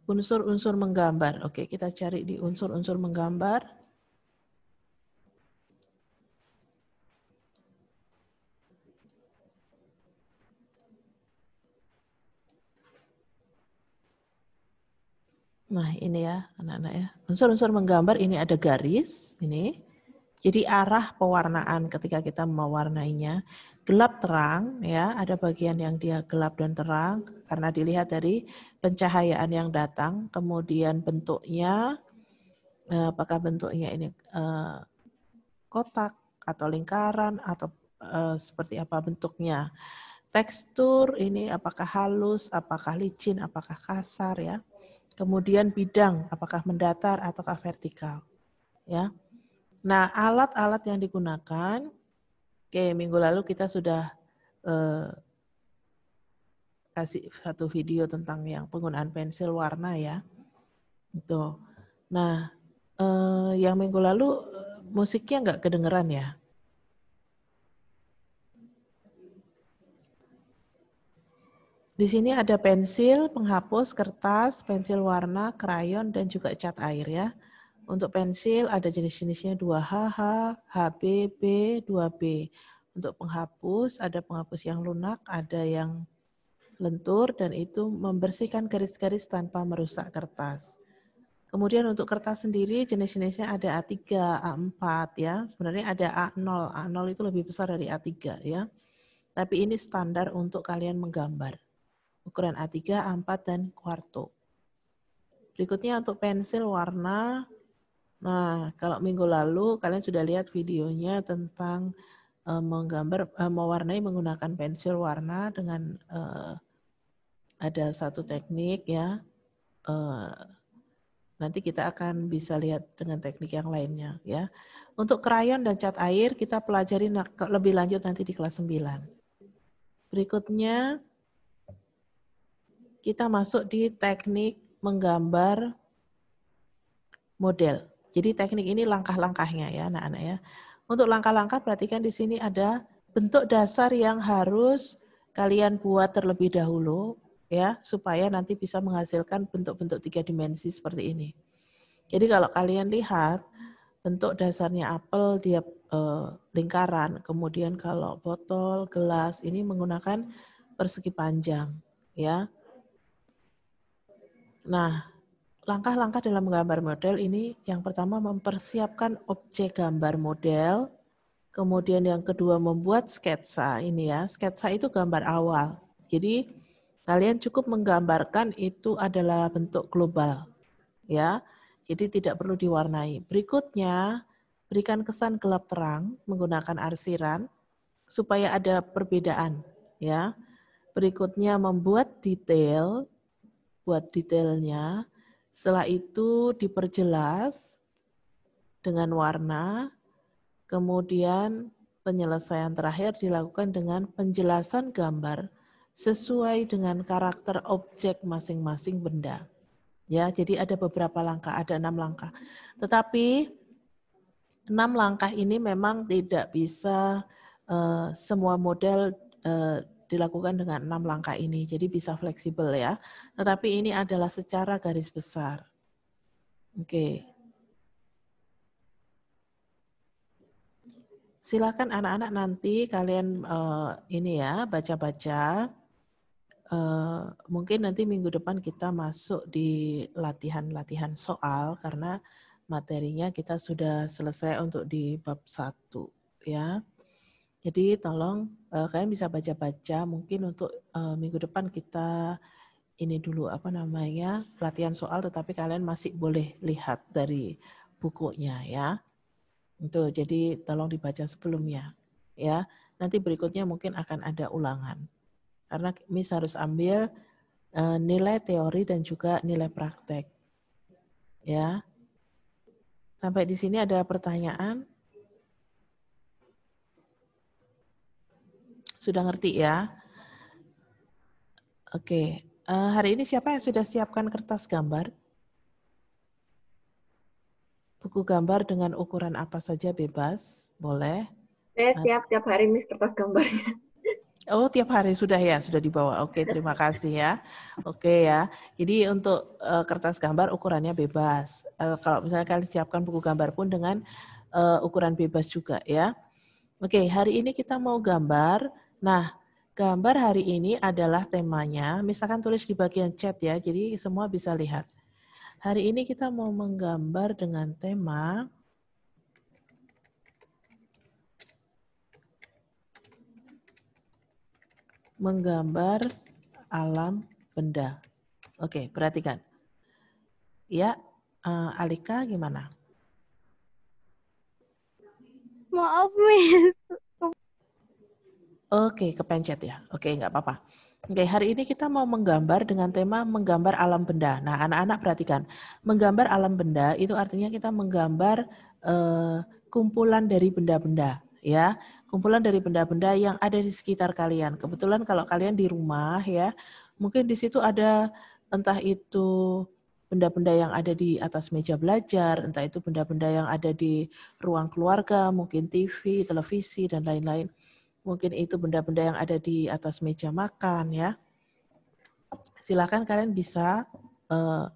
Unsur-unsur menggambar. Oke, okay, kita cari di unsur-unsur menggambar. Nah, ini ya, anak-anak ya. Unsur-unsur menggambar ini ada garis, ini. Jadi arah pewarnaan ketika kita mewarnainya, gelap terang ya, ada bagian yang dia gelap dan terang karena dilihat dari pencahayaan yang datang, kemudian bentuknya eh, apakah bentuknya ini eh, kotak atau lingkaran atau eh, seperti apa bentuknya. Tekstur ini apakah halus, apakah licin, apakah kasar ya Kemudian bidang, apakah mendatar ataukah vertikal. Ya. Nah, alat-alat yang digunakan, oke, minggu lalu kita sudah eh, kasih satu video tentang yang penggunaan pensil warna ya. Itu. Nah, eh, yang minggu lalu eh, musiknya nggak kedengeran ya? Di sini ada pensil, penghapus, kertas, pensil warna, krayon, dan juga cat air ya. Untuk pensil ada jenis-jenisnya 2HH, HBB, 2B. Untuk penghapus ada penghapus yang lunak, ada yang lentur, dan itu membersihkan garis-garis tanpa merusak kertas. Kemudian untuk kertas sendiri jenis-jenisnya ada A3, A4 ya. Sebenarnya ada A0, A0 itu lebih besar dari A3 ya. Tapi ini standar untuk kalian menggambar ukuran A3, A4, dan kuarto. Berikutnya untuk pensil warna. Nah, kalau minggu lalu kalian sudah lihat videonya tentang e, menggambar e, mewarnai menggunakan pensil warna dengan e, ada satu teknik ya. E, nanti kita akan bisa lihat dengan teknik yang lainnya ya. Untuk krayon dan cat air kita pelajari lebih lanjut nanti di kelas 9. Berikutnya kita masuk di teknik menggambar model. Jadi teknik ini langkah-langkahnya ya anak-anak ya. Untuk langkah-langkah perhatikan di sini ada bentuk dasar yang harus kalian buat terlebih dahulu ya supaya nanti bisa menghasilkan bentuk-bentuk tiga dimensi seperti ini. Jadi kalau kalian lihat bentuk dasarnya apel dia eh, lingkaran, kemudian kalau botol, gelas ini menggunakan persegi panjang ya. Nah, langkah-langkah dalam menggambar model ini yang pertama mempersiapkan objek gambar model, kemudian yang kedua membuat sketsa ini ya. Sketsa itu gambar awal. Jadi kalian cukup menggambarkan itu adalah bentuk global. Ya. Jadi tidak perlu diwarnai. Berikutnya, berikan kesan gelap terang menggunakan arsiran supaya ada perbedaan, ya. Berikutnya membuat detail buat detailnya. Setelah itu diperjelas dengan warna, kemudian penyelesaian terakhir dilakukan dengan penjelasan gambar sesuai dengan karakter objek masing-masing benda. Ya, jadi ada beberapa langkah, ada enam langkah. Tetapi enam langkah ini memang tidak bisa uh, semua model uh, dilakukan dengan enam langkah ini, jadi bisa fleksibel ya. Tetapi ini adalah secara garis besar. Oke. Okay. Silakan anak-anak nanti kalian uh, ini ya baca-baca. Uh, mungkin nanti minggu depan kita masuk di latihan-latihan soal karena materinya kita sudah selesai untuk di bab satu ya. Jadi tolong uh, kalian bisa baca-baca mungkin untuk uh, minggu depan kita ini dulu apa namanya pelatihan soal tetapi kalian masih boleh lihat dari bukunya ya. Itu jadi tolong dibaca sebelumnya ya. Nanti berikutnya mungkin akan ada ulangan. Karena Miss harus ambil uh, nilai teori dan juga nilai praktek. Ya. Sampai di sini ada pertanyaan? Sudah ngerti ya? Oke, uh, hari ini siapa yang sudah siapkan kertas gambar? Buku gambar dengan ukuran apa saja bebas, boleh. Saya tiap nah. tiap hari mis kertas gambarnya. Oh, tiap hari sudah ya, sudah dibawa. Oke, terima kasih ya. Oke ya. Jadi untuk uh, kertas gambar ukurannya bebas. Uh, kalau misalnya kalian siapkan buku gambar pun dengan uh, ukuran bebas juga ya. Oke, hari ini kita mau gambar Nah, gambar hari ini adalah temanya, misalkan tulis di bagian chat ya, jadi semua bisa lihat. Hari ini kita mau menggambar dengan tema menggambar alam benda. Oke, perhatikan. Ya, uh, Alika gimana? Maaf, Miss. Oke, kepencet ya. Oke, nggak apa-apa. Oke, hari ini kita mau menggambar dengan tema menggambar alam benda. Nah, anak-anak perhatikan, menggambar alam benda itu artinya kita menggambar eh, kumpulan dari benda-benda, ya, kumpulan dari benda-benda yang ada di sekitar kalian. Kebetulan kalau kalian di rumah, ya, mungkin di situ ada entah itu benda-benda yang ada di atas meja belajar, entah itu benda-benda yang ada di ruang keluarga, mungkin TV, televisi, dan lain-lain mungkin itu benda-benda yang ada di atas meja makan ya. Silakan kalian bisa uh,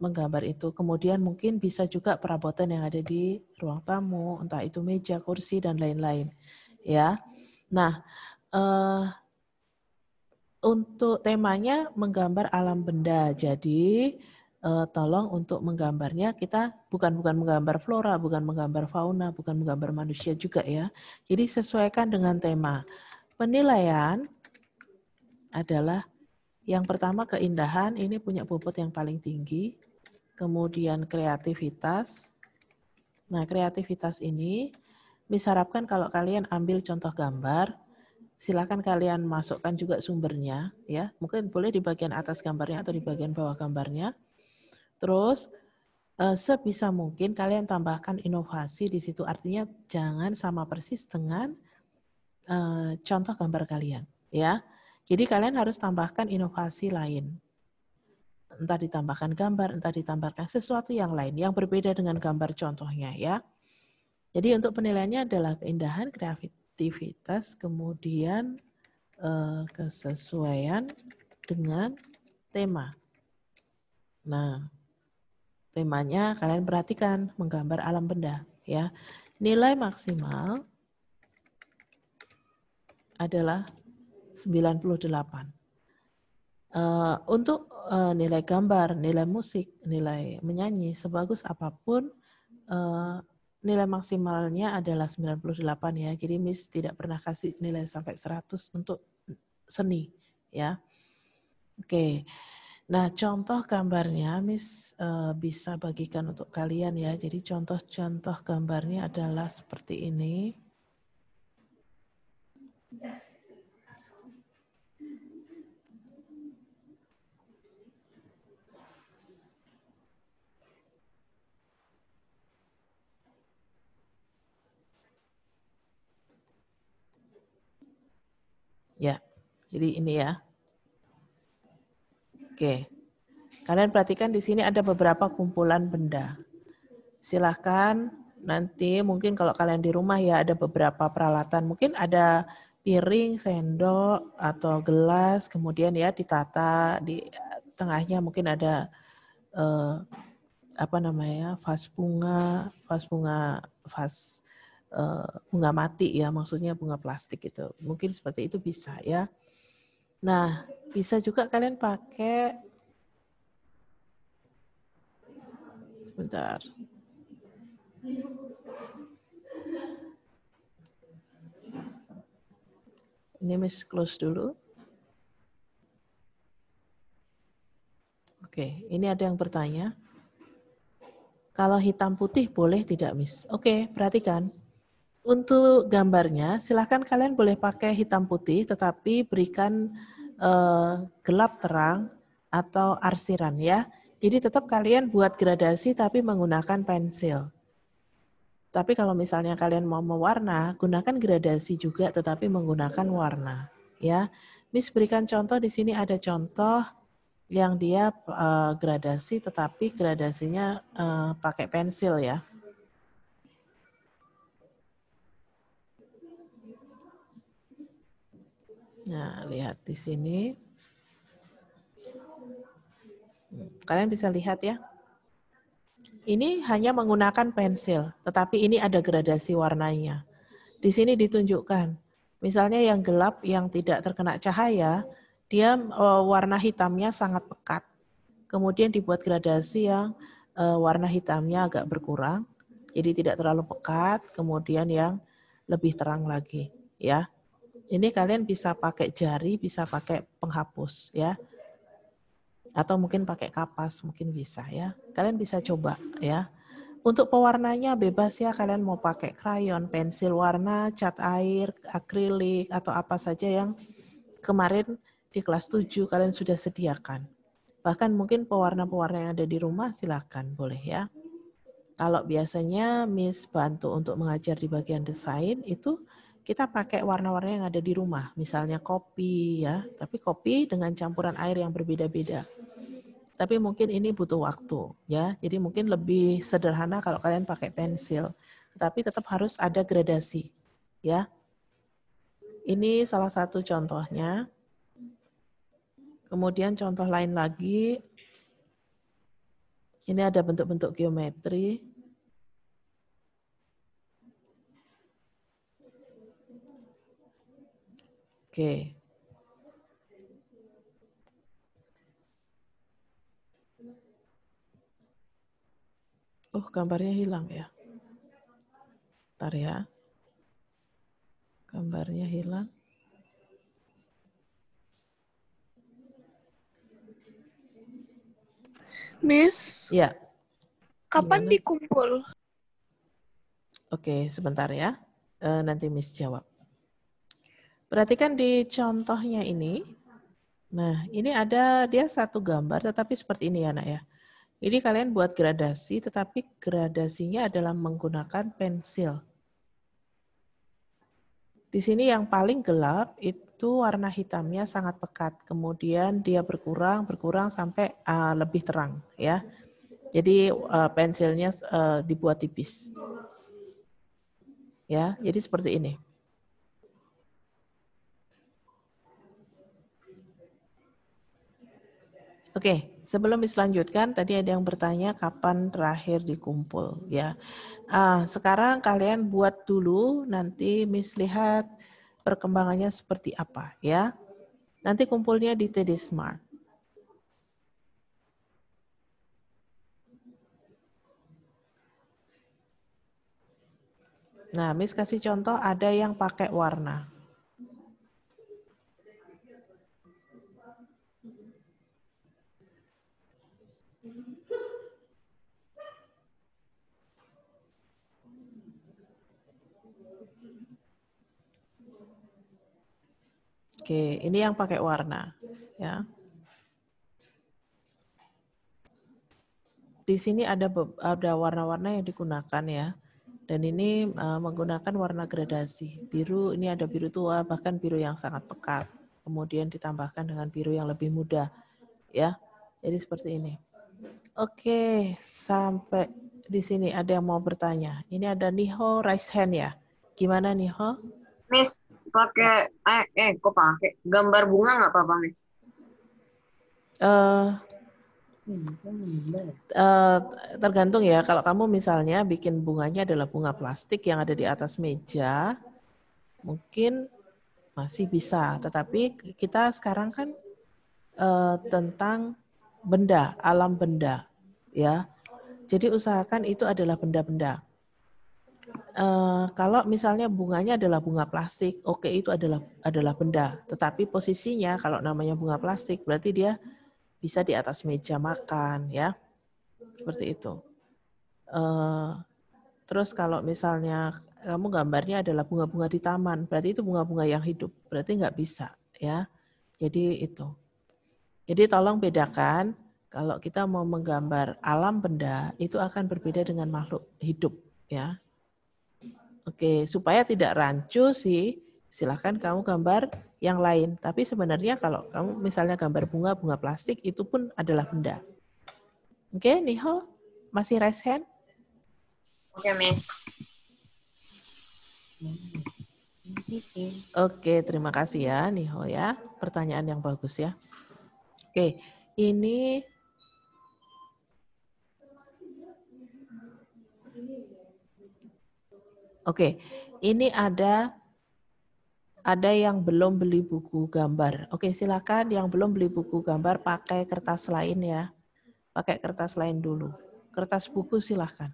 menggambar itu. Kemudian mungkin bisa juga perabotan yang ada di ruang tamu, entah itu meja, kursi dan lain-lain. Ya. Nah, uh, untuk temanya menggambar alam benda. Jadi uh, tolong untuk menggambarnya kita bukan bukan menggambar flora, bukan menggambar fauna, bukan menggambar manusia juga ya. Jadi sesuaikan dengan tema. Penilaian adalah yang pertama keindahan, ini punya bobot yang paling tinggi. Kemudian kreativitas. Nah, kreativitas ini disarapkan kalau kalian ambil contoh gambar, silakan kalian masukkan juga sumbernya ya. Mungkin boleh di bagian atas gambarnya atau di bagian bawah gambarnya. Terus eh, sebisa mungkin kalian tambahkan inovasi di situ. Artinya jangan sama persis dengan eh, contoh gambar kalian, ya. Jadi kalian harus tambahkan inovasi lain. Entah ditambahkan gambar, entah ditambahkan sesuatu yang lain yang berbeda dengan gambar contohnya ya. Jadi untuk penilaiannya adalah keindahan, kreativitas, kemudian eh, kesesuaian dengan tema. Nah, temanya kalian perhatikan menggambar alam benda ya. Nilai maksimal adalah 98. Uh, eh, untuk uh, nilai gambar, nilai musik, nilai menyanyi, sebagus apapun, uh, nilai maksimalnya adalah 98 ya. Jadi Miss tidak pernah kasih nilai sampai 100 untuk seni ya. Oke. Okay. Nah, contoh gambarnya Miss uh, bisa bagikan untuk kalian ya. Jadi contoh-contoh gambarnya adalah seperti ini. Ya, jadi ini ya. Oke. Kalian perhatikan di sini ada beberapa kumpulan benda. Silahkan nanti mungkin kalau kalian di rumah ya ada beberapa peralatan. Mungkin ada piring, sendok, atau gelas, kemudian ya ditata di tengahnya mungkin ada eh, apa namanya vas bunga, vas bunga, vas eh, bunga mati ya, maksudnya bunga plastik itu. Mungkin seperti itu bisa ya. Nah, bisa juga kalian pakai sebentar. Ini miss close dulu. Oke, ini ada yang bertanya. Kalau hitam putih boleh tidak, Miss? Oke, perhatikan. Untuk gambarnya, silahkan kalian boleh pakai hitam putih, tetapi berikan uh, gelap terang atau arsiran ya. Jadi tetap kalian buat gradasi tapi menggunakan pensil. Tapi kalau misalnya kalian mau mewarna, gunakan gradasi juga tetapi menggunakan warna. Ya, Miss berikan contoh di sini ada contoh yang dia uh, gradasi tetapi gradasinya uh, pakai pensil ya. Nah, lihat di sini. Hmm, kalian bisa lihat ya. Ini hanya menggunakan pensil, tetapi ini ada gradasi warnanya. Di sini ditunjukkan. Misalnya yang gelap, yang tidak terkena cahaya, dia e, warna hitamnya sangat pekat. Kemudian dibuat gradasi yang e, warna hitamnya agak berkurang, jadi tidak terlalu pekat. Kemudian yang lebih terang lagi, ya. Ini kalian bisa pakai jari, bisa pakai penghapus ya. Atau mungkin pakai kapas, mungkin bisa ya. Kalian bisa coba ya. Untuk pewarnanya bebas ya, kalian mau pakai krayon, pensil warna, cat air, akrilik, atau apa saja yang kemarin di kelas 7 kalian sudah sediakan. Bahkan mungkin pewarna-pewarna yang ada di rumah silakan boleh ya. Kalau biasanya Miss bantu untuk mengajar di bagian desain itu kita pakai warna-warna yang ada di rumah, misalnya kopi ya, tapi kopi dengan campuran air yang berbeda-beda. Tapi mungkin ini butuh waktu ya, jadi mungkin lebih sederhana kalau kalian pakai pensil, tapi tetap harus ada gradasi ya. Ini salah satu contohnya. Kemudian contoh lain lagi, ini ada bentuk-bentuk geometri. Oke. Oh, gambarnya hilang ya. Tari ya. Gambarnya hilang. Miss. Ya. Kapan Gimana? dikumpul? Oke, sebentar ya. Eh, nanti Miss jawab. Perhatikan di contohnya ini. Nah, ini ada dia satu gambar tetapi seperti ini ya, Nak ya. Jadi kalian buat gradasi tetapi gradasinya adalah menggunakan pensil. Di sini yang paling gelap itu warna hitamnya sangat pekat, kemudian dia berkurang, berkurang sampai uh, lebih terang, ya. Jadi uh, pensilnya uh, dibuat tipis, ya. Jadi seperti ini. Oke, sebelum diselanjutkan, tadi ada yang bertanya kapan terakhir dikumpul ya. Uh, sekarang kalian buat dulu, nanti Miss lihat perkembangannya seperti apa ya. Nanti kumpulnya di TD Smart. Nah, Miss kasih contoh ada yang pakai warna. Oke, ini yang pakai warna. Ya. Di sini ada ada warna-warna yang digunakan ya. Dan ini uh, menggunakan warna gradasi. Biru ini ada biru tua bahkan biru yang sangat pekat. Kemudian ditambahkan dengan biru yang lebih muda. Ya. Jadi seperti ini. Oke, sampai di sini ada yang mau bertanya. Ini ada Niho raise hand ya. Gimana Niho? Miss, pakai eh eh kok pakai gambar bunga nggak apa-apa mis? Uh, uh, tergantung ya kalau kamu misalnya bikin bunganya adalah bunga plastik yang ada di atas meja mungkin masih bisa tetapi kita sekarang kan uh, tentang benda alam benda ya jadi usahakan itu adalah benda-benda Eh, kalau misalnya bunganya adalah bunga plastik, oke okay, itu adalah adalah benda. Tetapi posisinya kalau namanya bunga plastik berarti dia bisa di atas meja makan, ya, seperti itu. Uh, terus kalau misalnya kamu gambarnya adalah bunga-bunga di taman, berarti itu bunga-bunga yang hidup, berarti nggak bisa, ya. Jadi itu. Jadi tolong bedakan kalau kita mau menggambar alam benda itu akan berbeda dengan makhluk hidup, ya. Oke, supaya tidak rancu sih, silahkan kamu gambar yang lain. Tapi sebenarnya kalau kamu misalnya gambar bunga, bunga plastik itu pun adalah benda. Oke, Niho, masih raise hand? Oke, Miss. Oke, terima kasih ya Niho ya. Pertanyaan yang bagus ya. Oke, ini Oke, okay. ini ada ada yang belum beli buku gambar. Oke, okay, silakan yang belum beli buku gambar pakai kertas lain ya. Pakai kertas lain dulu. Kertas buku silakan.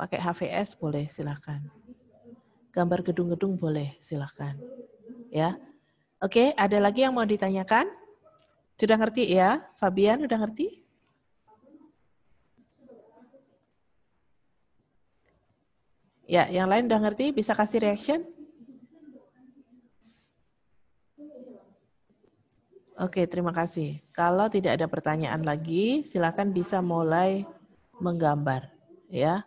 Pakai HVS boleh silakan. Gambar gedung-gedung boleh silakan. Ya. Oke, okay, ada lagi yang mau ditanyakan? Sudah ngerti ya, Fabian? Sudah ngerti? Ya, yang lain udah ngerti? Bisa kasih reaction? Oke, terima kasih. Kalau tidak ada pertanyaan lagi, silakan bisa mulai menggambar, ya.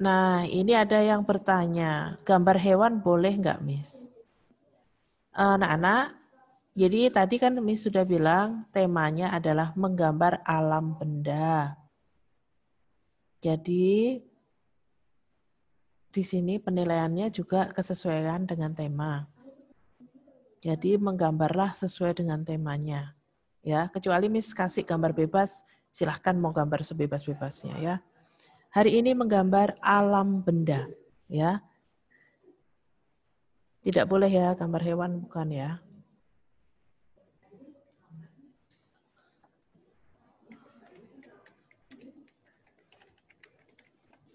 Nah, ini ada yang bertanya, gambar hewan boleh nggak, Miss? Eh, anak-anak, jadi tadi kan Miss sudah bilang temanya adalah menggambar alam benda. Jadi di sini penilaiannya juga kesesuaian dengan tema. Jadi menggambarlah sesuai dengan temanya. Ya, kecuali mis kasih gambar bebas, silahkan mau gambar sebebas-bebasnya ya. Hari ini menggambar alam benda, ya. Tidak boleh ya gambar hewan bukan ya.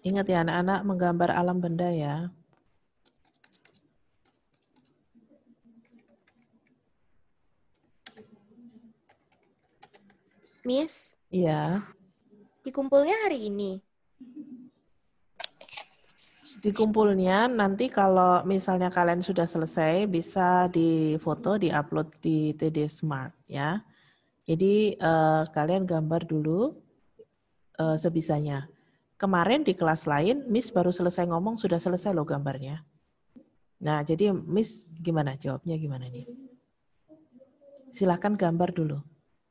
Ingat ya anak-anak menggambar alam benda ya. Miss? Iya. Dikumpulnya hari ini? Dikumpulnya nanti kalau misalnya kalian sudah selesai bisa di diupload di TD Smart ya. Jadi uh, kalian gambar dulu uh, sebisanya kemarin di kelas lain Miss baru selesai ngomong sudah selesai loh gambarnya. Nah, jadi Miss gimana jawabnya gimana nih? Silahkan gambar dulu.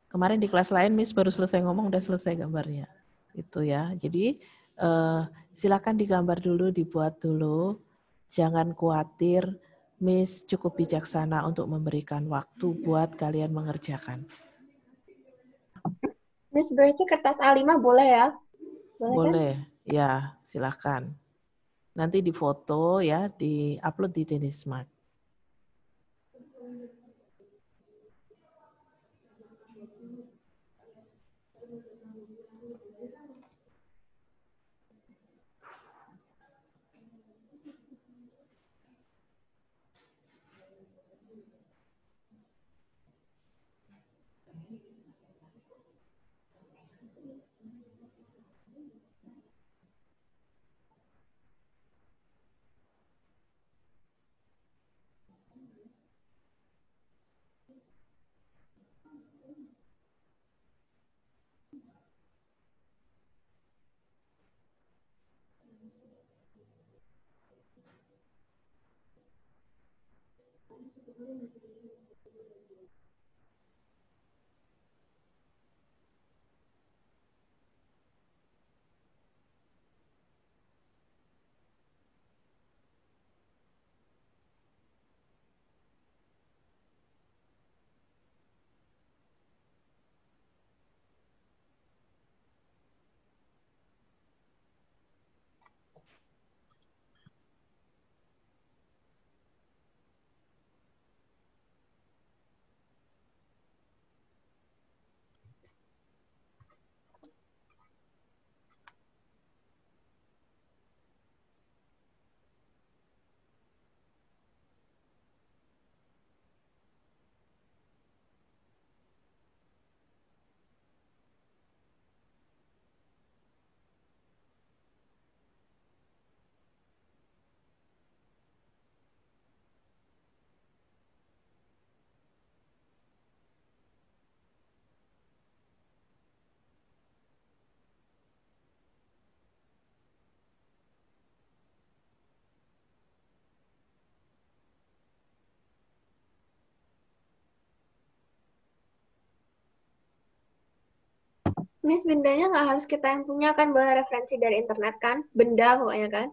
Kemarin di kelas lain Miss baru selesai ngomong udah selesai gambarnya. Itu ya. Jadi uh, eh, silahkan digambar dulu, dibuat dulu. Jangan khawatir, Miss cukup bijaksana untuk memberikan waktu buat kalian mengerjakan. Miss berarti kertas A5 boleh ya? Boleh, Boleh. Kan? ya silakan. Nanti difoto ya, di upload di Tenismart. Thank you. Miss bendanya nggak harus kita yang punya kan boleh referensi dari internet kan benda pokoknya kan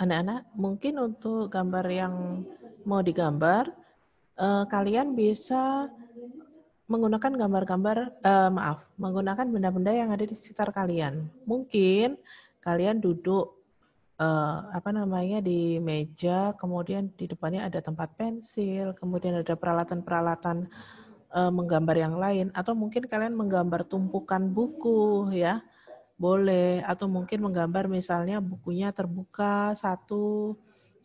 anak-anak mungkin untuk gambar yang mau digambar eh, kalian bisa menggunakan gambar-gambar eh, maaf menggunakan benda-benda yang ada di sekitar kalian mungkin kalian duduk eh, apa namanya di meja kemudian di depannya ada tempat pensil kemudian ada peralatan-peralatan eh, menggambar yang lain atau mungkin kalian menggambar tumpukan buku ya boleh atau mungkin menggambar misalnya bukunya terbuka satu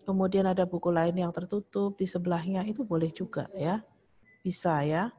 kemudian ada buku lain yang tertutup di sebelahnya itu boleh juga ya bisa ya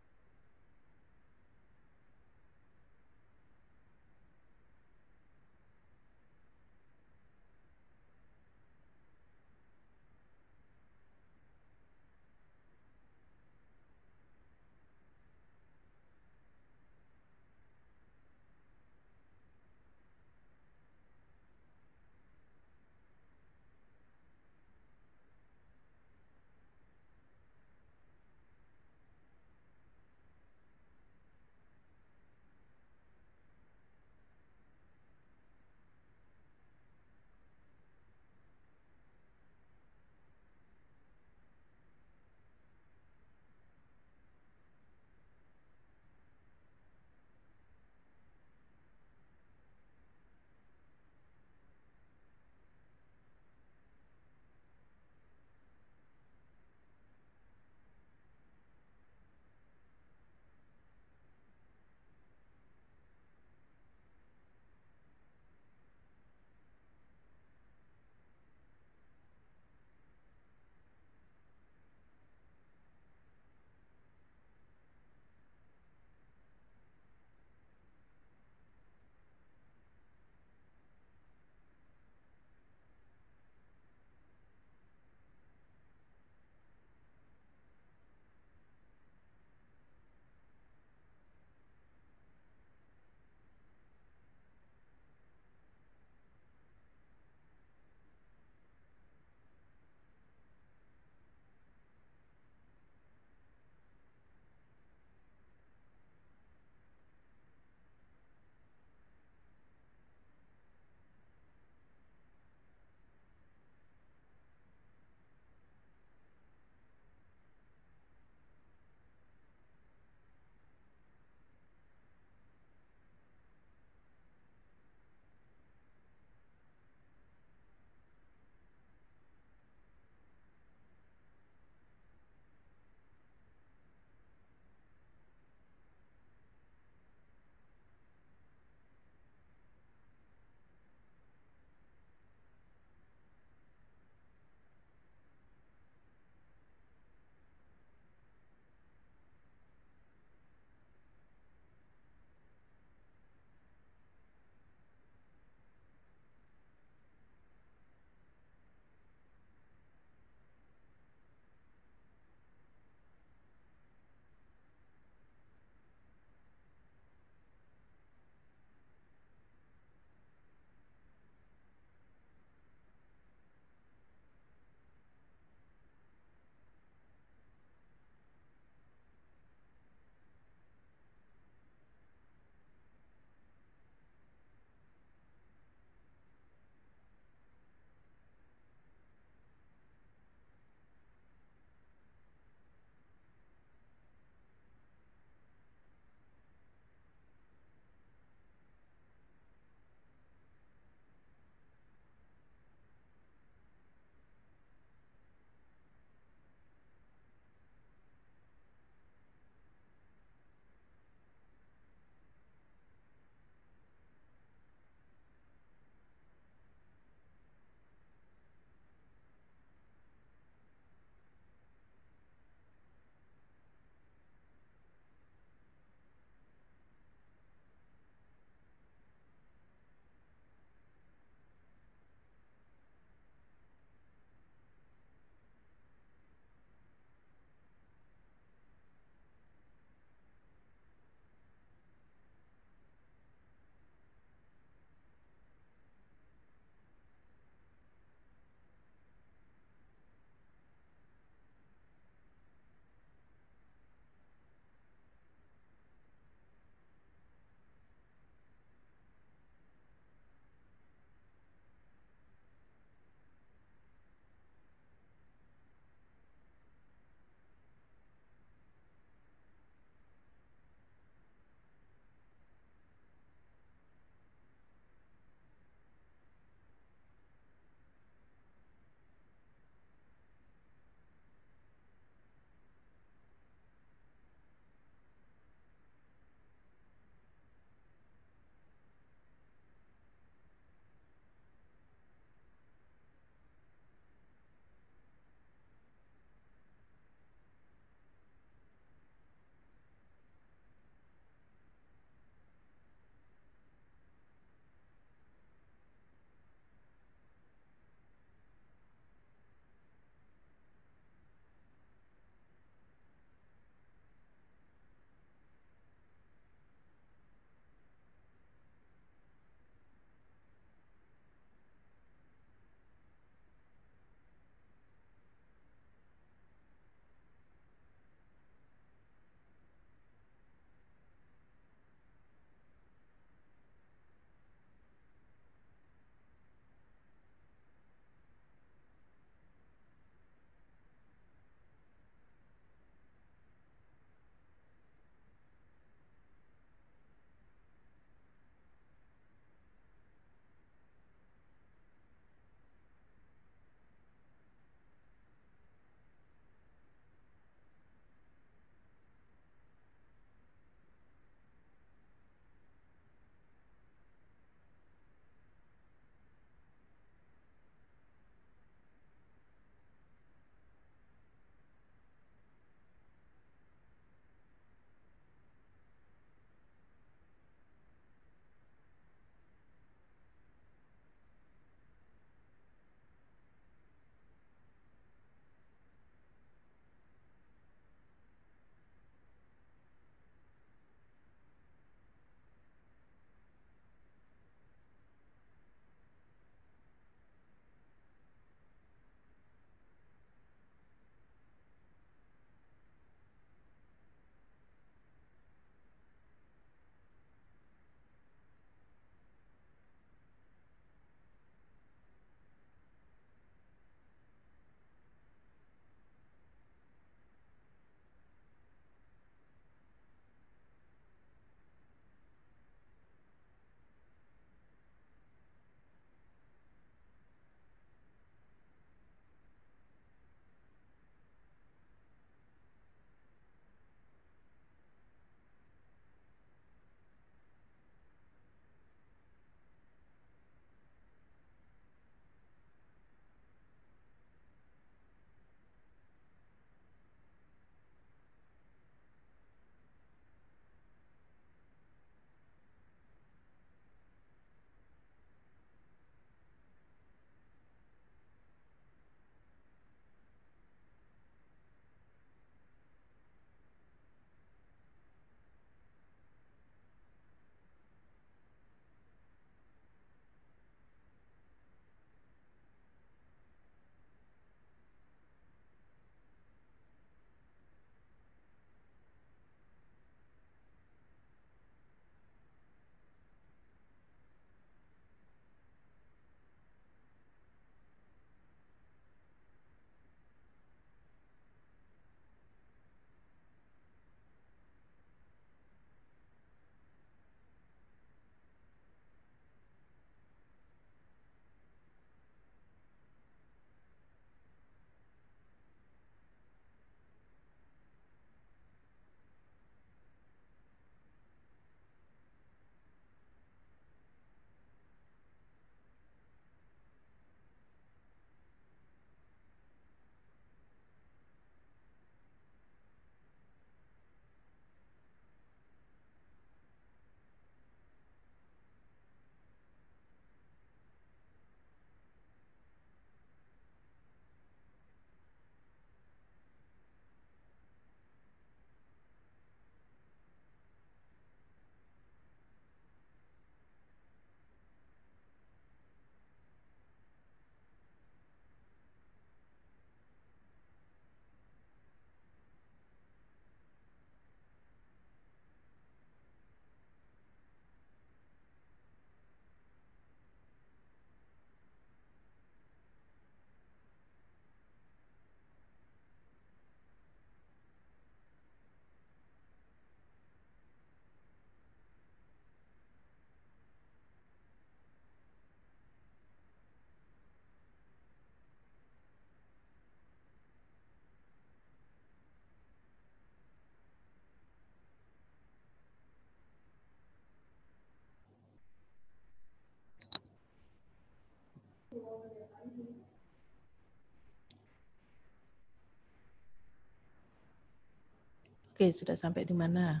Oke, sudah sampai di mana?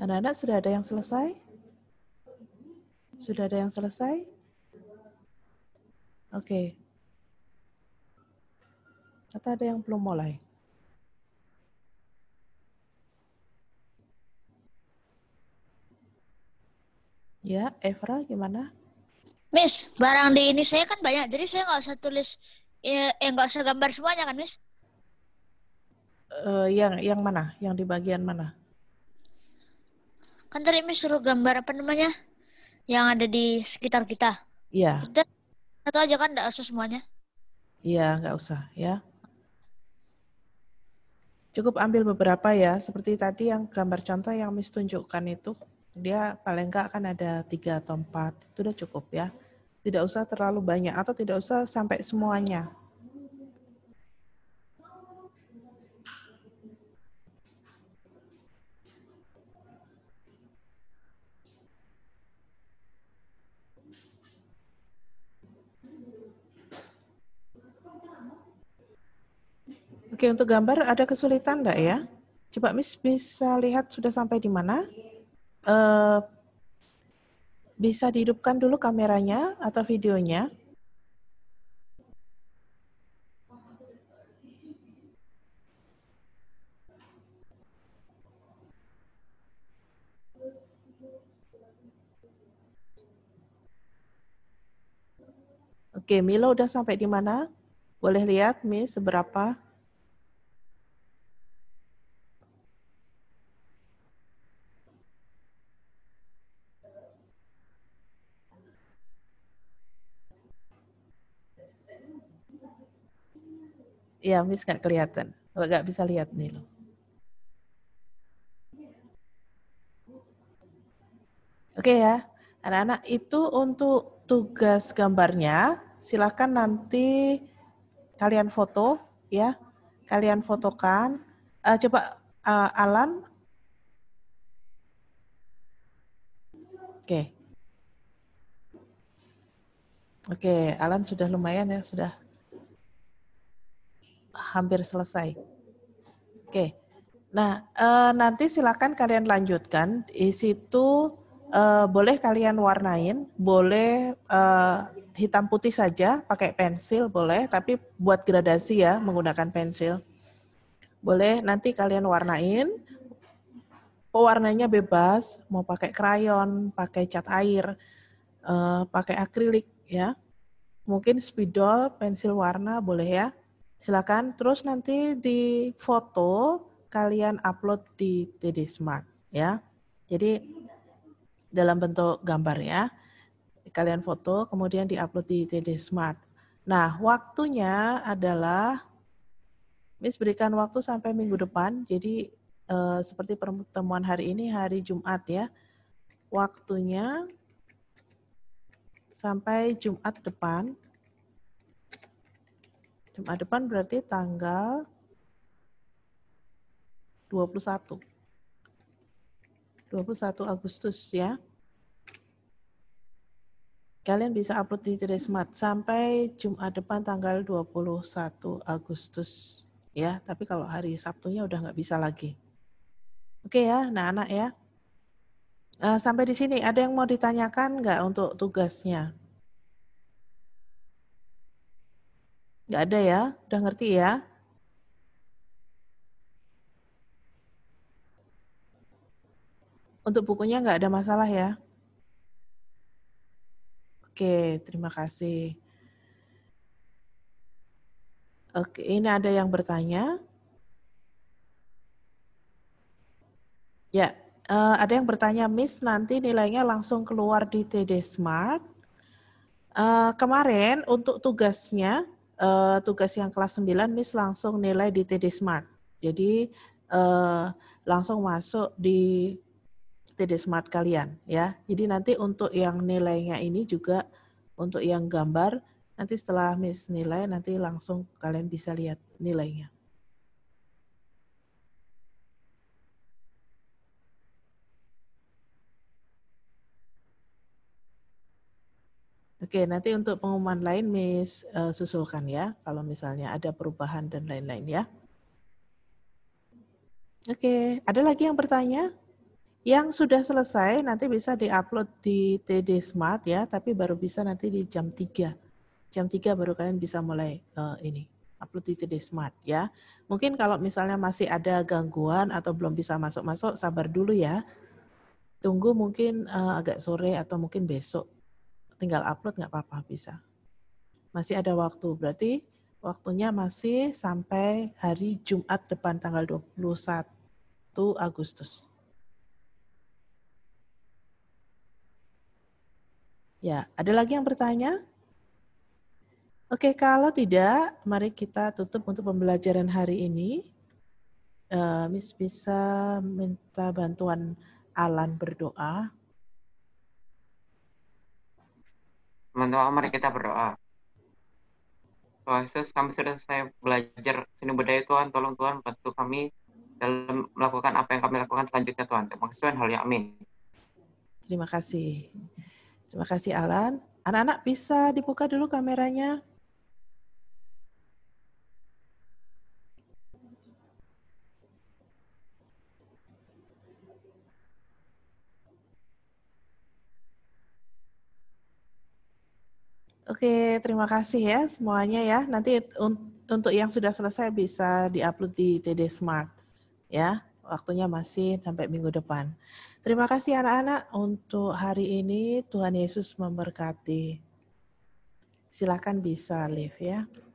Anak-anak sudah ada yang selesai? Sudah ada yang selesai? Oke. Atau ada yang belum mulai? Ya, Evra gimana? Miss, barang di ini saya kan banyak, jadi saya nggak usah tulis ya nggak usah gambar semuanya kan Miss? Uh, eh, yang yang mana? Yang di bagian mana? Kan tadi Miss suruh gambar apa namanya? Yang ada di sekitar kita. Iya. Yeah. Kita satu aja kan nggak usah semuanya. Iya, nggak usah ya. Cukup ambil beberapa ya, seperti tadi yang gambar contoh yang Miss tunjukkan itu, dia paling nggak akan ada tiga atau empat, itu udah cukup ya tidak usah terlalu banyak atau tidak usah sampai semuanya. Oke, untuk gambar ada kesulitan enggak ya? Coba Miss bisa lihat sudah sampai di mana? Uh, bisa dihidupkan dulu kameranya atau videonya. Oke, Milo udah sampai di mana? Boleh lihat, Mi, seberapa? Iya, Miss nggak kelihatan. Nggak bisa lihat nih loh. Oke ya, anak-anak itu untuk tugas gambarnya, silahkan nanti kalian foto ya, kalian fotokan. Uh, coba uh, Alan. Oke. Okay. Oke, okay, Alan sudah lumayan ya, sudah hampir selesai. Oke, nah e, nanti silakan kalian lanjutkan. Di situ e, boleh kalian warnain, boleh e, hitam putih saja, pakai pensil boleh, tapi buat gradasi ya menggunakan pensil. Boleh nanti kalian warnain, pewarnanya bebas, mau pakai krayon, pakai cat air, pakai akrilik ya. Mungkin spidol, pensil warna boleh ya. Silakan terus nanti di foto kalian upload di TD Smart ya. Jadi dalam bentuk gambar ya. Kalian foto kemudian di upload di TD Smart. Nah, waktunya adalah Miss berikan waktu sampai minggu depan. Jadi eh, seperti pertemuan hari ini hari Jumat ya. Waktunya sampai Jumat depan Jumat depan berarti tanggal 21. 21 Agustus ya. Kalian bisa upload di Tresmat sampai Jumat depan tanggal 21 Agustus ya. Tapi kalau hari Sabtunya udah nggak bisa lagi. Oke ya, nah anak ya. Eh, sampai di sini, ada yang mau ditanyakan nggak untuk tugasnya? Gak ada ya? Udah ngerti ya? Untuk bukunya nggak ada masalah ya? Oke, terima kasih. Oke, ini ada yang bertanya. Ya, eh, ada yang bertanya, Miss, nanti nilainya langsung keluar di TD Smart. Uh, kemarin untuk tugasnya uh, tugas yang kelas 9 Miss langsung nilai di TD Smart. Jadi uh, langsung masuk di TD Smart kalian ya. Jadi nanti untuk yang nilainya ini juga untuk yang gambar nanti setelah Miss nilai nanti langsung kalian bisa lihat nilainya. Oke, nanti untuk pengumuman lain Miss uh, susulkan ya, kalau misalnya ada perubahan dan lain-lain ya. Oke, ada lagi yang bertanya? Yang sudah selesai nanti bisa diupload di TD Smart ya, tapi baru bisa nanti di jam 3. Jam 3 baru kalian bisa mulai uh, ini, upload di TD Smart ya. Mungkin kalau misalnya masih ada gangguan atau belum bisa masuk-masuk, sabar dulu ya. Tunggu mungkin uh, agak sore atau mungkin besok tinggal upload nggak apa-apa bisa. Masih ada waktu, berarti waktunya masih sampai hari Jumat depan tanggal 21 Agustus. Ya, ada lagi yang bertanya? Oke, kalau tidak, mari kita tutup untuk pembelajaran hari ini. Uh, Miss bisa minta bantuan Alan berdoa teman-teman mari kita berdoa Tuhan Yesus kami sudah selesai belajar seni budaya Tuhan tolong Tuhan bantu kami dalam melakukan apa yang kami lakukan selanjutnya Tuhan terima kasih Tuhan halnya amin terima kasih terima kasih Alan anak-anak bisa dibuka dulu kameranya Oke, terima kasih ya semuanya ya. Nanti untuk yang sudah selesai bisa diupload di TD Smart ya. Waktunya masih sampai minggu depan. Terima kasih anak-anak untuk hari ini. Tuhan Yesus memberkati. Silakan bisa live ya.